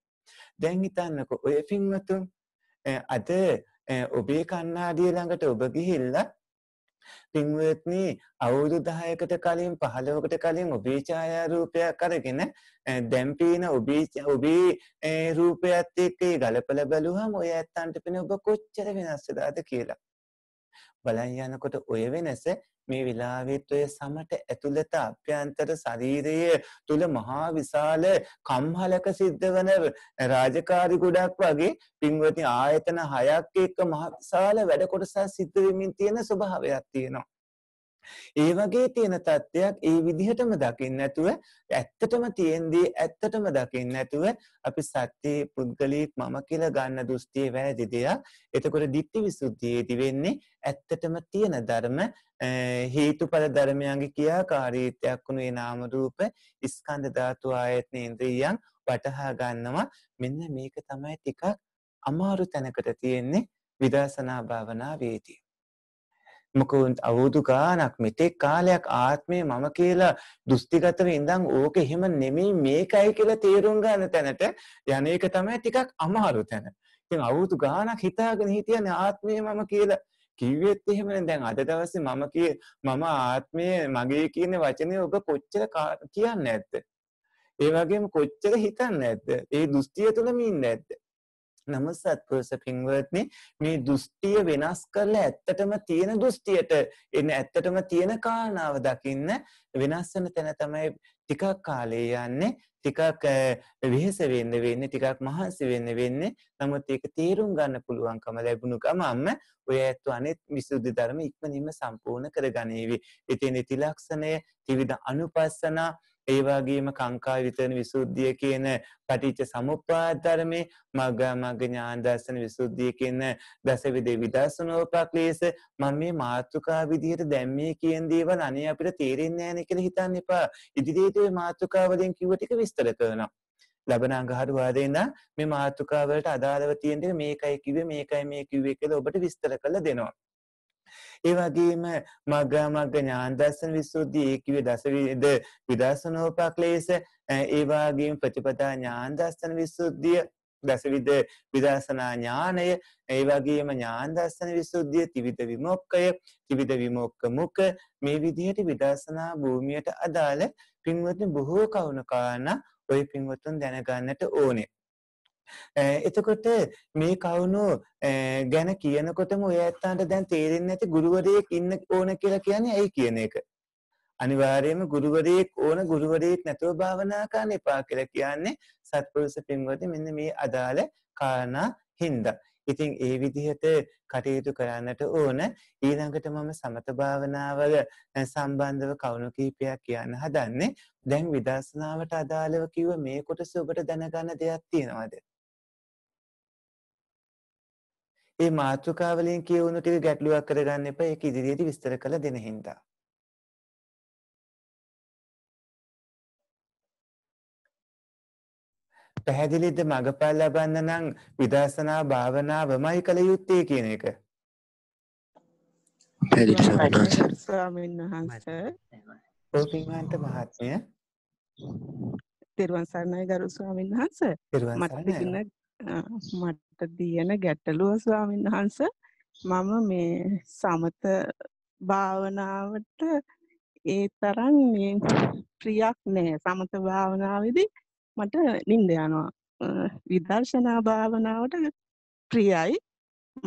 S2: දැන් හිතන්නකෝ ඔය පින්වතුන් අද ඔබේ කන්නාඩිය ළඟට ඔබ ගිහිල්ලා පින්වත්නි අවුරුදු 10කට කලින් 15කට කලින් ඔබේ ඡායාරූපයක් අරගෙන දැම්පීන ඔබේ ඔබේ රූපයත් එක්ක ගලපලා බැලුවම ඔය ඇත්තන්ට පෙනෙන ඔබ කොච්චර වෙනස් වෙලාද කියලා. බලන් යනකොට ඔය වෙනස මේ විලාවිත් ඔය සමට ඇතුළත අභ්‍යන්තර ශරීරයේ තුල මහා විශාල කම්හලක සිද්ධ වන රාජකාරි ගොඩක් වගේ පින්වති ආයතන හයක් එක්ක මහා විශාල වැඩ කොටසක් සිද්ධ වෙමින් තියෙන ස්වභාවයක් තියෙනවා. ඒ වගේ තියෙන தත්ත්වයක් ඒ විදිහටම දකින්න නැතුව ඇත්තටම තියෙන්දී ඇත්තටම දකින්න නැතුව අපි සත්‍ය පුද්ගලීක් මම කියලා ගන්න දෘෂ්ටියේ වැරදි දෙයක්. එතකොට ditthi visuddhiයේදී වෙන්නේ ඇත්තටම තියෙන ධර්ම හේතුඵල ධර්මයන්ගේ කියාකාරීත්වයක් වුණේ නාම රූප ස්කන්ධ ධාතු ආයතන ඉන්ද්‍රියයන් වටහා ගන්නවා. මෙන්න මේක තමයි ටිකක් අමාරු තැනකට තියෙන්නේ විදර්ශනා භාවනා වේදී. මොකවුන් අවුදු ගානක් මෙතෙක් කාලයක් ආත්මය මම කියලා දෘෂ්ටිගතව ඉඳන් ඕක එහෙම නෙමෙයි මේකයි කියලා තේරුම් ගන්න තැනට යන එක තමයි ටිකක් අමාරු තැන. ඉතින් අවුදු ගානක් හිතාගෙන හිටියනේ ආත්මය මම කියලා කිව්වෙත් එහෙමනේ දැන් අද දවසේ මම කිය මම ආත්මය මගේ කියන වචනේ ඔබ කොච්චර කියන්නේ නැද්ද? ඒ වගේම කොච්චර හිතන්නේ නැද්ද? ඒ දෘෂ්ටිය තුලම ඉන්නේ නැද්ද? නමුත් සත්පුරුෂ පින්වත්නි මේ දෘෂ්ටිය වෙනස් කරලා ඇත්තටම තියෙන දෘෂ්ටියට එන්න ඇත්තටම තියෙන කාරණාව දකින්න වෙනස් වෙන තැන තමයි ටිකක් කාලේ යන්නේ ටිකක් වෙහෙස වෙන්න වෙන්නේ ටිකක් මහන්සි වෙන්න වෙන්නේ නමුත් ඒක තේරුම් ගන්න පුළුවන්කම ලැබුණු ගමන්ම ඔය ඇත්ත අනෙත් විසුද්ධි ධර්ම ඉක්මනින්ම සම්පූර්ණ කරගනීවි. ඉතින් ඉති ලක්ෂණය ත්‍රිවිධ අනුපස්සනා ඒ වගේම කාංකා විතරණ විසුද්ධිය කියන පටිච්ච සමුප්පාද ධර්මයේ මග්ගා මග්ග ඥාන දර්ශන විසුද්ධිය කියන දසවිදේ විදර්ශනෝපක්ලේශ මම මේ මාතෘකා විදිහට දැම්මේ කියන දේවල් අනේ අපිට තේරෙන්නේ නැහැ කියලා හිතන්න එපා. ඉදිරියේදී මේ මාතෘකාවලින් කිව්ව ටික විස්තර කරනවා. ලබන අඟහරු වාදේ ඉඳන් මේ මාතෘකාවලට අදාළව තියෙන මේකයි කිව්වේ මේකයි මේ කිව්වේ කියලා ඔබට විස්තර කරලා දෙනවා. ඒ වගේම මග්ගා මග්ග ඥාන දර්ශන විසුද්ධි ඒ කිව්වේ දසවිද විදර්ශනෝපක්ලේශ ඒ වගේම ප්‍රතිපදා ඥාන දර්ශන විසුද්ධිය දසවිද විදර්ශනා ඥානය ඒ වගේම ඥාන දර්ශන විසුද්ධිය ත්‍රිවිධ විමුක්කය ත්‍රිවිධ විමුක්ක මුක මේ විදිහට විදර්ශනා භූමියට අදාළ පින්වත්නි බොහෝ කවුණකාරණා ওই පින්වත්තුන් දැනගන්නට ඕනේ එතකොට මේ කවුණු ගැන කියනකොටම ඔය ඇත්තන්ට දැන් තේරෙන්නේ නැති ගුරුවරයෙක් ඉන්න ඕන කියලා කියන්නේ ඇයි කියන එක. අනිවාර්යයෙන්ම ගුරුවරයෙක් ඕන ගුරුවරයෙක් නැතුව භාවනා කරන්න එපා කියලා කියන්නේ සත්පුරුෂ පින්වත්නි මෙන්න මේ අදාළ කාරණා හින්දා. ඉතින් ඒ විදිහට කටයුතු කරන්නට ඕන ඊළඟට මම සමත භාවනාවල සම්බන්ධව කවුණු කීපයක් කියන්න හදන්නේ දැන් විදර්ශනාවට අදාළව කිව්ව මේ කොටස ඔබට දැනගන්න දෙයක් තියෙනවද ඒ මාතෘකාව වලින් කියවුණු ටික ගැටලුවක් කරගන්න එපා. ඒක ඉදිරියේදී විස්තර කරලා දෙන හින්දා. පැහැදිලිද මඟපල් ලබන්න නම් විදර්ශනා භාවනාවමයි කළ යුත්තේ කියන එක. පැහැදිලි ස්වාමීන් වහන්සේ. ඕපින්වන්ත මහත්මය.
S4: තෙරුවන් සරණයි ගරු ස්වාමීන් වහන්සේ. මට තිබුණ මට තියෙන ගැටලුව ස්වාමීන් වහන්ස මම මේ සමත භාවනාවට ඒ තරම් මේ ප්‍රියක් නෑ සමත භාවනාවේදී මට නිින්ද යනවා විදර්ශනා භාවනාවට ප්‍රියයි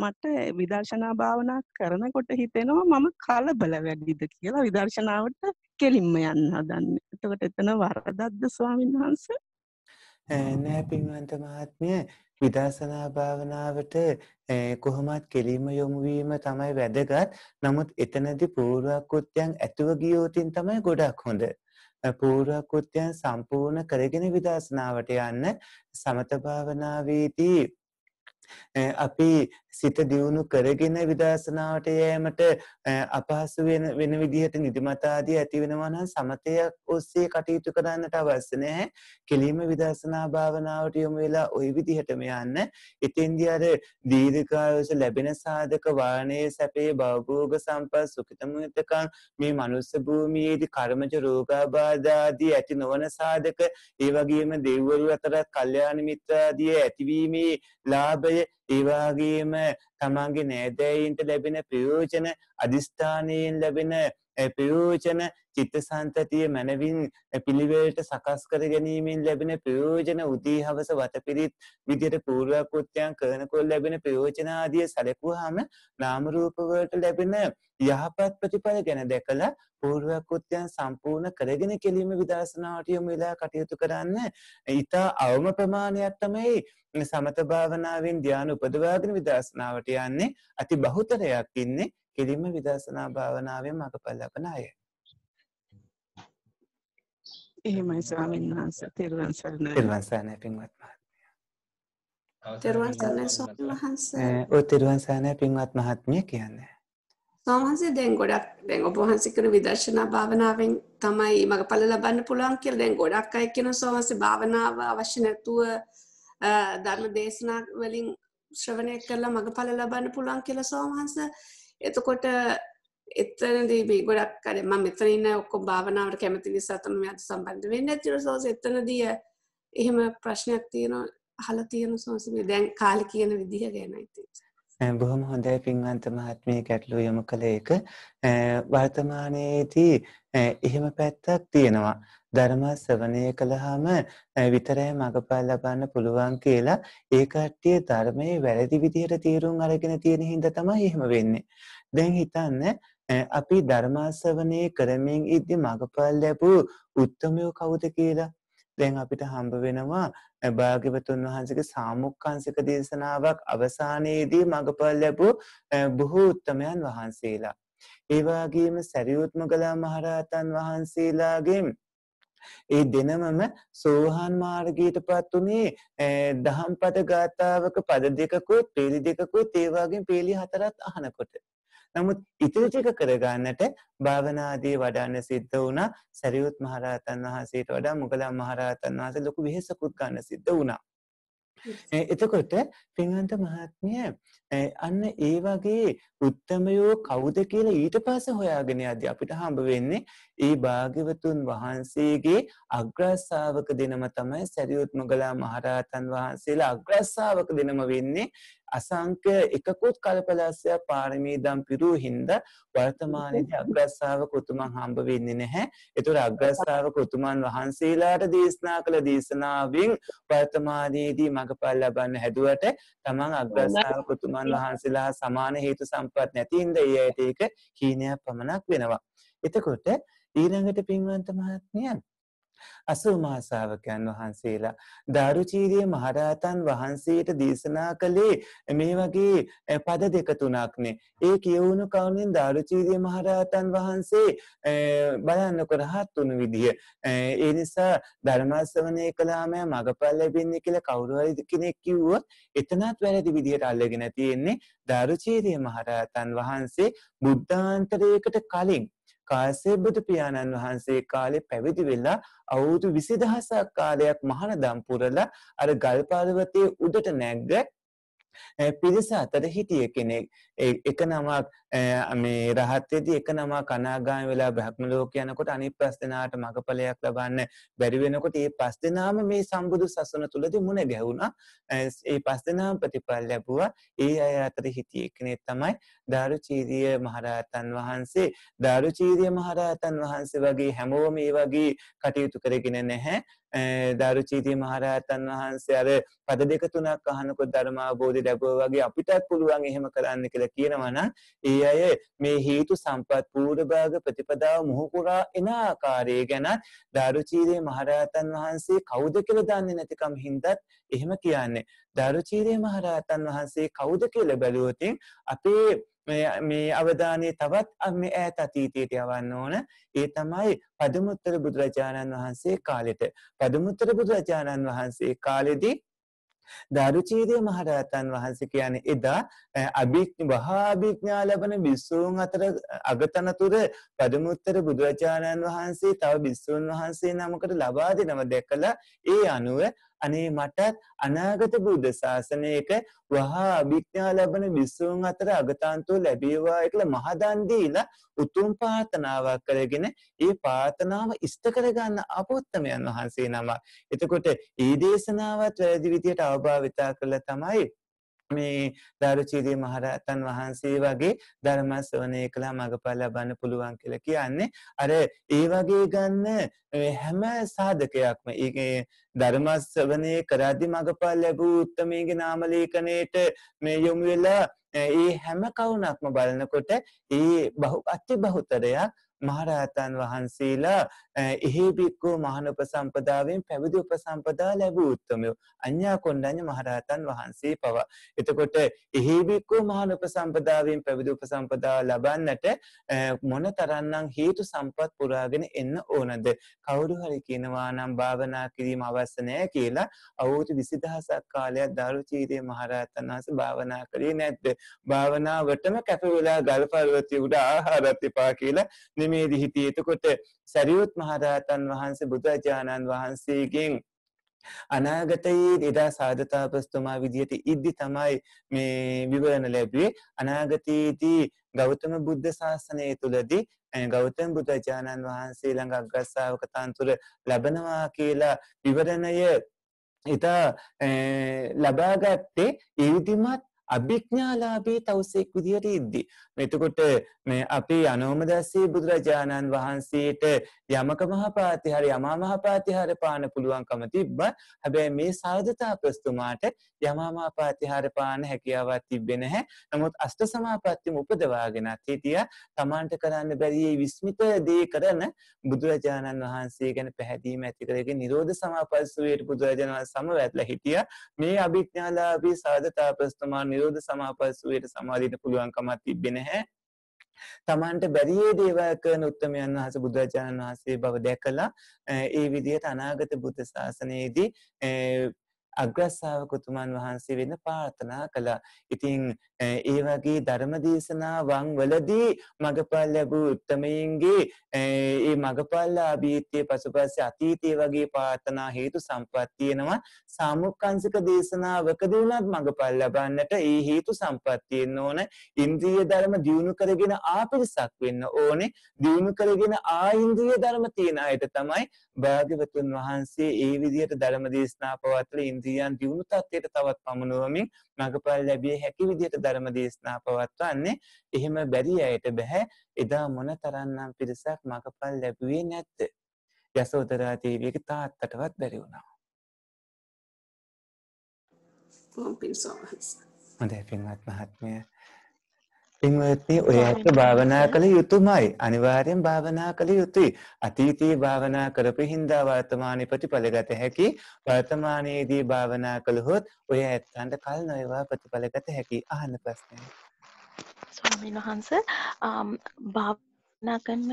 S4: මට විදර්ශනා භාවනා කරනකොට හිතෙනවා මම කලබල වැඩිද කියලා විදර්ශනාවට කෙලින්ම යන්න හදන්න එතකොට එතන වරදක්ද ස්වාමීන්
S2: වහන්සේ නෑ පින්වන්ත මහත්මය විදර්ශනා භාවනාවට කොහොමත් කෙලින්ම යොමු වීම තමයි වැදගත්. නමුත් එතනදී පූර්වකෘත්‍යයන් ඇතුව ගියෝතින් තමයි ගොඩක් හොඳ. පූර්වකෘත්‍යයන් සම්පූර්ණ කරගෙන විදර්ශනාවට යන්න සමත භාවනාවේදී අපි සිත දියුණු කරගෙන විදර්ශනාවට යෑමට අපහසු වෙන වෙන විදිහට නිදිමත ආදී ඇති වෙනවා නම් සමතයක් ඔස්සේ කටයුතු කරන්නට අවශ්‍ය නැහැ. කෙලින්ම විදර්ශනා භාවනාවට යොමු වෙලා ওই විදිහටම යන්න. එතෙන්දී අර දීර්ඝායස ලැබෙන සාධක වාණයේ සැපේ භවභෝග සම්පත් සුඛිතමුිතකම් මේ මනුස්ස භූමියේදී කර්මජ රෝගාබාධ ආදී ඇති නොවන සාධක ඒ වගේම දෙවිවරු අතරත් කල්යාණ මිත්‍ර ආදී ඇතිවීමේ ලාභය ඒවාගේම තමන්ගේ නෑදෑයින්ට ලැබෙන ප්‍රයෝජන අධිස්ථානයෙන් ලැබෙන ප්‍රයෝජන චිත්තසන්තතිය මනවින් පිළිවෙලට සකස් කර ගැනීමෙන් ලැබෙන ප්‍රයෝජන උදී හවස වතපිරිත් විදියට පූර්වකෘත්‍යයන් කරනකොට ලැබෙන ප්‍රයෝජන ආදිය සැලකුවාම නාම රූප වලට ලැබෙන යහපත් ප්‍රතිඵල ගැන දැකලා පූර්වකෘත්‍යයන් සම්පූර්ණ කරගෙන කෙලීම විදර්ශනාවට යොමු වෙලා කටයුතු කරන්න ඊටා අවම ප්‍රමාණයක් තමයි සමත භාවනාවෙන් ධානය උපදවාගෙන විදර්ශනාවට යන්නේ අති බහුතරයක් ඉන්නේ කෙලින්ම විදර්ශනා භාවනාවෙන් මඟඵල ලබන අය.
S4: එහෙමයි ස්වාමීන් වහන්සේ තෙරුවන් සරණයි. තෙරුවන්
S2: සරණයි පින්වත් මහත්මයා. තෙරුවන් සරණයි
S4: ස්වාමීන් වහන්සේ.
S2: ඔය තෙරුවන් සරණයි පින්වත් මහත්මිය කියන්නේ. සෝහන්සේ දැන් ගොඩක් දැන් ඔබ වහන්සේ කරන විදර්ශනා භාවනාවෙන් තමයි මගඵල ලබන්න පුළුවන් කියලා දැන් ගොඩක් අය කියන සෝහන්සේ
S4: භාවනාව අවශ්‍ය නැතුව ධර්ම දේශනා වලින් ශ්‍රවණය කරලා මගඵල ලබන්න පුළුවන් කියලා සෝහන්සේ එතකොට එතනදී මේ ගොඩක් අර මම මෙතන ඉන්න ඔක්කොම භාවනාවට කැමති නිසා තමයි අද සම්බන්ධ වෙන්නේ ඇත්තට සෝස එතනදී එහෙම ප්‍රශ්නයක් තියෙනවා අහලා තියෙන සෝස මේ දැන් කාලේ කියන විදිහ ගැන
S2: ඉතින් බොහොම හොඳයි පින්වන්ත මහත්මිය ගැටලු යොමු කළ එක වර්තමානයේදී එහෙම පැත්තක් තියෙනවා ධර්ම ශ්‍රවණය කළාම විතරයි මඟපල් ලබන්න පුළුවන් කියලා ඒ කට්ටිය ධර්මයේ වැරදි විදිහට තීරුම් අරගෙන තියෙන හින්දා තමයි එහෙම වෙන්නේ. දැන් හිතන්න අපි ධර්මාසවනය කරමින් ඉද්දි මඟපල් ලැබූ උත්තමයෝ කවුද කියලා. දැන් අපිට හම්බ වෙනවා භාග්‍යවතුන් වහන්සේගේ සාමුක්ඛංශික දේශනාවක් අවසානයේදී මඟපල් ලැබූ බොහෝ උත්තමයන් වහන්සේලා. ඒ වගේම සරියුත් මොගලා මහරහතන් වහන්සේලාගේ ඒ දෙනමම සෝහන් මාර්ගයටපත් උනේ දහම්පද ගාතාවක පද දෙකකුත් පේලි දෙකකුත් ඒ වගේම පේලි හතරක් අහනකොට. නමුත් ඉතිරි ටික කරගන්නට භාවනාදී වඩන්න සිද්ධ වුණා. සරියුත් මහරහතන් වහන්සේට වඩා මුගලන් මහරහතන් වහන්සේ ලොකු වෙහෙසකුත් ගන්න සිද්ධ වුණා. එතකොට පින්වන්ත මහත්මිය අන්න ඒ වගේ උත්තමයෝ කවුද කියලා ඊට පස්සේ හොයාගෙන යද්දී අපිට හම්බ වෙන්නේ ඒ භාග්‍යවතුන් වහන්සේගේ අග්‍රස්සාවක දෙනම තමයි සරියුත් මොගලා මහරහතන් වහන්සේලා අග්‍රස්සාවක දෙනම වෙන්නේ අසංඛ්‍ය එකකුත් කල්පලස්සය පාරමීදම් පිරූ හින්දා වර්තමානයේදී අග්‍රස්සාවක උතුමන් හම්බ වෙන්නේ නැහැ. ඒතර අග්‍රස්සාවක උතුමන් වහන්සේලාට දේශනා කළ දේශනාවෙන් වර්තමානයේදී මඟපල් ලබන්න හැදුවට තමන් අග්‍රස්සාවක උතුමන් රහතන් වහන්සේලා සමාන හේතු සම්පත් නැති හින්දා ඒ ඇයට ඒක හීනයක් පමණක් වෙනවා. එතකොට ඊළඟට පින්වන්ත මහත්මයන් අසුමාසාාවකයන් වහන්සේලා. ධාරුචීරිය මහරාතන් වහන්සේට දේශනා කළේ මේ වගේ පද දෙකතුනක්නේ. ඒ කියවුණු කවුනින් ධාරුචීරිය මහරාතන් වහන්සේ බලන්න කොරහත් වුණු විදිහ. ඒ නිසා ධර්මස්වනය කලාමය මඟපල් ලැබෙන්නේ කියල කවුරුහරි කෙනෙක් කිව්වොත් එතනත් වැරදි විදිහට අල්ලගෙන තියෙන්නේ ධාරුචීරිය මහරාතන් වහන්සේ බුද්ධාන්තරයකට කලින් කාසේබුදු පියාණන් වහන්සේ කාලේ පැවිදි වෙලා අවුරුදු 20000ක් කාලයක් මහානදම් පුරලා අර ගල්පාරවතේ උඩට නැග්ග පිරිස අතර හිටිය කෙනෙක් එක නමක් මේ රහත්යේදී එක නමක් අනාගාමී වෙලා බ්‍රහ්ම ලෝක යනකොට අනිත් පස් දෙනාට මගපලයක් ලබන්න බැරි වෙනකොට මේ පස් දෙනාම මේ සම්බුදු සසුන තුලදී මුණ ගැහුණා. මේ පස් දෙනාම ප්‍රතිඵල ලැබුවා. ඒ අය අතර හිටිය කෙනෙක් තමයි දාරුචීරිය මහරහතන් වහන්සේ. දාරුචීරිය මහරහතන් වහන්සේ වගේ හැමෝම මේ වගේ කටයුතු කරගෙන නැහැ. දරුචීති මහරහතන් වහන්සේ අර පද දෙක තුනක් අහනකොට ධර්ම අවබෝධය ලැබුවා වගේ අපිටත් පුළුවන් එහෙම කරන්න කියලා කියනවා නම් ඒ අය මේ හේතු සම්පත් පූර්වභාග ප්‍රතිපදාව මුහුකුරා එන ආකාරය ගැන දරුචීති මහරහතන් වහන්සේ කවුද කියලා දන්නේ නැතිකම හින්දා එහෙම කියන්නේ දරුචීති මහරහතන් වහන්සේ කවුද කියලා බැලුවොතින් අපේ මේ අවධානය තවත් මේ ඈත අතීතයට යවන්න ඕන ඒ තමයි පදමුත්තර බුදුරජාණන් වහන්සේ කාලෙට පදමුත්තර බුදුරජාණන් වහන්සේ කාලෙදී දරුචීරය මහරහතන් වහන්සේ කියන්නේ එදා අභිඥ වහාභිඥා ලැබන විසූන් අතර අගතනතුර පදමුත්තර බුදුරජාණන් වහන්සේ තව විසූන් වහන්සේ නමකට ලබා දෙනව දැකලා ඒ අනුව අනේ මටත් අනාගත බුද්ධ ශාසනයක වහා අභිඥා ලබන විසුන් අතර අගතාන්තෝ ලැබේවා කියලා මහදන් දීලා උතුම් ප්‍රාර්ථනාවක් කරගෙන ඒ ප්‍රාර්ථනාව ඉෂ්ට කරගන්න අපොත්තමයන් වහන්සේ නමක්. එතකොට ඒ දේශනාවත් වැරදි විදියට අවභාවිතා කළා තමයි මේ දරුචීදී මහරහතන් වහන්සේ වගේ ධර්ම ශ්‍රවණය කළා මඟපල ලබන්න පුළුවන් කියලා කියන්නේ අර ඒ වගේ ගන්න හැම සාධකයක්ම ඒ ධර්ම ශ්‍රවණය කරද්දී මඟපල ලැබූ උත්මේගේ නාම ලේඛනයේට මේ යොමු වෙලා ඒ හැම කවුණක්ම බලනකොට ඒ බහු අති බහුතරයක් මහරහතන් වහන්සේලා එහෙබික්කු මහනුප සම්පදාවෙන් පැවිදි උපසම්පදා ලැබූ උත්තමයෝ අඤ්ඤා කොණ්ඩඤ්ඤ මහරහතන් වහන්සේ පවා. එතකොට එහෙබික්කු මහනුප සම්පදාවෙන් පැවිදි උපසම්පදා ලබන්නට මොන තරම්නම් හේතු සම්පත් පුරාගෙන එන්න ඕනද? කවුරු හරි කියනවා නම් භාවනා කිරීම අවශ්‍ය නැහැ කියලා අවුරුදු 20000ක් කාලයක් දාරුචීරේ මහරහතන් වහන්සේ භාවනා කරේ නැද්ද? භාවනාවටම කැප වෙලා ගල්පර්වතී උඩ ආහාරත් එපා කියලා නිමි ක්‍රමේදී හිටියේ. එතකොට සරියුත් මහරහතන් වහන්සේ බුදුරජාණන් වහන්සේගෙන් අනාගතයේ එදා සාධතාපස්තුමා විදියට ඉද්දි තමයි මේ විවරණ ලැබුවේ අනාගතයේදී ගෞතම බුද්ධ ශාසනය තුළදී ගෞතම බුදුරජාණන් වහන්සේ ළඟ අග්‍රස්සාවක තන්තුර ලබනවා කියලා විවරණය ඉතා ලබාගත්තේ ඒ විදිමත් අභිඥාලාභී තවුසෙක් විදිහට ඉද්දි. එතකොට මේ අපි අනෝමදස්සේ බුදුරජාණන් වහන්සේට යමක මහපාතිහාර යමා මහපාතිහාර පාන පුළුවන්කම තිබ්බත් හැබැයි මේ සාධතා ප්‍රස්තුමාට යමා මහපාතිහාර පාන හැකියාවක් තිබ්බේ නැහැ. නමුත් අෂ්ට සමාපත්තියම උපදවාගෙනත් හිටියා. Tamanට කරන්න බැරි විස්මිත දේ කරන බුදුරජාණන් වහන්සේ ගැන පැහැදීම ඇති කරගෙන නිරෝධ සමාපස්සුවේට බුදුරජාණන් සමවැදලා හිටියා. මේ අභිඥාලාභී සාධතා ප්‍රස්තුමාන් නිරෝධ සමාපස්සුවේට සමාධියට පුළුවන්කමක් තිබෙන්නේ නැහැ. තමන්ට බැරියේ දේවල් කරන උත්තරමයන් වහන්සේ බුදුරජාණන් වහන්සේ බව දැකලා ඒ විදිහට අනාගත බුද්ධ ශාසනයේදී අග්‍රස්සාාවකුතුමන් වහන්සේ වෙන පාර්ථනා කළා. ඉතිං ඒ වගේ ධර්මදේශනා වංවලදී මඟපල් ලැබූ උත්තමයින්ගේ ඒ මඟපල්ලා අභීතය පසුපස්ස අතීතය වගේ පාර්ථනා හේතු සම්පත්තියෙනවා සාමුක්කංසික දේශනාවකදවුණත් මඟපල් ලබන්නට ඒ හේතු සම්පත්තියෙන් ඕන ඉන්ද්‍රිය ධර්ම දියුණු කරගෙන ආපිරිසක් වෙන්න ඕනේ දියුණු කරගෙන ආයින්ද්‍රිය ධර්ම තියෙන අයට තමයි භාග්‍යවතුන් වහන්සේ ඒ විදියට ධර්ම දේශනා පවත්වල ඉන්ද්‍රියන් දියුණු තත්ත්වයට තවත් පමුණුවමින් මඟඵල ලැබිය හැකි විදියට ධර්ම දේශනා පවත්වන්නේ එහෙම බැරි අයට බෑ එදා මොන තරම්නම් පිරිසක් මඟඵල ලැබුවේ නැද්ද යසෝදරා දේවියගේ තාත්තටවත් බැරි වුණා හොඳයි පින්වත් මහත්මයා පින්වත්නි ඔය ඇත්ත භාවනා කළ යුතුමයි අනිවාර්යෙන් භාවනා කළ යුතුයි අතීතයේ භාවනා කරපු හින්දා වර්තමානයේ ප්‍රතිඵල ගත හැකි වර්තමානයේදී භාවනා කළහොත් ඔය ඇත්තන්ට කල් නොයවා ප්‍රතිඵල ගත හැකි අහන්න ප්‍රශ්නය
S4: ස්වාමීන් වහන්ස භාවනා කරන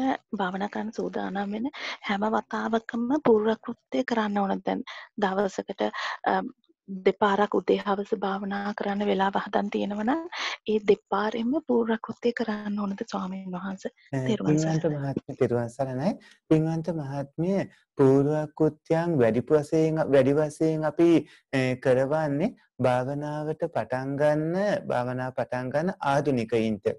S4: භාවනා කරන සූදානම් වෙන හැම වතාවකම පූර්ව කෘත්‍ය කරන්න ඕන දැන් දවසකට දෙපාරක් උදේ හවස භාවනා කරන්න වෙලා වහදන් තියෙනවන ඒ දෙපාරෙම පූර්රකෘතිය කරන්න ඕනද ස්වාමීන් වහන්ස තෙරුවන්සට
S2: මහත්ම තෙරුවන්සරණයි පින්වන්ත මහත්මය පූර්ුවකෘත්‍යයන් වැඩිපුවසයෙන් වැඩිවසයෙන් අපි කරවන්නේ භාවනාවට පටන්ගන්න භාවනා පටන්ගන්න ආදුනිකයින්ට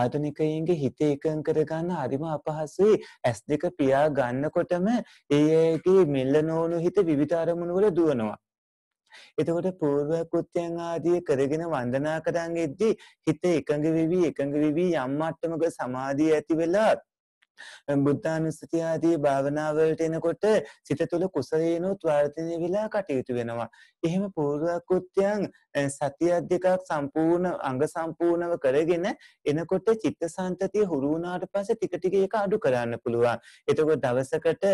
S2: ආධනිකයින්ගේ හිත එකං කරගන්න අරිම අපහසුයි ඇස් දෙක පියා ගන්නකොටම ඒගේ මෙල්ල නෝනු හිත විවිධාරමුණුවල දුවනවා. එතකොට පූර්ව කෘත්‍යයන් ආදී කරගෙන වන්දනා කරන්ගෙද්දී හිත එකඟ වෙවි එකඟ වෙවි යම් මට්ටමක සමාධිය ඇති වෙලා බුද්ධානුස්සතිය ආදී භාවනා වලට එනකොට සිත තුළ කුසලේනොත් වර්ධනය වෙලා කටයුතු වෙනවා. එහෙම පූර්වකෘත්‍යයන් සතිය දෙකක් සම්පූර්ණ අංග සම්පූර්ණව කරගෙන එනකොට චිත්තසංතතිය හුරු වුණාට පස්සේ ටික ටික ඒක අඩු කරන්න පුළුවන්. එතකොට දවසකට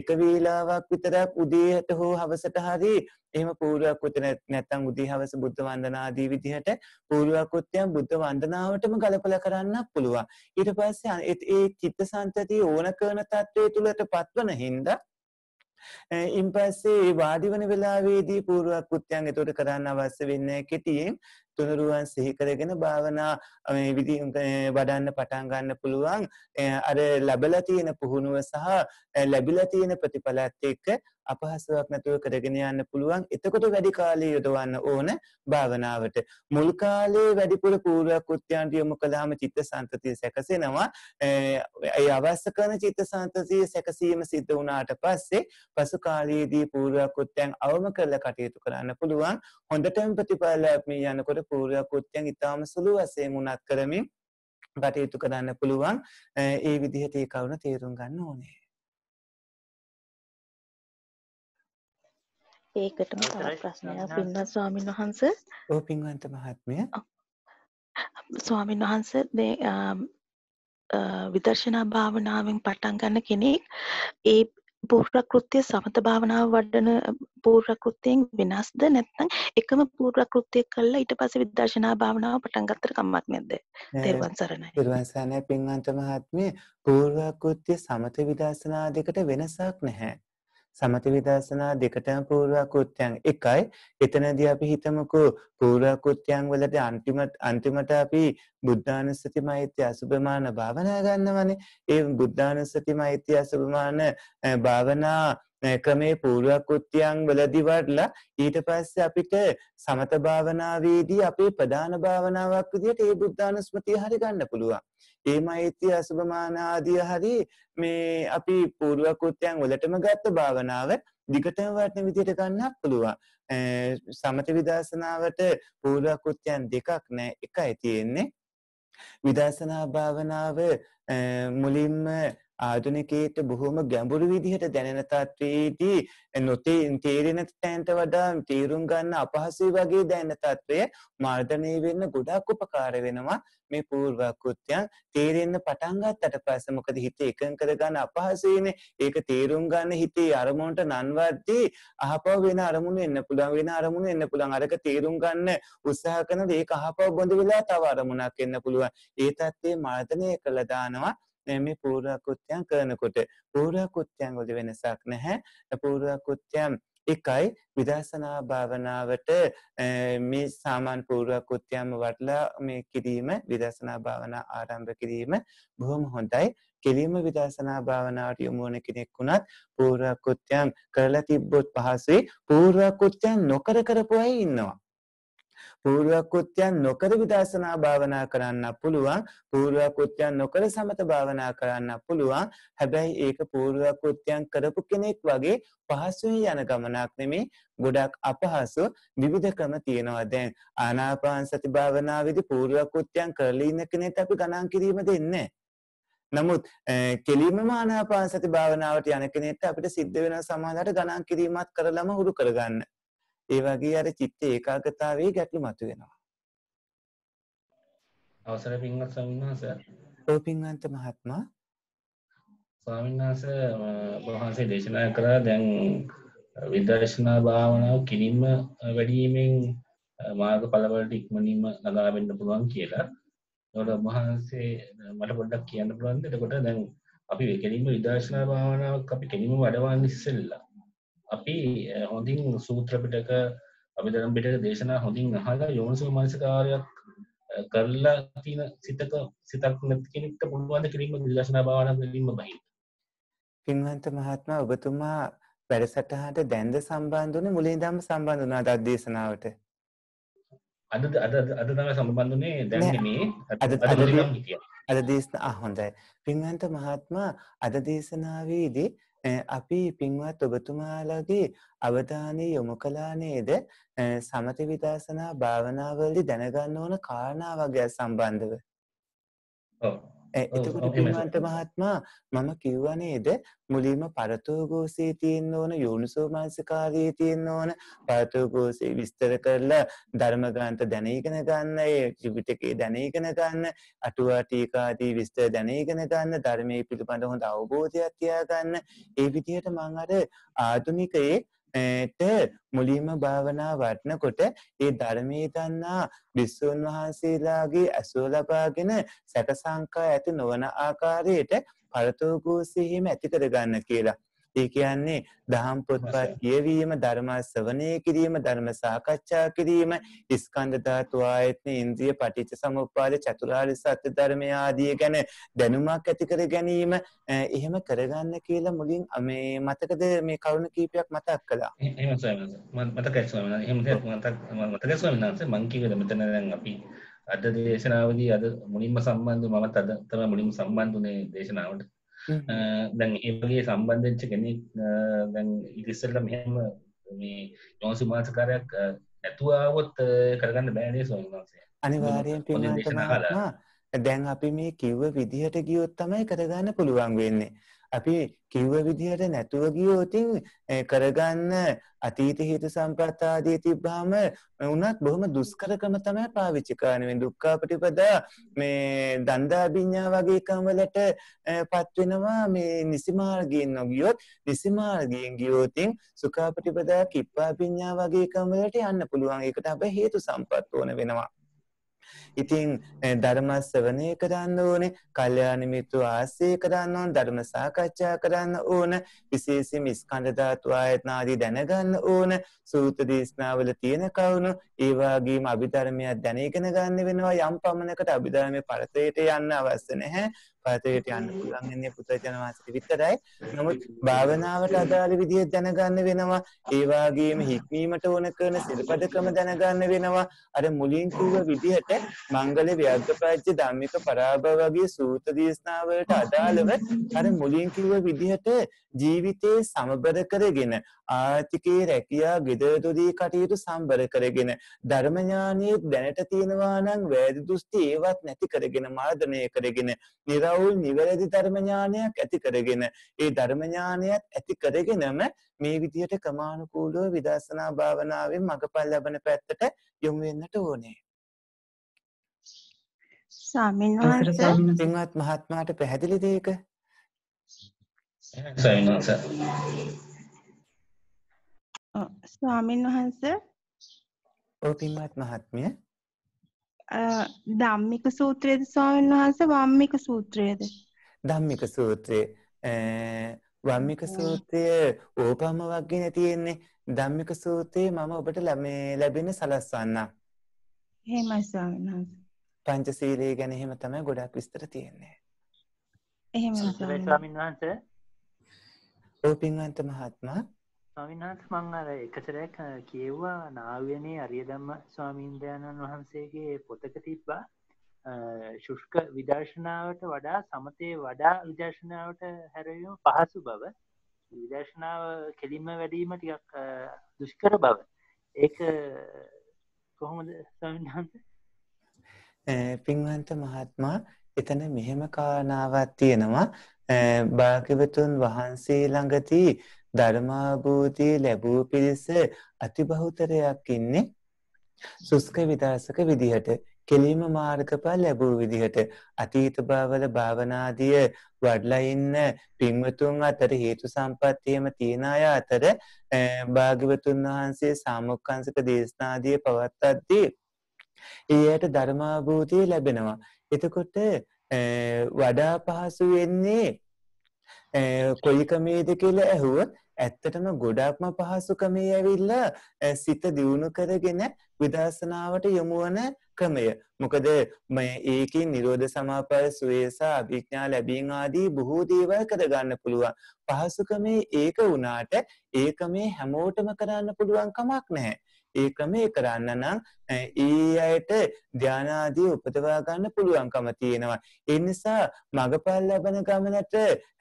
S2: එක වේලාවක් විතරක් උදේට හෝ හවසට හරි එහෙම පූර්වයක් උත් නැත්නම් උදීහවස බුද්ධ වන්දනා ආදී විදිහට පූර්වයක් උත්යන් බුද්ධ වන්දනාවටම ගලපලා කරන්න පුළුවන්. ඊට පස්සේ ඒ චිත්තසංතතිය ඕන කරන தત્ත්වයේ තුලට පත්වන හින්දා ඉන් පස්සේ වාඩි වෙන වෙලාවේදී පූර්වක් කෘත්‍යයන් ඒකට කරන්න අවශ්‍ය වෙන්නේ කෙටියෙන් තුනුරුවන් සිහි කරගෙන භාවනා මේ විදි වඩන්න පටන් ගන්න පුළුවන් අර ලැබලා තියෙන පුහුණුව සහ ලැබිලා තියෙන ප්‍රතිඵලات එක්ක අපහසුවක් නැතුව කරගෙන යන්න පුළුවන් එතකොට වැඩි කාලේ යොදවන්න ඕන භාවනාවට මුල් කාලේ වැඩිපුර පූර්ව කෘත්‍යයන්ට යොමු කළාම චිත්තසංතතිය සැකසෙනවා ඒ අවශ්‍ය කරන චිත්තසංතතිය සැකසීම සිද්ධ වුණාට පස්සේ පසු කාලයේදී පූර්ව කෘත්‍යයන් අවම කරලා කටයුතු කරන්න පුළුවන් හොඳටම ප්‍රතිඵලයක් මේ යනකොට පූර්ව කෘත්‍යයන් ඊටාම සුළු වශයෙන් උනත් කරමින් කටයුතු කරන්න පුළුවන් ඒ විදිහට ඒ කරුණ තේරුම් ගන්න ඕනේ
S4: ඒකටම තව ප්‍රශ්නයක් පින්වත් ස්වාමීන් වහන්ස
S2: ඕ පින්වන්ත මහත්මය
S4: ස්වාමීන් වහන්ස විදර්ශනා භාවනාවෙන් පටන් ගන්න කෙනෙක් ඒ පූර්වකෘත්‍ය සමත භාවනාව වඩන පූර්වකෘත්‍යයෙන් වෙනස්ද නැත්නම් එකම පූර්වකෘත්‍ය කළා ඊට පස්සේ විදර්ශනා භාවනාව පටන් ගත්තට කමක් නැද්ද?
S2: තෙරුවන් සරණයි. තෙරුවන් සරණයි පින්වන්ත මහත්මිය. පූර්වකෘත්‍ය සමත විදර්ශනා දෙකට වෙනසක් නැහැ. සමති විදර්ශනා දෙකටම පූර්ව කෘත්‍යයන් එකයි. එතනදී අපි හිතමුකෝ පූර්ව කෘත්‍යයන් වලට අන්තිමට අන්තිමට අපි බුද්ධානුස්සති මෛත්‍රී අසුභමාන භාවනා ගන්නවනේ. ඒ බුද්ධානුස්සති මෛත්‍රී අසුභමාන භාවනා මේක මේ පූර්වකෘත්‍යයන් වලදී වඩලා ඊට පස්සේ අපිට සමත භාවනාවේදී අපේ ප්‍රධාන භාවනාවක් විදිහට ඒ බුද්ධානුස්මතිය හරි ගන්න පුළුවන්. ඒ මෛත්‍රිය අසුභමාන ආදී හරි මේ අපි පූර්වකෘත්‍යයන් වලටම ගත්ත භාවනාව දිගටම වටන විදිහට ගන්නත් පුළුවන්. සමත විදර්ශනාවට පූර්වකෘත්‍යයන් දෙකක් නෑ එකයි තියෙන්නේ. විදර්ශනා භාවනාව මුලින්ම ආධුනිකයට බොහොම ගැඹුරු විදිහට දැනෙන තත්වයේදී නොතේ තේරෙන තැනට වඩා තීරුම් ගන්න අපහසුයි වගේ දැනෙන තත්වය මර්ධනය වෙන්න ගොඩක් උපකාර වෙනවා මේ පූර්වකෘත්‍යයන් තේරෙන්න පටන් ගත්තට පස්සේ මොකද හිත එකඟ කරගන්න අපහසුයිනේ ඒක තේරුම් ගන්න හිතේ අරමුණට නන්වද්දී අහපව වෙන අරමුණ එන්න පුළුවන් වෙන අරමුණ එන්න පුළුවන් අරක තේරුම් ගන්න උත්සාහ කරනකොට ඒක අහපව බොඳ වෙලා තව අරමුණක් එන්න පුළුවන් ඒ தත්ත්වේ මර්ධනය කළා දානවා මේ පූර්ව කෘත්‍යයන් කරනකොට පූර්ව කෘත්‍යයන් වල වෙනසක් නැහැ. පූර්ව කෘත්‍යයන් එකයි විදර්ශනා භාවනාවට මේ සාමාන්‍ය පූර්ව කෘත්‍යයන් වටලා මේ කිරීම විදර්ශනා භාවනා ආරම්භ කිරීම බොහොම හොඳයි. කෙලින්ම විදර්ශනා භාවනාවට යොමු වන කෙනෙක් වුණත් පූර්ව කෘත්‍යයන් කරලා තිබ්බොත් පහසුයි. පූර්ව කෘත්‍යයන් නොකර කරපු අය ඉන්නවා. పూర్ව කෘත්‍යයන් නොකර විදර්ශනා භාවනා කරන්න පුළුවන්. పూర్ව කෘත්‍යයන් නොකර සමත භාවනා කරන්න පුළුවන්. හැබැයි ඒක పూర్ව කෘත්‍යයන් කරපු කෙනෙක් වගේ පහසුවෙන් යන ගමනක් නෙමේ. ගොඩක් අපහසු විවිධ ක්‍රම තියෙනවා දැන් ආනාපාන සති භාවනාවේදී పూర్ව කෘත්‍යයන් කරලා ඉන්න කෙනෙක් අපි ගණන් කිරීම දෙන්නේ නමුත් කෙලින්ම ආනාපාන සති භාවනාවට යන කෙනෙක්ට අපිට සිද්ධ වෙන සමානලට ගණන් කිරීමත් කරලම හුරු කරගන්න ඒ වගේ අර චිත්ත ඒකාගතාවේ ගැටලු මතු වෙනවා. අවසර පින්වත් සමින්හස පින්වන්ත මහත්මා
S3: ස්වාමින්හස බහන්සේ දේශනා කරා දැන් විදර්ශනා භාවනාව කිරීම වැඩීමෙන් මාර්ග පලවලට ඉක්මනීම නගාවෙන්න පුළුවන් කියලා නොට මහන්සේ මට පොඩ්ඩක් කියන්න පුළුවන්ද එතකොට දැන් අපි කෙනීම විදර්ශනා භාවනාවක් අපි කෙනීම වඩවන්න ඉස්සෙල්ලා අපි හොඳින් සූත්‍රපිටක අපි දරම් පිටක දේශනා හොඳින් අහලා යෝනිසෝ මනසිකාරයක් කරලා තින සිතක සිතක් නැති කෙනෙක්ට පුළුවන් කිරීම විදර්ශනා භාවනාව
S2: කිරීම බහින්න පින්වන්ත මහත්මයා ඔබතුමා වැඩසටහනට දැන්ද සම්බන්ධ වුණේ මුලින්දම සම්බන්ධ වුණා අද දේශනාවට
S3: අද අද අද තමයි සම්බන්ධුනේ දැන් මේ
S2: අද අද දේශනා හොඳයි. පින්වන්ත මහත්මයා අද දේශනාවේදී අපි පින්වත් ඔබතුමාලගේ අවධානය යොමු කළා නේද සමති විදර්ශනා භාවනාවලදී දැනගන්න ඕන කාරණා වගේ සම්බන්ධව. ඔව්. එතකොට පින්වන්ත මහත්මා මම කිව්වා නේද මුලින්ම පරතෝගෝසී තියෙන්න ඕන යෝනිසෝමනසිකාරී තියෙන්න ඕන පරතෝගෝසී විස්තර කරලා ධර්ම ග්‍රන්ථ දැන ඉගෙන ගන්න ඒ ත්‍රිපිටකේ දැන ඉගෙන ගන්න අටුවා ටීකාදී විස්තර දැන ඉගෙන ගන්න ධර්මයේ පිළිබඳ හොඳ අවබෝධයක් තියාගන්න ඒ විදිහට මම අර ආධුනිකයේ ට මුලින්ම භාවනා වටනකොට ඒ ධර්මී දන්නා බිස්සූන් වහන්සේලාගේ ඇසුර ලබාගෙන සැක සංකා ඇති නොවන ආකාරයට පළතෝගූ සිහිම ඇති කරගන්න කියලා. ඒ කියන්නේ දහම් පොත්පත් කියවීම, ධර්ම ශ්‍රවණය කිරීම, ධර්ම සාකච්ඡා කිරීම, ස්කන්ධ ධාතු ආයතන, ඉන්ද්‍රිය පටිච්ච සමුප්පාද, චතුරාර්ය සත්‍ය ධර්මය ආදී ගැන දැනුමක් ඇති කර ගැනීම එහෙම කරගන්න කියලා මුලින් මේ මතකද මේ කරුණ කීපයක් මතක් කළා. එහෙම
S3: ස්වාමීන් වහන්සේ මතකයි ස්වාමීන් වහන්සේ එහෙම මතක මතකයි ස්වාමීන් වහන්සේ මං කිව්වද මෙතන දැන් අපි අද දේශනාවදී අද මුලින්ම සම්බන්ධ මමත් අද තමයි මුලින්ම සම්බන්ධුනේ දේශනාවට දැන් ඒගේ සම්බන්ධච්ච කෙනෙක් දැන් ඉරිස්සල්ල මෙහම මේ යොන්සු මාසකාරයක් ඇතුවාවොත් කරගන්න බෑනේ සොන්සේ
S2: අනිවාරයෙන් පිදේශනා කලා දැන් අපි මේ කිව්ව විදිහට ගියොත් තමයි කරගන්න පුළුවන් වෙන්නේ අපි කිව්ව විදිහට නැතුව ගියොතින් කරගන්න අතීත හේතු සම්ප්‍රාප්ත ආදී තිබ්බාම වුණත් බොහොම දුෂ්කර ක්‍රම තමයි පාවිච්චි කරන්නේ දුක්ඛ ප්‍රතිපදා මේ දන්දා විඤ්ඤා වගේ කම් වලටපත් වෙනවා මේ නිසි මාර්ගයෙන් නොගියොත් නිසි මාර්ගයෙන් ගියොතින් සුඛ ප්‍රතිපදා කිප්පා විඤ්ඤා වගේ කම් වලට යන්න පුළුවන් ඒකට අපේ හේතු සම්පත් ඕන වෙනවා ඉතින් ධර්ම ශ්‍රවණය කරන්න ඕනේ, කල්යාණ මිත්‍ර ආශ්‍රය කරන්න ඕන, ධර්ම සාකච්ඡා කරන්න ඕන, විශේෂයෙන්ම ස්කන්ධ ධාතු ආයතන ආදී දැනගන්න ඕන, සූත්‍ර දේශනාවල තියෙන කරුණු, ඒ වගේම අභිධර්මය දැනගෙන ගන්න වෙනවා යම් පමණකට අභිධර්මයේ පරතරයට යන්න අවශ්‍ය නැහැ. පරතරයට යන්න පුළුවන් ඉන්නේ පුත්‍රජන වාසිත විතරයි. නමුත් භාවනාවට අදාළ විදිහ දැනගන්න වෙනවා. ඒ වගේම හික්මීමට ඕන කරන සිල්පදකම දැනගන්න වෙනවා. අර මුලින් කිව්ව විදිහට මංගල ව්‍යර්ථපච්ච ධම්මික පරාභව වගේ සූත දේශනාවලට අදාළව අර මුලින් කිව්ව විදිහට ජීවිතේ සමබර කරගෙන ආර්ථිකයේ රැකියා ගෙදරදොරී කටයුතු සම්බර කරගෙන ධර්ම ඥානීය දැනට තියෙනවා නම් වැරදි දෘෂ්ටි ඒවත් නැති කරගෙන මාර්ධනය කරගෙන නිර්වෘල් නිවැරදි ධර්ම ඥානයක් ඇති කරගෙන ඒ ධර්ම ඥානයත් ඇති කරගෙනම මේ විදිහට ක්‍රමානුකූලව විදර්ශනා භාවනාවෙන් මඟපල් ලබන පැත්තට යොමු වෙන්නට ඕනේ. ස්වාමීන් වහන්සේ පින්වත් මහත්මයාට පැහැදිලිද ඒක?
S3: ස්වාමීන් වහන්සේ.
S4: ස්වාමීන් වහන්සේ.
S2: ඔව් පින්වත් මහත්මිය.
S4: ධම්මික සූත්‍රයේද ස්වාමීන් වහන්සේ වම්මික සූත්‍රයේද?
S2: ධම්මික සූත්‍රයේ වම්මික සූත්‍රය ඕපම වග්ගෙන තියෙන්නේ ධම්මික සූත්‍රයේ මම ඔබට මේ ලැබෙන සලස්වන්න.
S4: එහෙමයි ස්වාමීන් වහන්සේ.
S2: පංචශීලයේ ගැන එහෙම තමයි ගොඩක් විස්තර තියෙන්නේ. එහෙම ස්වාමීන් වහන්සේ ඔව් පින්වන්ත මහත්මයා
S3: ස්වාමීන් වහන්සේ මම අර එකතරයක් කියෙව්වා නාව්‍යනේ අරියදම්ම ස්වාමීන්ද්‍රයන්න් වහන්සේගේ පොතක තිබ්බා ශුෂ්ක විදර්ශනාවට වඩා සමතේ වඩා විදර්ශනාවට හැරවීම පහසු බව විදර්ශනාව කෙලින්ම වැඩීම ටිකක් දුෂ්කර බව ඒක කොහොමද ස්වාමීන් වහන්සේ
S2: පින්වන්ත මහත්මා එතන මෙහෙම කාරණාවක් තියෙනවා භාග්‍යවතුන් වහන්සේ ළඟදී ධර්මාභූතිය ලැබූ පිරිස අතිබහුතරයක් ඉන්නේ සුස්ක විදාසක විදිහට කෙලීම මාර්ගඵල ලැබූ විදිහට අතීත භවවල භාවනාදිය වඩලා ඉන්න පින්වතුන් අතර හේතු සම්පත්තියම තියන අය අතර භාග්‍යවතුන් වහන්සේ සාමුක්ඛංශක දේශනාදිය පවත්වද්දී ඒ ඇයට ධර්මාභූතිය ලැබෙනවා. එතකොට වඩා පහසු වෙන්නේ කොයි කමේද කියලා ඇහුවොත් ඇත්තටම ගොඩාක්ම පහසු කමේ ඇවිල්ලා සිත දියුණු කරගෙන විදර්ශනාවට යොමු වන ක්‍රමය. මොකද මේ ඒකේ නිරෝධ සමාපය සුවේසා අභිඥා ලැබීම් ආදී බොහෝ දේවල් කරගන්න පුළුවන්. පහසුකමේ ඒක වුණාට ඒකමේ හැමෝටම කරන්න පුළුවන් කමක් නැහැ. ඒ ක්‍රමේ කරන්න නම් ඒ අයට ධානාදී උපදවා ගන්න පුළුවන්කම තියෙනවා. ඒ නිසා මගපල් ලබන ගමනට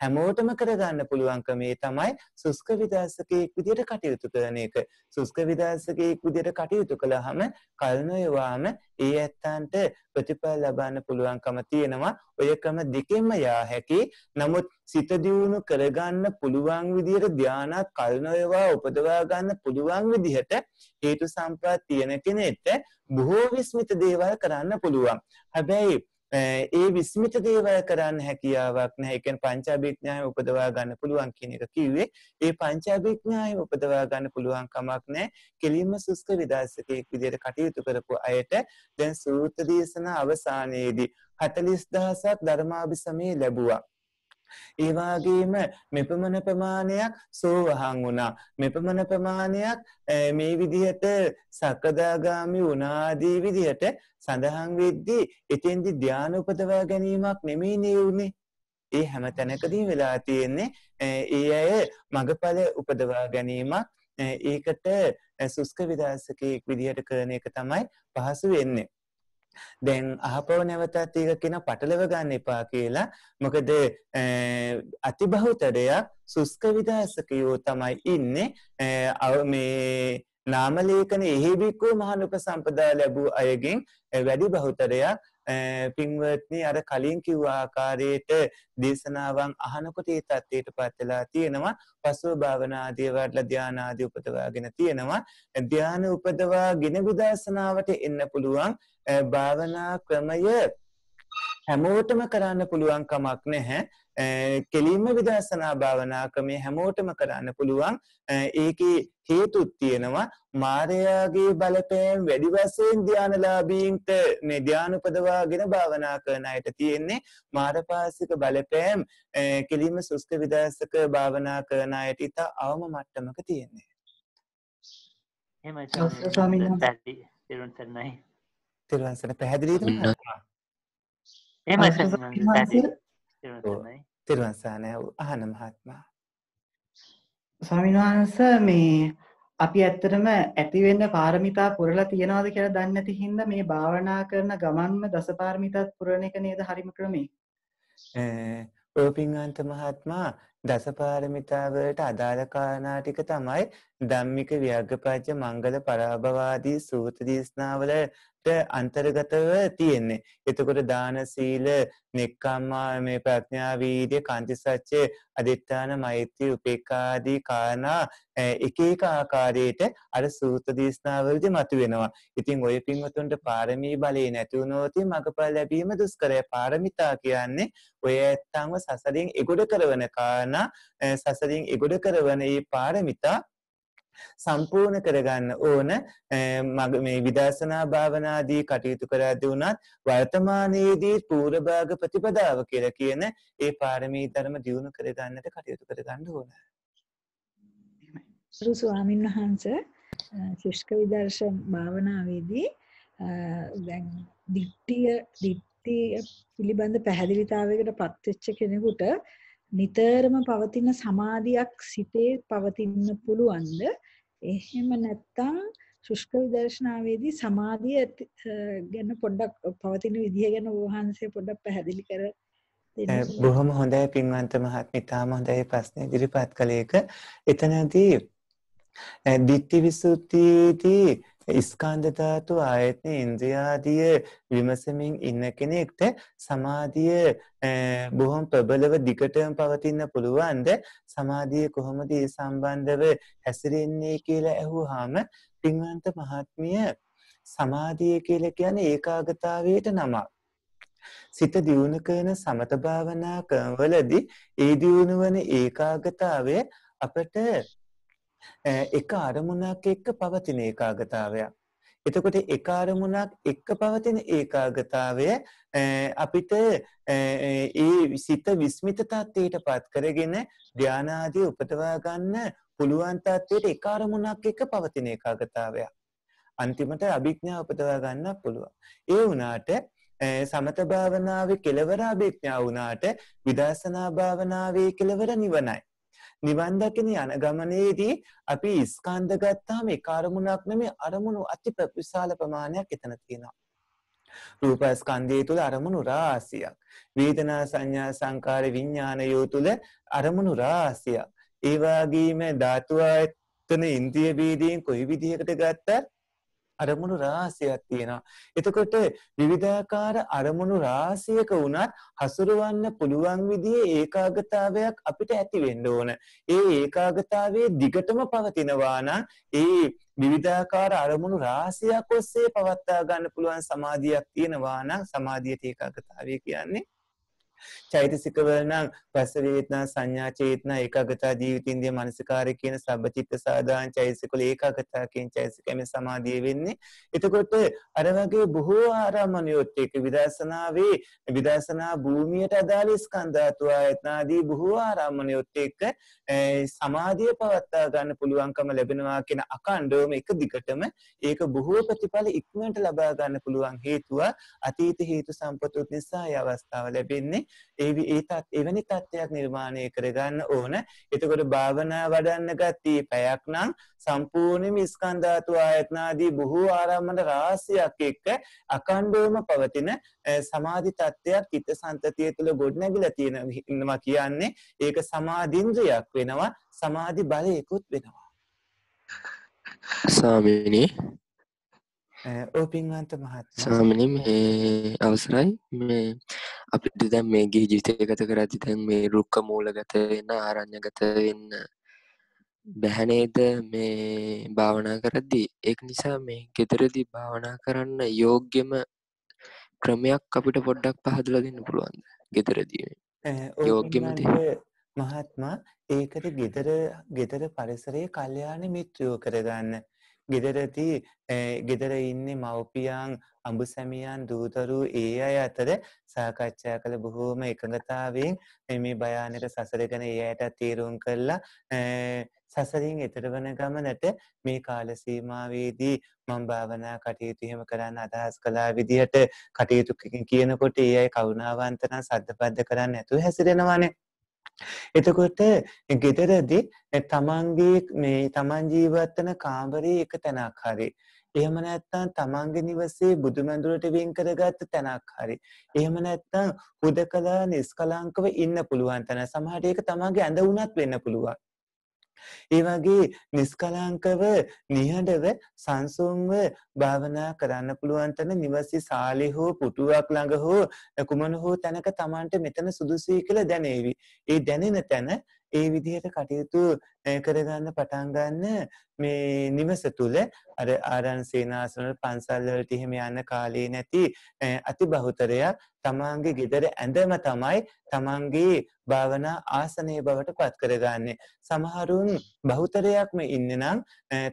S2: හැමෝටම කරගන්න පුළුවන්කම ඒ තමයි සුස්ක විදාසකයෙක් විදියට කටයුතු කරන එක. සුස්ක විදාසකයෙක් විදියට කටයුතු කළාම කල්නොයවාම ඒ ඇත්තන්ට ප්‍රතිඵල ලබන්න පුළුවන්කම තියෙනවා. ඔය ක්‍රම දෙකෙන්ම යා හැකි. නමුත් සිත දියුණු කරගන්න පුළුවන් විදිහට ධානා කල්නෝයවා උපදවා ගන්න පුළුවන් විදිහට හේතු සම්ප්‍රාප්තිය තියෙන කෙනෙක්ට බොහෝ විස්මිත දේවල් කරන්න පුළුවන්. හැබැයි ඒ විස්මිත දේවල් කරන්න හැකියාවක් නැහැ. ඒ කියන්නේ පංචාභිඥාය උපදවා ගන්න පුළුවන් කියන එක කිව්වේ. ඒ පංචාභිඥාය උපදවා ගන්න පුළුවන් කමක් නැහැ. කෙලින්ම සුස්ක විදාසකෙක් විදිහට කටයුතු කරපු අයට දැන් සූත්‍ර දේශනා අවසානයේදී 40000ක් ධර්මාභිසමේ ලැබුවා. ඒ වගේම මෙපමණ ප්‍රමාණයක් සෝවහන් වුණා. මෙපමණ ප්‍රමාණයක් මේ විදිහට සකදාගාමි වුණාදී විදිහට සඳහන් වෙද්දී එතෙන්දි ධානය උපදවා ගැනීමක් නෙමෙයිනේ උනේ. ඒ හැම තැනකදීම වෙලා තියෙන්නේ ඒ අය මගපල උපදවා ගැනීමක් ඒකට සුස්ක විදාසකෙක් විදිහට කරන එක තමයි පහසු වෙන්නේ. දැන් අහපව නැවතත් ඒක කියන පටලව ගන්න එපා කියලා. මොකද අතිබහුතරයක් සුස්ක විදාසකයෝ තමයි ඉන්නේ මේ නාමලේඛන එහිබිකෝ මහනුප සම්පදා ලැබූ අයගෙන් වැඩි බහුතරයක් පින්වත්නි අර කලින් කිව්ව ආකාරයට දේශනාවන් අහනකොට ඒ தත්ත්වයටපත් වෙලා තියෙනවා. පසෝ භාවනා ආදී වඩලා ධාන ආදී උපදවාගෙන තියෙනවා. ධාන උපදවාගෙන විදර්ශනාවට එන්න පුළුවන් භාවනා ක්‍රමය හැමෝටම කරන්න පුළුවන් කමක් නැහැ. කෙලින්ම විදර්ශනා භාවනා ක්‍රමයේ හැමෝටම කරන්න පුළුවන්. ඒකේ හේතුත් තියෙනවා මායාගේ බලපෑම් වැඩි වශයෙන් ධානලාභීන්ට මේ ධාන උපදවාගෙන භාවනා කරන අයට තියෙන්නේ මාරපාසික බලපෑම් කෙලින්ම සුස්ක විදර්ශක භාවනා කරන අයට ඉතා අවම මට්ටමක තියෙන්නේ. එහෙමයි ස්වාමීන් වහන්සේ. තිරුවන් සරණයි. තිරුවන් සරණ පැහැදිලිද? එහෙමයි ස්වාමීන් වහන්සේ. තිරුවන් සරණයි. තෙරවන්සානය වූ අහන මහත්මා. ස්වමින්වහන්ස මේ අපි
S4: ඇත්තටම ඇතිවෙන්න පාරමිතා පුරලා තියෙනවාද කියලා දන්නේ නැති හින්දා මේ භාවනා කරන ගමන්ම දසපාරමිතාත් පුරන එක නේද හරිම ක්‍රමේ.
S2: ඔය පින්වන්ත මහත්මා දසපාරමිතාවලට අදාළ කාරණා ටික තමයි ධම්මික ව්‍යග්ගපච්ච මංගල පරාභවාදී සූත්‍ර දේශනාවලට අන්තර්ගතව තියෙන්නේ. එතකොට දාන සීල, නෙක්ඛම්මා මේ ප්‍රඥා වීර්ය, කාන්ති සච්ච, අදිත්‍යාන මෛත්‍රී, උපේක්ඛාදී කාරණා එක එක ආකාරයට අර සූත්‍ර දේශනාවලදී මතුවෙනවා. ඉතින් ඔය පින්වතුන්ට පාරමී බලේ නැති වුණොත් මගපල ලැබීම දුෂ්කරයි. පාරමිතා කියන්නේ ඔය ඇත්තන්ව සසරින් එගොඩ කරවන කාරණා කරගන්නා සසරින් එගොඩ කරවන ඒ පාරමිතා සම්පූර්ණ කරගන්න ඕන මග මේ විදර්ශනා භාවනාදී කටයුතු කරද්දී වුණත් වර්තමානයේදී පූර්වභාග ප්‍රතිපදාව කියලා කියන ඒ පාරමී ධර්ම දියුණු කරගන්නට කටයුතු කරගන්න ඕන.
S4: සරු ස්වාමින් වහන්සේ ශුෂ්ක විදර්ශන භාවනාවේදී දැන් දිට්ඨිය දිට්ඨිය පිළිබඳ පැහැදිලිතාවයකට පත්වෙච්ච කෙනෙකුට නිතරම පවතින සමාධියක් සිතේ පවතින්න පුළුවන්ද? එහෙම නැත්නම් ශුෂ්ක විදර්ශනාවේදී සමාධිය ගැන පොඩ්ඩක් පවතින විදිය ගැන වහන්සේ පොඩ්ඩක් පැහැදිලි කර බොහොම
S2: හොඳයි පින්වන්ත මහත්මී තාම හොඳයි ප්‍රශ්න ඉදිරිපත් කළේක එතනදී දිට්ඨි විසුද්ධියේදී ස්කන්ධ ධාතු ආයතන ඉන්ද්‍රිය ආදී විමසමින් ඉන්න කෙනෙක්ට සමාධිය බොහොම ප්‍රබලව දිගටම පවතින්න පුළුවන්ද සමාධිය කොහොමද ඒ සම්බන්ධව හැසිරෙන්නේ කියලා ඇහුවාම පින්වන්ත මහත්මිය සමාධිය කියලා කියන්නේ ඒකාගතාවයට නමක් සිත දියුණු කරන සමත භාවනා ක්‍රමවලදී ඒ දියුණු වන ඒකාගතාවය අපට එක අරමුණක් එක්ක පවතින ඒකාගතාවයක්. එතකොට එක අරමුණක් එක්ක පවතින ඒකාගතාවය අපිට ඒ සිත විස්මිත තත්ත්වයට පත් කරගෙන ධානාදී උපදවා ගන්න පුළුවන් තත්ත්වයට එක අරමුණක් එක්ක පවතින ඒකාගතාවයක්. අන්තිමට අභිඥාව උපදවා ගන්න පුළුවන්. ඒ වුණාට සමත භාවනාවේ කෙලවර අභිඥා වුණාට විදර්ශනා භාවනාවේ කෙලවර නිවනයි. නිවන් දකින යන ගමනේදී අපි ස්කන්ධ ගත්තාම එක අරමුණක් නෙමෙයි අරමුණු අති විශාල ප්‍රමාණයක් එතන තියෙනවා. රූප ස්කන්ධය තුල අරමුණු රාශියක්. වේදනා සංඥා සංකාර විඥානයෝ තුල අරමුණු රාශියක්. ඒ වගේම ධාතු ආයතන ඉන්ද්‍රිය බීදීන් කොයි විදිහකට ගත්තත් අරමුණු රාශියක් තියෙනවා. එතකොට විවිධාකාර අරමුණු රාශියක වුණත් හසුරවන්න පුළුවන් විදිහේ ඒකාගතාවයක් අපිට ඇති වෙන්න ඕන. ඒ ඒකාගතාවයේ දිගටම පවතිනවා නම් ඒ විවිධාකාර අරමුණු රාශියක් ඔස්සේ පවත්වා ගන්න පුළුවන් සමාධියක් තියෙනවා නම් සමාධියට ඒකාගතාවය කියන්නේ චෛතසිකවල නම් පස්ස වේදනා සංඥා චේතනා ඒකාගතා ජීවිතින්දිය මනසිකාරය කියන සබ්බචිත්ත සාදාන චෛතසිකවල ඒකාගතා කියන චෛතසිකය මේ සමාධිය වෙන්නේ. එතකොට අර වගේ බොහෝ ආරාමණියොත් එක්ක විදර්ශනාවේ විදර්ශනා භූමියට අදාළ ස්කන්ධාතු ආයතනාදී බොහෝ ආරාමණියොත් එක්ක සමාධිය පවත්වා ගන්න පුළුවන්කම ලැබෙනවා කියන අකණ්ඩවම එක දිගටම ඒක බොහෝ ප්‍රතිඵල ඉක්මනට ලබා ගන්න පුළුවන් හේතුව අතීත හේතු සම්පතොත් නිසා ඒ අවස්ථාව ලැබෙන්නේ ඒ එවැනි තත්ත්වයක් නිර්මාණය කරගන්න ඕන. එතකොට භාවනා වඩන්න ගත්තී පැයක් නම් සම්පූර්ණයෙන්ම ස්කන්ධ ධාතු ආයතනාදී බොහෝ ආරම්මන රාශියක් එක්ක අකණ්ඩවම පවතින සමාධි තත්ත්වයක් චිත්ත සංතතිය තුළ ගොඩනැගිලා තියෙනවා කියන්නේ ඒක සමාධින්ද්‍රයක් වෙනවා සමාධි බලයකුත් වෙනවා.
S3: ස්වාමීනි
S2: ඕපින්වන්ත මහත් සාමන
S3: මේ අවසරයි මේ අපිට දැම් මේගේ ජීතය ගත කරදි දැන් මේ රුක්ක මූල ගත වෙන්න ආරං්‍ය ගත වෙන්න බැහැනේද මේ භාවනා කරද්දී එක් නිසා මේ ගෙදරදි භාවනා කරන්න යෝග්‍යම ක්‍රමයක් අපිට පොඩ්ඩක් පහදල දෙන්න පුළුවන්ද ගෙදරදී
S2: යෝග්‍යම මහත්මා ඒකට ගෙදර ගෙදර පරිසරය කල්්‍යයාන මිත්‍රයෝ කරගන්න ගෙදරති ගෙදර ඉන්න මව්පියන් අඹුසැමියන් දූතරු ඒ අය අතර සාකච්ඡා කළ බොහෝම එකඟතාවෙන් මේ භයානක සසරගන ඒ අයට තේරුම් කරලා සසරින් එතර වන ගමනට මේ කාලසීමාවේදී මං භාවනා කටයුතු එහෙම කරන්න අදහස් කළා විදිහට කටයුතු කියනකොට ඒ අය කරුණාවන්තන සද්ධපද්ධ කරන්න ඇතුව හැසිරෙනවානේ එතකොට ගෙදරදි තමන්ගේ මේ තමන් ජීවත්වන කාමරයේ එක තැනක් හරි. එහෙම නැත්නම් තමන්ගේ නිවසේ බුදුමැඳුරට වෙන් කරගත්ත තැනක් හරි. එහෙම නැත්නම් හුදකලා නිස්කලංකව ඉන්න පුළුවන් තැන. සමහරට ඒක තමන්ගේ ඇඳ වුණත් වෙන්න පුළුවන්. ඒ වගේ නිස්කලංකව නිහඬව සංසුන්ව භාවනා කරන්න පුළුවන් තැන නිවසේ සාලේ හෝ පුටුවක් ළඟ හෝ කුමන හෝ තැනක Tamanට මෙතන සුදුසුයි කියලා දැනේවි. ඒ දැනෙන තැන ඒ විදිහට කටයුතු කරගන්න පටන් ගන්න මේ නිවස තුල අර ආරණ සේනාසන වල පන්සල් වලට එහෙම යන කාලේ නැති අති බහුතරයක් තමන්ගේ ගෙදර ඇඳම තමයි තමන්ගේ භාවනා ආසනය බවට පත් කරගන්නේ. සමහරුන් බහුතරයක්ම ඉන්නේ නම්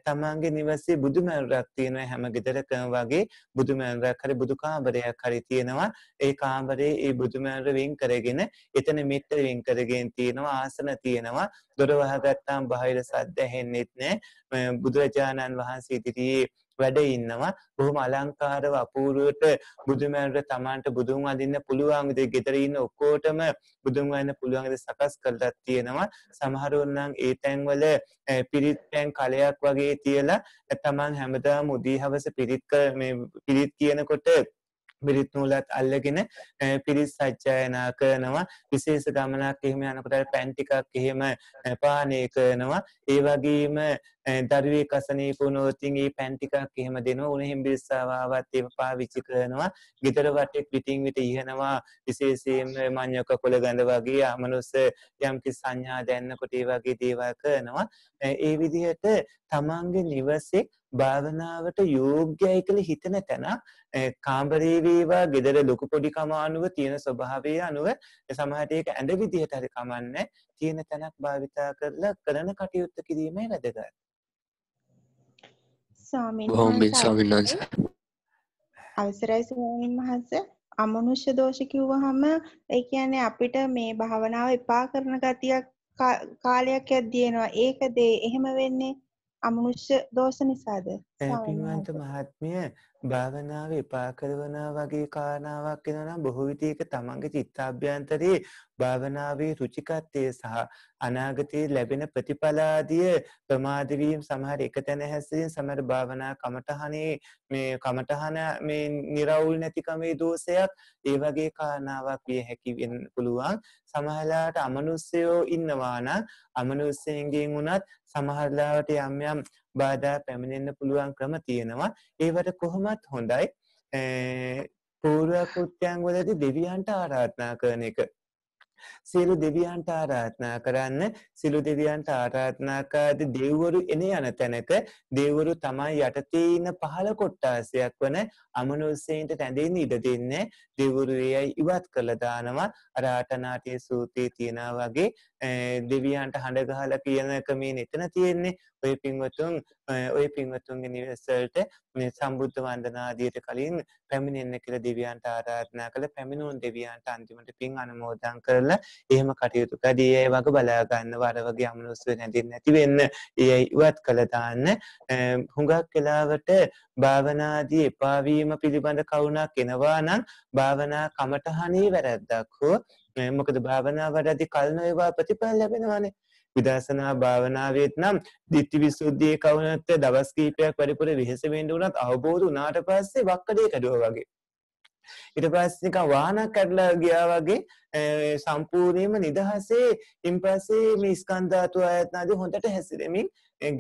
S2: තමන්ගේ නිවසේ බුදුමැණරක් තියෙනවා හැම ගෙදරකම වගේ බුදුමැණරක් හරි බුදු කාමරයක් හරි තියෙනවා. ඒ කාමරේ ඒ බුදුමැණර වෙන් කරගෙන එතන මෙත්ත වෙන් කරගෙන තියෙනවා ආසන තියෙනවා. දොර වහගත්තා නැත්තම් බාහිර සද්ද ඇහෙන්නෙත් නෑ බුදුරජාණන් වහන්සේ ඉදිරියේ වැඩ ඉන්නවා බොහොම අලංකාරව අපූර්වට බුදුමැණට තමන්ට බුදුන් වඳින්න පුළුවන් විදිහට ගෙදර ඉන්න ඔක්කොටම බුදුන් වඳින්න පුළුවන් විදිහට සකස් කරලා තියෙනවා සමහරුන් නම් ඒ තැන්වල පිරිත් පැන් කලයක් වගේ තියලා තමන් හැමදාම උදේ හවස පිරිත් මේ පිරිත් කියනකොට බිරිත් නූලත් අල්ලගෙන පිරිස් සජ්ජායනා කරනවා විශේෂ ගමනක් එහෙම යනකොට පැන් ටිකක් එහෙම පානය කරනවා ඒ වගේම දරුවේ කසනීප වුණොත් ඒ පැන් ටිකක් එහෙම දෙනවා උණ හිඹිස්සාවාවත් ඒව පාවිච්චි කරනවා ගෙදර වටේ පිටින් විට ඉහනවා විශේෂයෙන්ම මඤ්ඤක කොළ ගඳ වගේ අමනුෂ්‍ය යම්කිසි සංඥා දැනනකොට ඒ වගේ දේවල් කරනවා ඒ විදිහට තමන්ගේ නිවසේ භාවනාවට යෝග්‍යයි කියලා හිතන තැන කාමරේ වේවා gedara ලොකු පොඩි කමානුව තියෙන ස්වභාවය අනුව සමහරට ඒක ඇඳ විදිහට හරි කමන්නේ තියෙන තැනක් භාවිතා කරලා කරන කටයුත්ත කිරීමයි වැදගත්.
S4: ස්වාමීන් වහන්සේ අවසරයි ස්වාමීන් වහන්සේ අමනුෂ්‍ය දෝෂ කිව්වහම ඒ කියන්නේ අපිට මේ භාවනාව එපා කරන ගතියක් කාලයක් යද්දී එනවා. ඒකද එහෙම වෙන්නේ අමනුෂ්‍ය දෝෂ නිසාද පින්වන්ත
S2: මහත්මය භාවනාව එපාකරවන වගේ කාරණාවක් එනනම් බොහෝවිටයක තමන්ගේ චිත්තාභ්‍යන්තරයේ භාවනාවේ රුචිකත්වය සහ අනාගතයේ ලැබෙන ප්‍රතිඵලාදිය ප්‍රමාදවීම් සමහර එක තැන හැසිරින් සමහර භාවනා කමටහනේ මේ කමටහන මේ නිරවුල් නැතිකමේ දෝෂයක් ඒ වගේ කාරණාවක් විය හැකි වෙන්න පුළුවන් සමහරලාට අමනුෂ්‍යයෝ ඉන්නවා නම් අමනුෂ්‍යයෙන්ගෙන් වුණත් සමහරලාවට යම් යම් බාධා පැමිණෙන්න පුළුවන් ක්‍රම තියෙනවා. ඒවට කොහොමත් හොඳයි. පූර්ව කෘත්‍යයන් වලදී දෙවියන්ට ආරාධනා කරන එක සියලු දෙවියන්ට ආරාධනා කරන්න සියලු දෙවියන්ට ආරාධනා කරද දෙව්වරු එන යන තැනක දෙව්වරු තමයි යටතේ ඉන්න පහළ කොට්ටාසයක් වන අමනුස්සයන්ට රැඳෙන්න ඉඩ දෙන්නේ දෙව්වරු එයයි ඉවත් කරලා දානවා අර ආටනාටිය සූත්‍රයේ තියෙනා වගේ දෙවියන්ට හඬ ගහලා කියනක මේ එතන තියෙන්නේ ඔය පින්වතුන් ඔය පින්වතුන්ගේ නිවසට මේ සම්බුද්ධ වන්දනාදියට කලින් පැමිණෙන්න කියලා දෙවියන්ට ආරාධනා කළ පැමිණුණු දෙවියන්ට අන්තිමට පින් අනුමෝදන් කරලා එහෙම කටයුතු කදී ඒ වගේ බලා ගන්න වරවගේ අමනුස්සය නැදින් නැති වෙන්න ඒ ඉවත් කළ දාන්න හුඟක් වෙලාවට භාවනාදී එපා වීම පිළිබඳ කවුණක් එනවා නම් භාවනා කමටහනේ වැරද්දක් හෝ මොකද භාවනා වඩද්දී කල්න ඒවා ප්‍රතිඵල ලැබෙනවානේ විදර්ශනා භාවනාවෙත් නම් ditthi visuddhiye කවුණත්ය දවස් කීපයක් වැඩිපුර වෙහෙසෙමින් වුණත් අවබෝධ වුණාට පස්සේ වක්කඩේ කැඩුවා වගේ ඊට පස්සේ නිකන් වාහනක් කඩලා ගියා වගේ සම්පූර්ණයෙන්ම නිදහසේ ඉන් පස්සේ මේ ස්කන්ධ ධාතු ආයතනදී හොඳට හැසිරෙමින්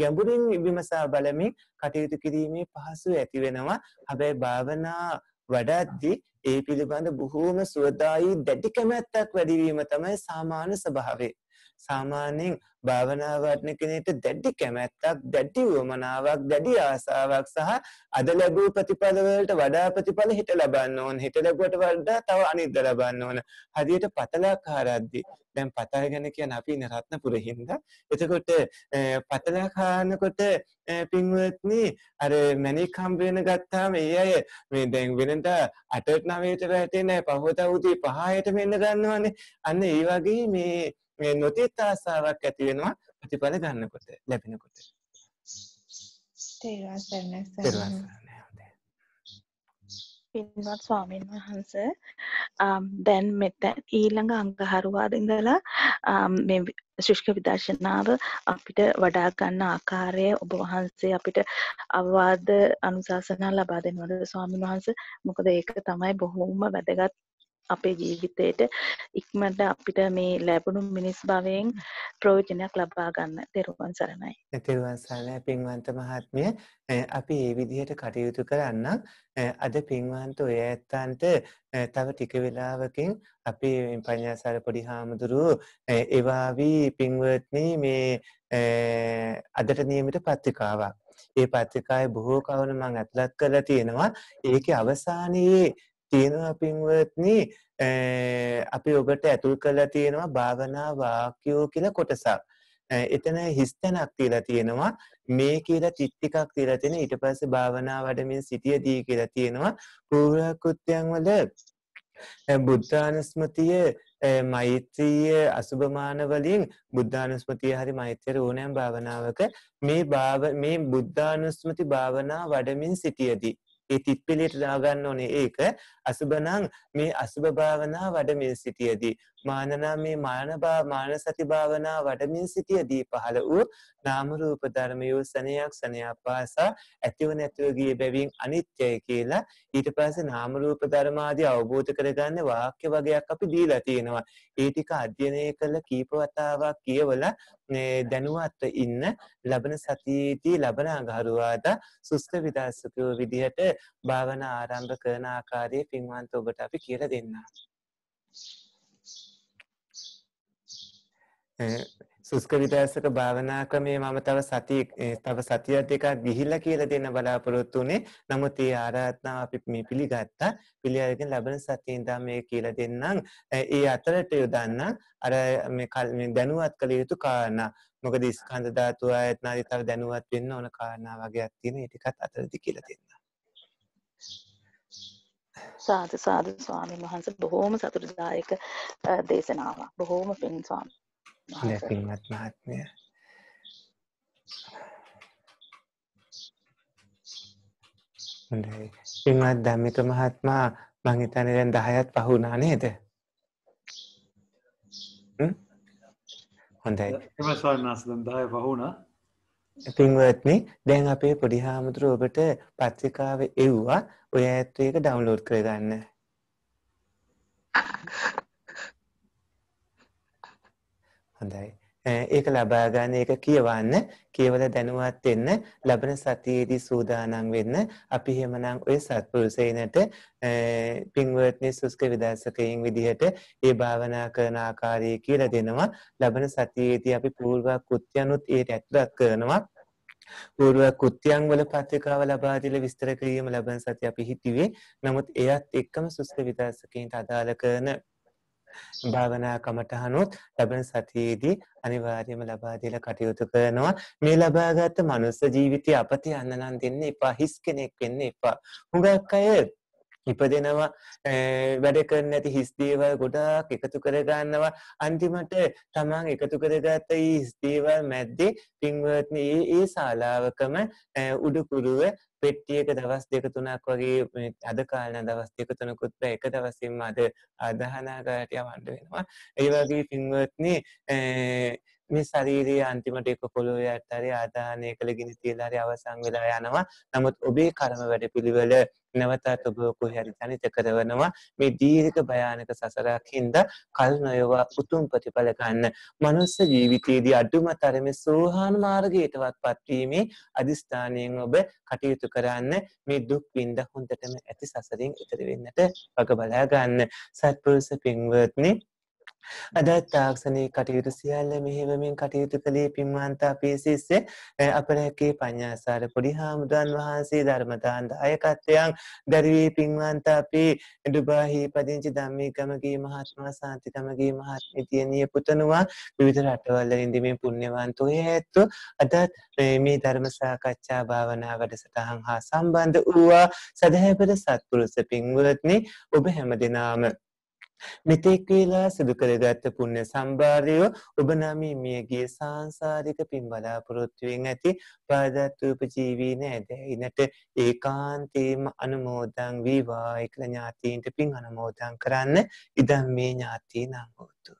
S2: ගැඹුරින් විමසා බලමින් කටයුතු කිරීමේ පහසුව ඇති වෙනවා. හැබැයි භාවනා වඩද්දී ඒ පිළිබඳ බොහෝම සුවදායි දැඩි කැමැත්තක් වැඩි වීම තමයි සාමාන්‍ය ස්වභාවය. සාමාන්‍යයෙන් භාවනා වඩන කෙනෙකුට දැඩි කැමැත්තක්, දැඩි වමනාවක්, දැඩි ආසාවක් සහ අද ලැබූ ප්‍රතිඵල වලට වඩා ප්‍රතිඵල හිත ලබන්න ඕන. හිත ලැබුවට වඩා තව අනිද්ද ලබන්න ඕන. හදිහට පතලක් හරද්දි දැන් පතල් ගැන කියන අපි ඉන්නේ රත්නපුරින්ද. එතකොට පතලක් හරනකොට පින්වත්නි අර මැණික් හම්බ වෙන ගත්තාම ඒ අය මේ දැන් වෙනදා 8ට 9ට වැටෙන්නේ නැහැ. පහවතා උදේ 5ට මෙන්න ගන්නවනේ. අන්න ඒ වගේ මේ මේ නොතිත් ආසාවක් ඇති වෙනවා ප්‍රතිඵල ගන්නකොට ලැබෙනකොට
S4: පින්වත් ස්වාමීන් වහන්ස දැන් මෙත ඊළඟ අංගහරුවාද ඉඳලා මේ ශුෂ්ක විදර්ශනාව අපිට වඩා ගන්න ආකාරය ඔබ වහන්සේ අපිට අවවාද අනුශාසනා ලබා දෙනවද ස්වාමීන් වහන්ස මොකද ඒක තමයි බොහොම වැදගත් අපේ ජීවිතයට ඉක්මට අපිට මේ ලැබුණු මිනිස් භවයෙන් ප්‍රෝජනයක් ලබා ගන්න තෙරුවන් සරණයි.
S2: තෙරුවන් සරණයි පින්වන්ත මහත්මිය. අපි මේ විදිහට කටයුතු කරන්න අද පින්වන්ත ඔය ඇත්තන්ට තව ටික වෙලාවකින් අපි පඤ්ඤාසාර පොඩි හාමුදුරු එවාවි පින්වත්නි මේ අදට නියමිත පත්‍රිකාවක්. ඒ පත්‍රිකාවේ බොහෝ කවුරු මම ඇතුළත් කරලා තියෙනවා. ඒකේ අවසානයේ තියෙනවා පින්වත්නි අපි ඔබට ඇතුල් කරලා තියෙනවා භාවනා වාක්‍යෝ කියලා කොටසක්. එතන හිස්තැනක් තියලා තියෙනවා මේ කියලා චිත් ටිකක් තියලා තියෙන ඊට පස්සේ භාවනා වඩමින් සිටියදී කියලා තියෙනවා පූර්ව කෘත්‍යයන් වල බුද්ධානුස්මතිය මෛත්‍රිය අසුභමාන වලින් බුද්ධානුස්මතිය හරි මෛත්‍රිය ඕනෑම භාවනාවක මේ භාව මේ බුද්ධානුස්මති භාවනා වඩමින් සිටියදී ඒ තිප්පිලියට දාගන්න ඕනේ ඒක අසුබනම් මේ අසුබ භාවනා වඩමින් සිටියදී මානනාමේ මානබා මානසති භාවනා වඩමින් සිටියදී පහළ වූ නාම රූප ධර්මයෝ සනයක් සනයාපාසා ඇතිව නැතිව ගිය බැවින් අනිත්‍යයි කියලා ඊට පස්සේ නාම රූප ධර්ම ආදී අවබෝධ කරගන්න වාක්‍ය වගයක් අපි දීලා තියෙනවා. ඒ ටික අධ්‍යයනය කළ කීප වතාවක් කියවලා මේ දැනුවත්ව ඉන්න ලබන සතියේදී ලබන අඟහරුවාදා සුස්ක විදර්ශකයෝ විදිහට භාවනා ආරම්භ කරන ආකාරය පින්වන්ත ඔබට අපි කියලා දෙන්නම්. සුස්කවිදාසක භාවනා ක්‍රමේ මම තව සති තව සතිය දෙකක් ගිහිල්ලා කියලා දෙන්න බලාපොරොත්තු වුණේ. නමුත් ඒ ආරාධනාව අපි මේ පිළිගත්තා. පිළිඅරගෙන ලබන සතියේ ඉඳන් මේ කියලා දෙන්නම්. ඒ අතරට යොදන්න අර මේ මේ දැනුවත් කළ යුතු කාරණා. මොකද ස්කන්ධ ධාතු ආයතනාදී තව දැනුවත් වෙන්න ඕන කාරණා වගේක් තියෙන. ඒ ටිකත් අතරදී කියලා දෙන්න.
S4: සාදු සාදු ස්වාමීන් වහන්සේ බොහොම සතුටුදායක දේශනාවක්. බොහොම පින් ස්වාමීන්
S2: හොඳයි පින්වත් මහත්මය. හොඳයි. පින්වත් ධම්මික මහත්මයා මං හිතන්නේ දැන් 10ත් පහ වුණා නේද? හොඳයි.
S1: ප්‍රසන්නස් දැන් 10 පහ වුණා.
S2: පින්වත්නි දැන් අපේ පොඩි හාමුදුරුව ඔබට පත්‍රිකාව එව්වා ඔය ඇත්ත එක ඩවුන්ලෝඩ් කරගන්න. හොඳයි. ඒක ලබා ගන්න ඒක කියවන්න කියවල දැනුවත් වෙන්න ලබන සතියේදී සූදානම් වෙන්න අපි එහෙමනම් ওই සත්පුරුෂයනට පින්වත්නි සුස්ක විදර්ශකයන් විදිහට ඒ භාවනා කරන ආකාරය කියලා දෙනවා ලබන සතියේදී අපි పూర్ව කෘත්‍යනුත් ඒට ඇතුළත් කරනවා పూర్ව කෘත්‍යයන් වල පත්‍රිකාව ලබා දීලා විස්තර කිරීම ලබන සතිය අපි හිතුවේ නමුත් එයත් එක්කම සුස්ක විදර්ශකයන්ට අදාළ කරන භාවනා කමටහනුත් ලබන සතියේදී අනිවාර්යයෙන්ම ලබා දීලා කටයුතු කරනවා. මේ ලබාගත් මනුස්ස ජීවිතය අපතේ අන්නනම් දෙන්න එපා. හිස් කෙනෙක් වෙන්න එපා. හුඟක් අය ඉපදෙනවා වැඩ කරන්න ඇති හිස්දේවල් ගොඩාක් එකතු කරගන්නවා අන්තිමට තමන් එකතු කරගත්ත හිස්දේවල් මැද්දේ පින්වත්න ඒ ශාලාවකම උඩුකුරුව පෙට්ටියක දවස් දෙක තුනක් වගේ අද කාලන දවස් දෙක තුනකුත් බෑ එක දවසින්ම අද අදහනාගාරට යවන්න වෙනවා ඒ වගේ පින්වත්නි මේ ශරීරයේ අන්තිමට එක පොළොවේ ඇත්තරේ ආදාහනය කළ ගිනි තියලාරි අවසන් වෙලා යනවා. නමුත් ඔබේ කර්ම වැඩපිළිවෙල නැවතත් ඔබ කොහරි ජනිත කරවනවා. මේ දීර්ඝ භයානක සසරක් හින්දා කල් නොයවා උතුම් ප්‍රතිඵල ගන්න. මනුස්ස ජීවිතයේදී අඩුම තරමේ සෝහාන මාර්ගයටවත් පත්වීමේ අදිස්ථානයෙන් ඔබ කටයුතු කරන්න මේ දුක් විඳ හොඳටම ඇති සසරින් ඉතිරි වෙන්නට වග බලා ගන්න. සත්පුරුෂ පින්වත්නි අදත් තාක්ෂණී කටයුතු සියල්ල මෙහෙවමින් කටයුතු කළේ පින්වන්ත අපේ සිස්සේ අපරැකේ පඤ්ඤාසාර පොඩි හාමුදුරන් වහන්සේ ධර්මදාන දායකත්වයන් දැරුවේ පින්වන්ත අපේ ඩුබාහි පදිංචි ධම්මිකමගේ මහත්මයා සාන්තිකමගේ මහත්මිය දියණිය පුතණුවා විවිධ රටවල් වලින් මේ පුණ්‍යවන්ත ඔය ඇත්තෝ අදත් මේ ධර්ම සාකච්ඡා භාවනා වැඩසටහන් හා සම්බන්ධ වූවා සදහැබද සත්පුරුෂ පින්වත්නි ඔබ හැමදෙනාම මෙතෙක් වේලා සිදු කරගත් පුණ්‍ය සම්භාරය ඔබ නමි මියගේ සාංශාරික පින් බලාපොරොත්තුවෙන් ඇති පාදත්වූප ජීවී නැදැයිනට ඒකාන්තේම අනුමෝදන් වේවා එකල ඥාතීන්ට පින් අනුමෝදන් කරන්න ඉදම් මේ ඥාතීනං හෝතු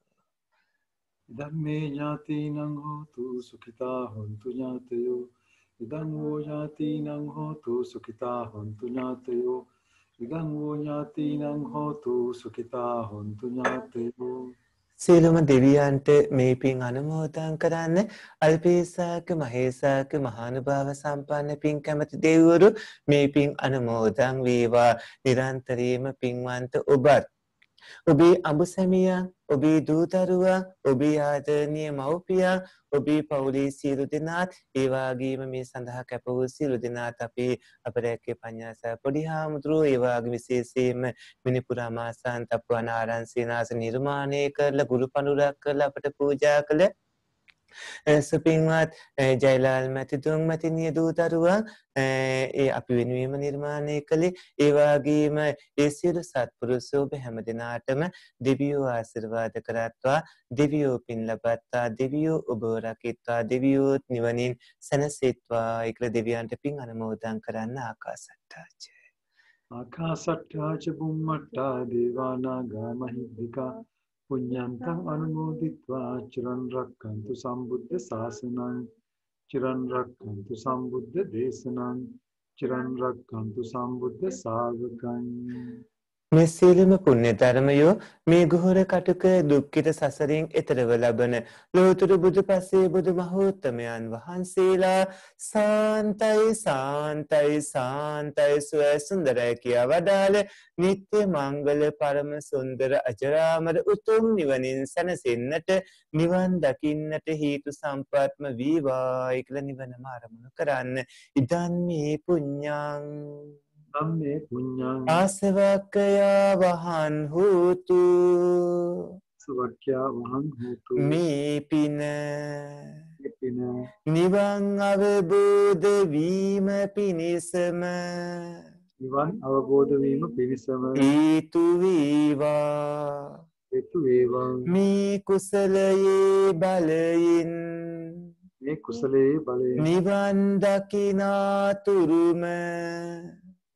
S1: ඉදම් මේ ඥාතීනං හෝතු සුඛිතා හොන්තු ඥාතයෝ ඉදම් වූ ඥාතීනං හෝතු සුඛිතා හොන්තු ඥාතයෝ ඉදංගෝ ඥාතීනං හෝතු සුඛිතා හොන්තු ඥාතේෝ
S2: සියලුම දෙවියන්ට මේ පින් අනුමෝදන් කරන්න අල්පේසාක මහේසාක මහානුභාව සම්පන්න පින් කැමති දෙවිවරු මේ පින් අනුමෝදන් වේවා නිරන්තරයෙන්ම පින්වන්ත ඔබත් ඔබේ අඹ සැමියා ඔබේ දූතරුවා ඔබේ ආදරණීය මව්පියා ඔබේ පවුලේ සියලු දෙනාත් ඒ වගේම මේ සඳහා කැප වූ සියලු දෙනාත් අපේ අපරැක්කේ පඤ්ඤාසා පොඩි හාමුදුරුවෝ ඒ වගේම විශේෂයෙන්ම මිනිපුරා මාසාන්ත පුවන ආරං සේනාස නිර්මාණය කරලා ගුරු පඬුරක් කරලා අපට පූජා කළ සුපින්වත් ජයලාල් මැතිතුම් මැතින් යෙදූ දරුවන් ඒ අපි වෙනුවීම නිර්මාණය කළේ ඒවාගේම ඒ සියලු සත්පුරුෂෝ ඔබ හැම දෙනාටම දෙවියෝ ආශිර්වාද කරත්වා දෙවියෝ පින් ලබත්තා දෙවියෝ ඔබ රකිත්වා දෙවියෝත් නිවනින් සැනසෙත්වා ඒකල දෙවියන්ට පින් අනුමෝදන් කරන්න ආකාසට්ටාච
S1: ආකාසට්ටාච බුම්මට්ටා දේවානාගා මහිද්దికා පුඤ්ඤන්තං අනුමෝදිත්වා චිරන් රක්ඛන්තු සම්බුද්ධ ශාසනං චිරන් රක්ඛන්තු සම්බුද්ධ දේශනං චිරන් රක්ඛන්තු සම්බුද්ධ ශාවකං
S2: මේ සියලුම පුණ්‍ය ධර්මයෝ මේ ගොහොර කටුක දුක්ඛිත සසරින් එතරව ලබන ලෝතුරු බුදුපසේ බුදුමහෝත්තමයන් වහන්සේලා සාන්තයි සාන්තයි සාන්තයි සුවය සුන්දරයි කියා වදාළ නිත්‍ය මංගල පරම සුන්දර අජරාමර උතුම් නිවනින් සැනසෙන්නට නිවන් දකින්නට හේතු සම්පත්ම වීවායි කියලා නිවනම අරමුණු කරන්න ඉදන් මේ පුඤ්ඤං ධම්මේ පුඤ්ඤං ආසවක්කයා වහන් හෝතු සවක්කයා වහන් හෝතු මේ පින නිවන් අවබෝධ වීම පිණිසම නිවන් අවබෝධ වීම පිණිසම හේතු වේවා හේතු වේවා මේ කුසලයේ බලයෙන් මේ කුසලයේ බලයෙන් නිවන් දකිනා
S1: තුරුම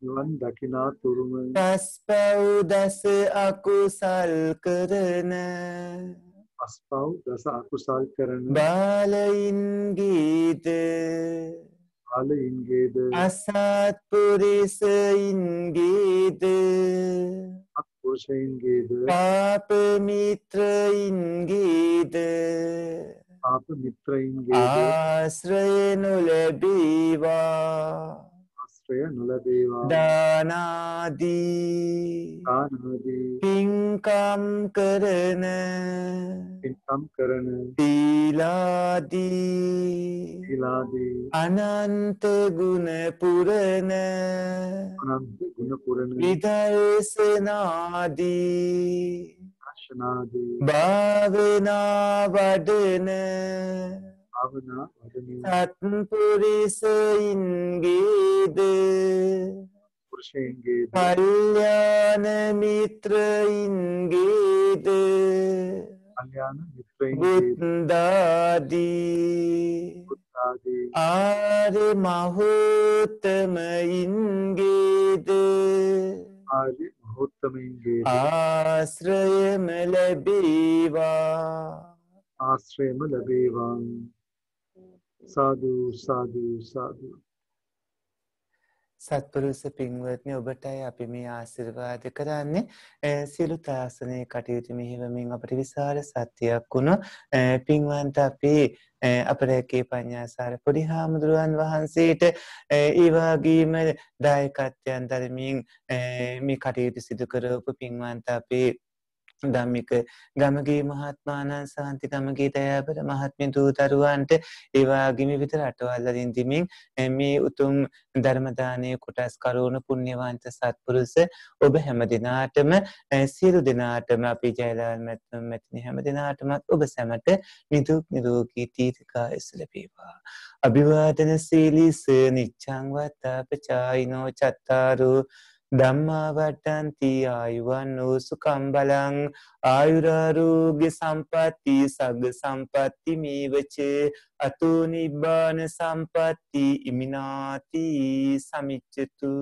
S1: නිවන් දකිනා තුරුම දස්පව් දස
S2: අකුසල් කරන අස්පව් දස අකුසල් කරන බාලයින්ගේද බාලයින්ගේද අසත්පුරිසයින්ගේද අත්පුරුෂයින්ගේද පාප මිත්‍රයින්ගේද පාප මිත්‍රයින්ගේද ආශ්‍රය නොලැබීවා ආශ්‍රය නොලැබේවා දානාදී දානාදී පින්කම් කරන පින්කම් කරන තීලාදී තීලාදී අනන්ත ගුණ පුරන අනන්ත ගුණ පුරන විදර්ශනාදී භාවනා වඩන සත්පුරිසයින්ගේද කල්්‍යාන මිත්‍රයින්ගේද බුද්දාදී ආරි මහෝතමයින්ගේද ආශ්‍රයම ලැබීවා ආශ්‍රයම
S1: ලැබේවා සාදු සාදු සාදු
S2: සත්පුරුෂ පින්වත්නි ඔබටයි අපි මේ ආශිර්වාද කරන්නේ සියලු තාසනයේ කටයුතු මෙහෙවමින් අපට විශාල සත්‍යයක් වුණ පින්වන්ත අපි අපරකේ පඤ්ඤාසාර පොඩි හාමුදුරුවන් වහන්සේට ඒ වගේම දායකත්වයන් දරමින් මේ කටයුතු සිදු කරවපු පින්වන්ත අපේ ධම්මික ගමගේ මහත්මානන් සහන්ති ගමගේ දයාබර මහත්මින් දූ දරුවන්ට ඒවා ගිමි විතර අටවල්ලරින් දිමින් මේ උතුම් ධර්මදානය කොටස් කරුණු පුුණ්්‍යවන්ත සත්පුරුස ඔබ හැම දෙනාටම සියලු දෙනාටම අපි ජයලාල් මැත්නම් මැතින හැම දෙනාටමත් ඔබ සැමට නිදුක් නිරෝගී තීතිකා ඉස්සලපීවා. අභිවාදන සීලිස නිච්චංවත්තා පචායිනෝ චත්තාරු ධම්මාවටන්ති ආයුවන් වූ සුකම්බලං ආයුරාරෝග්‍ය සම්පatti සග්ග සම්පatti මේවච අතෝ නිබ්බාන සම්පatti ඉමිනාති සමිච්ඡතු